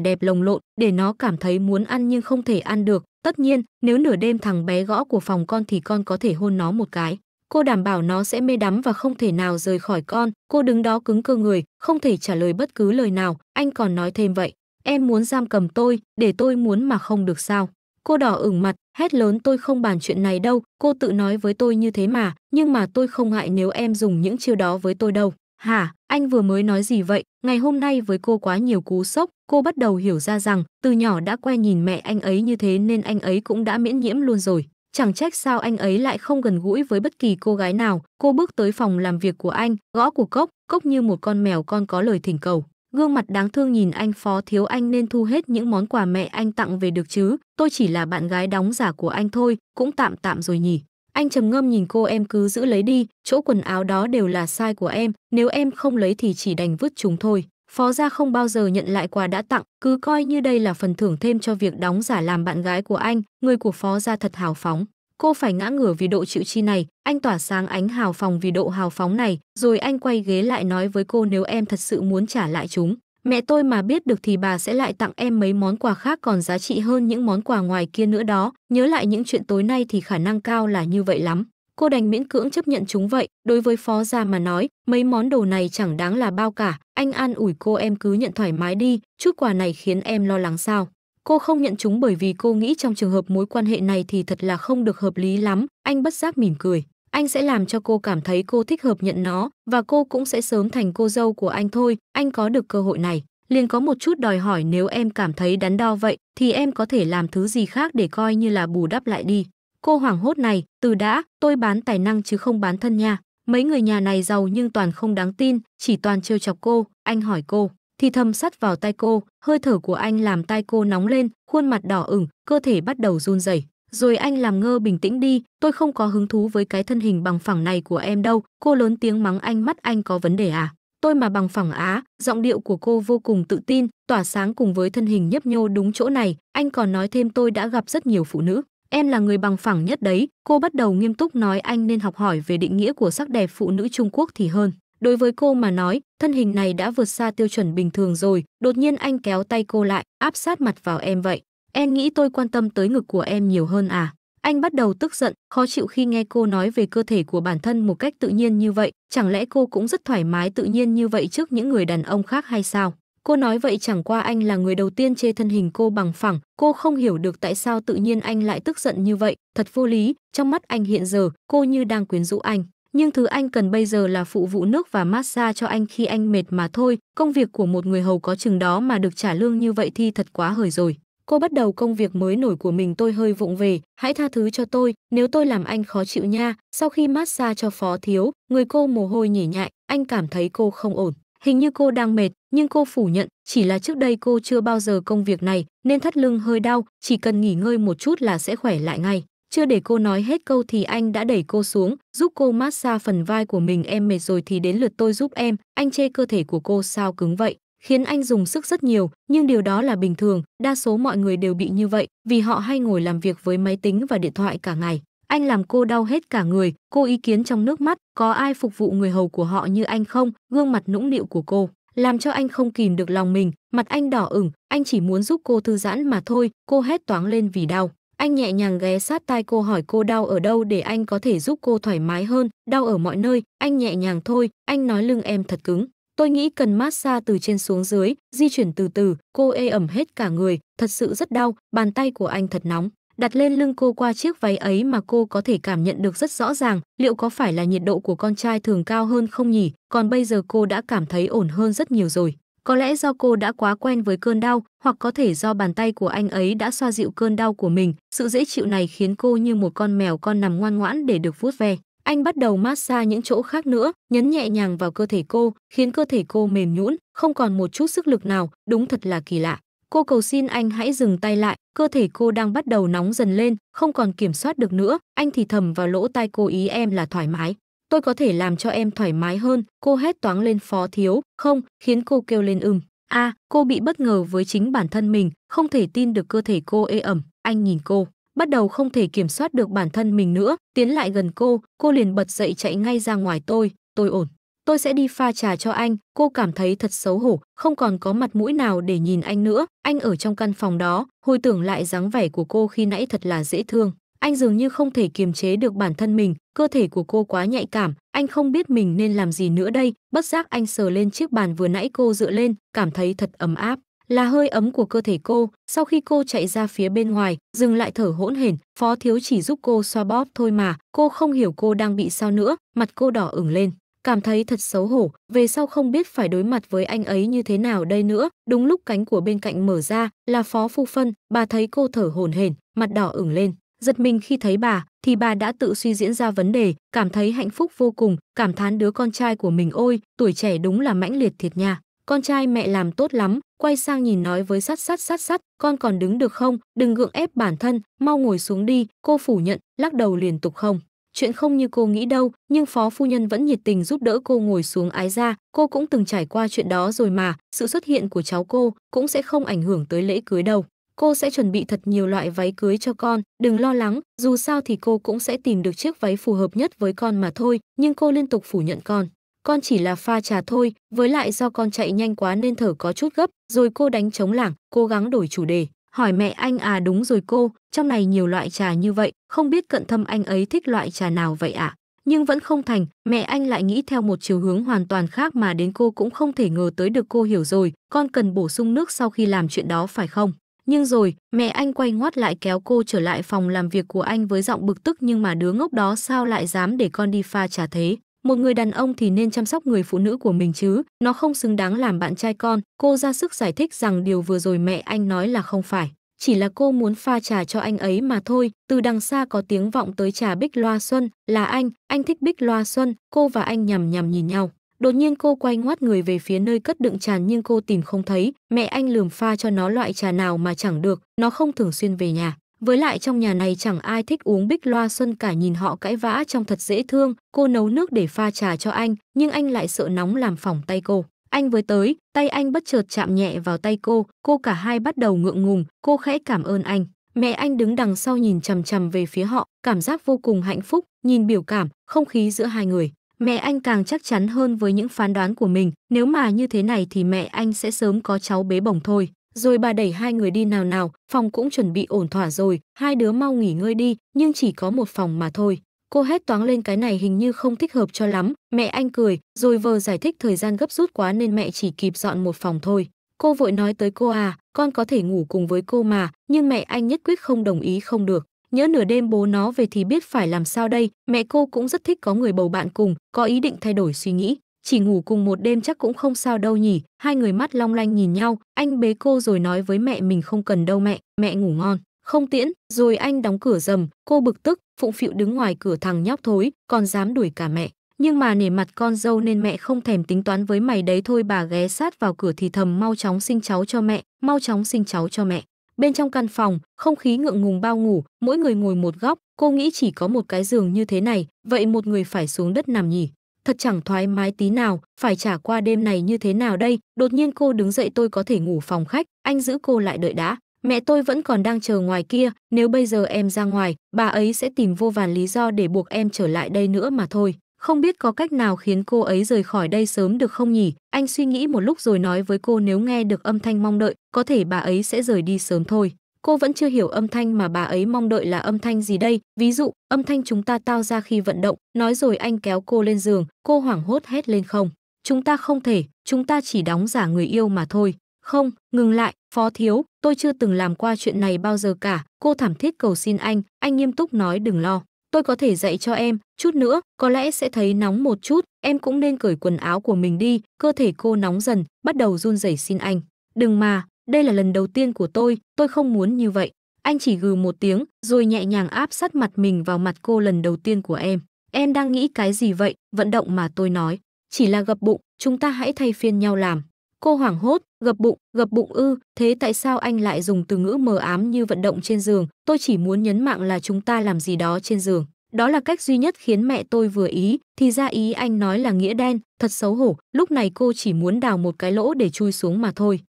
Speaker 1: đẹp lồng lộn để nó cảm thấy muốn ăn nhưng không thể ăn được Tất nhiên, nếu nửa đêm thằng bé gõ của phòng con thì con có thể hôn nó một cái. Cô đảm bảo nó sẽ mê đắm và không thể nào rời khỏi con. Cô đứng đó cứng cơ người, không thể trả lời bất cứ lời nào. Anh còn nói thêm vậy. Em muốn giam cầm tôi, để tôi muốn mà không được sao. Cô đỏ ửng mặt, hét lớn tôi không bàn chuyện này đâu. Cô tự nói với tôi như thế mà, nhưng mà tôi không ngại nếu em dùng những chiêu đó với tôi đâu. Hả, anh vừa mới nói gì vậy? Ngày hôm nay với cô quá nhiều cú sốc, cô bắt đầu hiểu ra rằng từ nhỏ đã quen nhìn mẹ anh ấy như thế nên anh ấy cũng đã miễn nhiễm luôn rồi. Chẳng trách sao anh ấy lại không gần gũi với bất kỳ cô gái nào. Cô bước tới phòng làm việc của anh, gõ của cốc, cốc như một con mèo con có lời thỉnh cầu. Gương mặt đáng thương nhìn anh phó thiếu anh nên thu hết những món quà mẹ anh tặng về được chứ. Tôi chỉ là bạn gái đóng giả của anh thôi, cũng tạm tạm rồi nhỉ. Anh trầm ngâm nhìn cô em cứ giữ lấy đi, chỗ quần áo đó đều là sai của em, nếu em không lấy thì chỉ đành vứt chúng thôi. Phó gia không bao giờ nhận lại quà đã tặng, cứ coi như đây là phần thưởng thêm cho việc đóng giả làm bạn gái của anh, người của phó gia thật hào phóng. Cô phải ngã ngửa vì độ chịu chi này, anh tỏa sáng ánh hào phóng vì độ hào phóng này, rồi anh quay ghế lại nói với cô nếu em thật sự muốn trả lại chúng, Mẹ tôi mà biết được thì bà sẽ lại tặng em mấy món quà khác còn giá trị hơn những món quà ngoài kia nữa đó. Nhớ lại những chuyện tối nay thì khả năng cao là như vậy lắm. Cô đành miễn cưỡng chấp nhận chúng vậy. Đối với phó gia mà nói, mấy món đồ này chẳng đáng là bao cả. Anh an ủi cô em cứ nhận thoải mái đi, chút quà này khiến em lo lắng sao. Cô không nhận chúng bởi vì cô nghĩ trong trường hợp mối quan hệ này thì thật là không được hợp lý lắm. Anh bất giác mỉm cười anh sẽ làm cho cô cảm thấy cô thích hợp nhận nó và cô cũng sẽ sớm thành cô dâu của anh thôi, anh có được cơ hội này. Liền có một chút đòi hỏi nếu em cảm thấy đắn đo vậy thì em có thể làm thứ gì khác để coi như là bù đắp lại đi. Cô hoảng hốt này, từ đã, tôi bán tài năng chứ không bán thân nha. Mấy người nhà này giàu nhưng toàn không đáng tin, chỉ toàn trêu chọc cô, anh hỏi cô. Thì thầm sắt vào tay cô, hơi thở của anh làm tay cô nóng lên, khuôn mặt đỏ ửng, cơ thể bắt đầu run rẩy rồi anh làm ngơ bình tĩnh đi tôi không có hứng thú với cái thân hình bằng phẳng này của em đâu cô lớn tiếng mắng anh mắt anh có vấn đề à tôi mà bằng phẳng á giọng điệu của cô vô cùng tự tin tỏa sáng cùng với thân hình nhấp nhô đúng chỗ này anh còn nói thêm tôi đã gặp rất nhiều phụ nữ em là người bằng phẳng nhất đấy cô bắt đầu nghiêm túc nói anh nên học hỏi về định nghĩa của sắc đẹp phụ nữ trung quốc thì hơn đối với cô mà nói thân hình này đã vượt xa tiêu chuẩn bình thường rồi đột nhiên anh kéo tay cô lại áp sát mặt vào em vậy Em nghĩ tôi quan tâm tới ngực của em nhiều hơn à? Anh bắt đầu tức giận, khó chịu khi nghe cô nói về cơ thể của bản thân một cách tự nhiên như vậy. Chẳng lẽ cô cũng rất thoải mái tự nhiên như vậy trước những người đàn ông khác hay sao? Cô nói vậy chẳng qua anh là người đầu tiên chê thân hình cô bằng phẳng. Cô không hiểu được tại sao tự nhiên anh lại tức giận như vậy. Thật vô lý, trong mắt anh hiện giờ, cô như đang quyến rũ anh. Nhưng thứ anh cần bây giờ là phụ vụ nước và massage cho anh khi anh mệt mà thôi. Công việc của một người hầu có chừng đó mà được trả lương như vậy thì thật quá hời rồi cô bắt đầu công việc mới nổi của mình tôi hơi vụng về, hãy tha thứ cho tôi, nếu tôi làm anh khó chịu nha. Sau khi massage cho phó thiếu, người cô mồ hôi nhỉ nhại, anh cảm thấy cô không ổn. Hình như cô đang mệt, nhưng cô phủ nhận, chỉ là trước đây cô chưa bao giờ công việc này, nên thắt lưng hơi đau, chỉ cần nghỉ ngơi một chút là sẽ khỏe lại ngay. Chưa để cô nói hết câu thì anh đã đẩy cô xuống, giúp cô massage phần vai của mình em mệt rồi thì đến lượt tôi giúp em, anh chê cơ thể của cô sao cứng vậy khiến anh dùng sức rất nhiều, nhưng điều đó là bình thường, đa số mọi người đều bị như vậy, vì họ hay ngồi làm việc với máy tính và điện thoại cả ngày. Anh làm cô đau hết cả người, cô ý kiến trong nước mắt, có ai phục vụ người hầu của họ như anh không, gương mặt nũng nịu của cô, làm cho anh không kìm được lòng mình, mặt anh đỏ ửng, anh chỉ muốn giúp cô thư giãn mà thôi, cô hét toáng lên vì đau. Anh nhẹ nhàng ghé sát tai cô hỏi cô đau ở đâu để anh có thể giúp cô thoải mái hơn, đau ở mọi nơi, anh nhẹ nhàng thôi, anh nói lưng em thật cứng. Tôi nghĩ cần massage từ trên xuống dưới, di chuyển từ từ, cô ê ẩm hết cả người, thật sự rất đau, bàn tay của anh thật nóng. Đặt lên lưng cô qua chiếc váy ấy mà cô có thể cảm nhận được rất rõ ràng, liệu có phải là nhiệt độ của con trai thường cao hơn không nhỉ, còn bây giờ cô đã cảm thấy ổn hơn rất nhiều rồi. Có lẽ do cô đã quá quen với cơn đau, hoặc có thể do bàn tay của anh ấy đã xoa dịu cơn đau của mình, sự dễ chịu này khiến cô như một con mèo con nằm ngoan ngoãn để được vuốt ve. Anh bắt đầu massage những chỗ khác nữa, nhấn nhẹ nhàng vào cơ thể cô, khiến cơ thể cô mềm nhũn, không còn một chút sức lực nào, đúng thật là kỳ lạ. Cô cầu xin anh hãy dừng tay lại, cơ thể cô đang bắt đầu nóng dần lên, không còn kiểm soát được nữa, anh thì thầm vào lỗ tai cô ý em là thoải mái. Tôi có thể làm cho em thoải mái hơn, cô hét toáng lên phó thiếu, không, khiến cô kêu lên ưm. a à, cô bị bất ngờ với chính bản thân mình, không thể tin được cơ thể cô ê ẩm, anh nhìn cô bắt đầu không thể kiểm soát được bản thân mình nữa, tiến lại gần cô, cô liền bật dậy chạy ngay ra ngoài tôi, tôi ổn. Tôi sẽ đi pha trà cho anh, cô cảm thấy thật xấu hổ, không còn có mặt mũi nào để nhìn anh nữa, anh ở trong căn phòng đó, hồi tưởng lại dáng vẻ của cô khi nãy thật là dễ thương. Anh dường như không thể kiềm chế được bản thân mình, cơ thể của cô quá nhạy cảm, anh không biết mình nên làm gì nữa đây, bất giác anh sờ lên chiếc bàn vừa nãy cô dựa lên, cảm thấy thật ấm áp là hơi ấm của cơ thể cô sau khi cô chạy ra phía bên ngoài dừng lại thở hỗn hển phó thiếu chỉ giúp cô xoa bóp thôi mà cô không hiểu cô đang bị sao nữa mặt cô đỏ ửng lên cảm thấy thật xấu hổ về sau không biết phải đối mặt với anh ấy như thế nào đây nữa đúng lúc cánh của bên cạnh mở ra là phó phu phân bà thấy cô thở hổn hển mặt đỏ ửng lên giật mình khi thấy bà thì bà đã tự suy diễn ra vấn đề cảm thấy hạnh phúc vô cùng cảm thán đứa con trai của mình ôi tuổi trẻ đúng là mãnh liệt thiệt nha con trai mẹ làm tốt lắm, quay sang nhìn nói với sắt sắt sắt sắt, con còn đứng được không, đừng gượng ép bản thân, mau ngồi xuống đi, cô phủ nhận, lắc đầu liên tục không. Chuyện không như cô nghĩ đâu, nhưng phó phu nhân vẫn nhiệt tình giúp đỡ cô ngồi xuống ái ra, cô cũng từng trải qua chuyện đó rồi mà, sự xuất hiện của cháu cô cũng sẽ không ảnh hưởng tới lễ cưới đâu. Cô sẽ chuẩn bị thật nhiều loại váy cưới cho con, đừng lo lắng, dù sao thì cô cũng sẽ tìm được chiếc váy phù hợp nhất với con mà thôi, nhưng cô liên tục phủ nhận con con chỉ là pha trà thôi, với lại do con chạy nhanh quá nên thở có chút gấp, rồi cô đánh trống lảng, cố gắng đổi chủ đề. Hỏi mẹ anh à đúng rồi cô, trong này nhiều loại trà như vậy, không biết cận thâm anh ấy thích loại trà nào vậy ạ? À? Nhưng vẫn không thành, mẹ anh lại nghĩ theo một chiều hướng hoàn toàn khác mà đến cô cũng không thể ngờ tới được cô hiểu rồi, con cần bổ sung nước sau khi làm chuyện đó phải không? Nhưng rồi, mẹ anh quay ngoắt lại kéo cô trở lại phòng làm việc của anh với giọng bực tức nhưng mà đứa ngốc đó sao lại dám để con đi pha trà thế một người đàn ông thì nên chăm sóc người phụ nữ của mình chứ nó không xứng đáng làm bạn trai con cô ra sức giải thích rằng điều vừa rồi mẹ anh nói là không phải chỉ là cô muốn pha trà cho anh ấy mà thôi từ đằng xa có tiếng vọng tới trà bích loa xuân là anh anh thích bích loa xuân cô và anh nhằm nhằm nhìn nhau đột nhiên cô quay ngoắt người về phía nơi cất đựng trà nhưng cô tìm không thấy mẹ anh lườm pha cho nó loại trà nào mà chẳng được nó không thường xuyên về nhà với lại trong nhà này chẳng ai thích uống bích loa xuân cả nhìn họ cãi vã trong thật dễ thương, cô nấu nước để pha trà cho anh, nhưng anh lại sợ nóng làm phỏng tay cô. Anh với tới, tay anh bất chợt chạm nhẹ vào tay cô, cô cả hai bắt đầu ngượng ngùng, cô khẽ cảm ơn anh. Mẹ anh đứng đằng sau nhìn chằm chằm về phía họ, cảm giác vô cùng hạnh phúc, nhìn biểu cảm, không khí giữa hai người. Mẹ anh càng chắc chắn hơn với những phán đoán của mình, nếu mà như thế này thì mẹ anh sẽ sớm có cháu bế bổng thôi rồi bà đẩy hai người đi nào nào phòng cũng chuẩn bị ổn thỏa rồi hai đứa mau nghỉ ngơi đi nhưng chỉ có một phòng mà thôi cô hét toáng lên cái này hình như không thích hợp cho lắm mẹ anh cười rồi vờ giải thích thời gian gấp rút quá nên mẹ chỉ kịp dọn một phòng thôi cô vội nói tới cô à con có thể ngủ cùng với cô mà nhưng mẹ anh nhất quyết không đồng ý không được nhỡ nửa đêm bố nó về thì biết phải làm sao đây mẹ cô cũng rất thích có người bầu bạn cùng có ý định thay đổi suy nghĩ chỉ ngủ cùng một đêm chắc cũng không sao đâu nhỉ hai người mắt long lanh nhìn nhau anh bế cô rồi nói với mẹ mình không cần đâu mẹ mẹ ngủ ngon không tiễn rồi anh đóng cửa dầm cô bực tức phụng phịu đứng ngoài cửa thằng nhóc thối còn dám đuổi cả mẹ nhưng mà nể mặt con dâu nên mẹ không thèm tính toán với mày đấy thôi bà ghé sát vào cửa thì thầm mau chóng sinh cháu cho mẹ mau chóng sinh cháu cho mẹ bên trong căn phòng không khí ngượng ngùng bao ngủ mỗi người ngồi một góc cô nghĩ chỉ có một cái giường như thế này vậy một người phải xuống đất nằm nhỉ thật chẳng thoải mái tí nào, phải trả qua đêm này như thế nào đây, đột nhiên cô đứng dậy tôi có thể ngủ phòng khách, anh giữ cô lại đợi đã, mẹ tôi vẫn còn đang chờ ngoài kia, nếu bây giờ em ra ngoài, bà ấy sẽ tìm vô vàn lý do để buộc em trở lại đây nữa mà thôi. Không biết có cách nào khiến cô ấy rời khỏi đây sớm được không nhỉ? Anh suy nghĩ một lúc rồi nói với cô nếu nghe được âm thanh mong đợi, có thể bà ấy sẽ rời đi sớm thôi cô vẫn chưa hiểu âm thanh mà bà ấy mong đợi là âm thanh gì đây ví dụ âm thanh chúng ta tạo ra khi vận động nói rồi anh kéo cô lên giường cô hoảng hốt hét lên không chúng ta không thể chúng ta chỉ đóng giả người yêu mà thôi không ngừng lại phó thiếu tôi chưa từng làm qua chuyện này bao giờ cả cô thảm thiết cầu xin anh anh nghiêm túc nói đừng lo tôi có thể dạy cho em chút nữa có lẽ sẽ thấy nóng một chút em cũng nên cởi quần áo của mình đi cơ thể cô nóng dần bắt đầu run rẩy xin anh đừng mà đây là lần đầu tiên của tôi, tôi không muốn như vậy. Anh chỉ gừ một tiếng, rồi nhẹ nhàng áp sát mặt mình vào mặt cô lần đầu tiên của em. Em đang nghĩ cái gì vậy, vận động mà tôi nói. Chỉ là gập bụng, chúng ta hãy thay phiên nhau làm. Cô hoảng hốt, gập bụng, gập bụng ư, thế tại sao anh lại dùng từ ngữ mờ ám như vận động trên giường, tôi chỉ muốn nhấn mạnh là chúng ta làm gì đó trên giường. Đó là cách duy nhất khiến mẹ tôi vừa ý, thì ra ý anh nói là nghĩa đen, thật xấu hổ, lúc này cô chỉ muốn đào một cái lỗ để chui xuống mà thôi.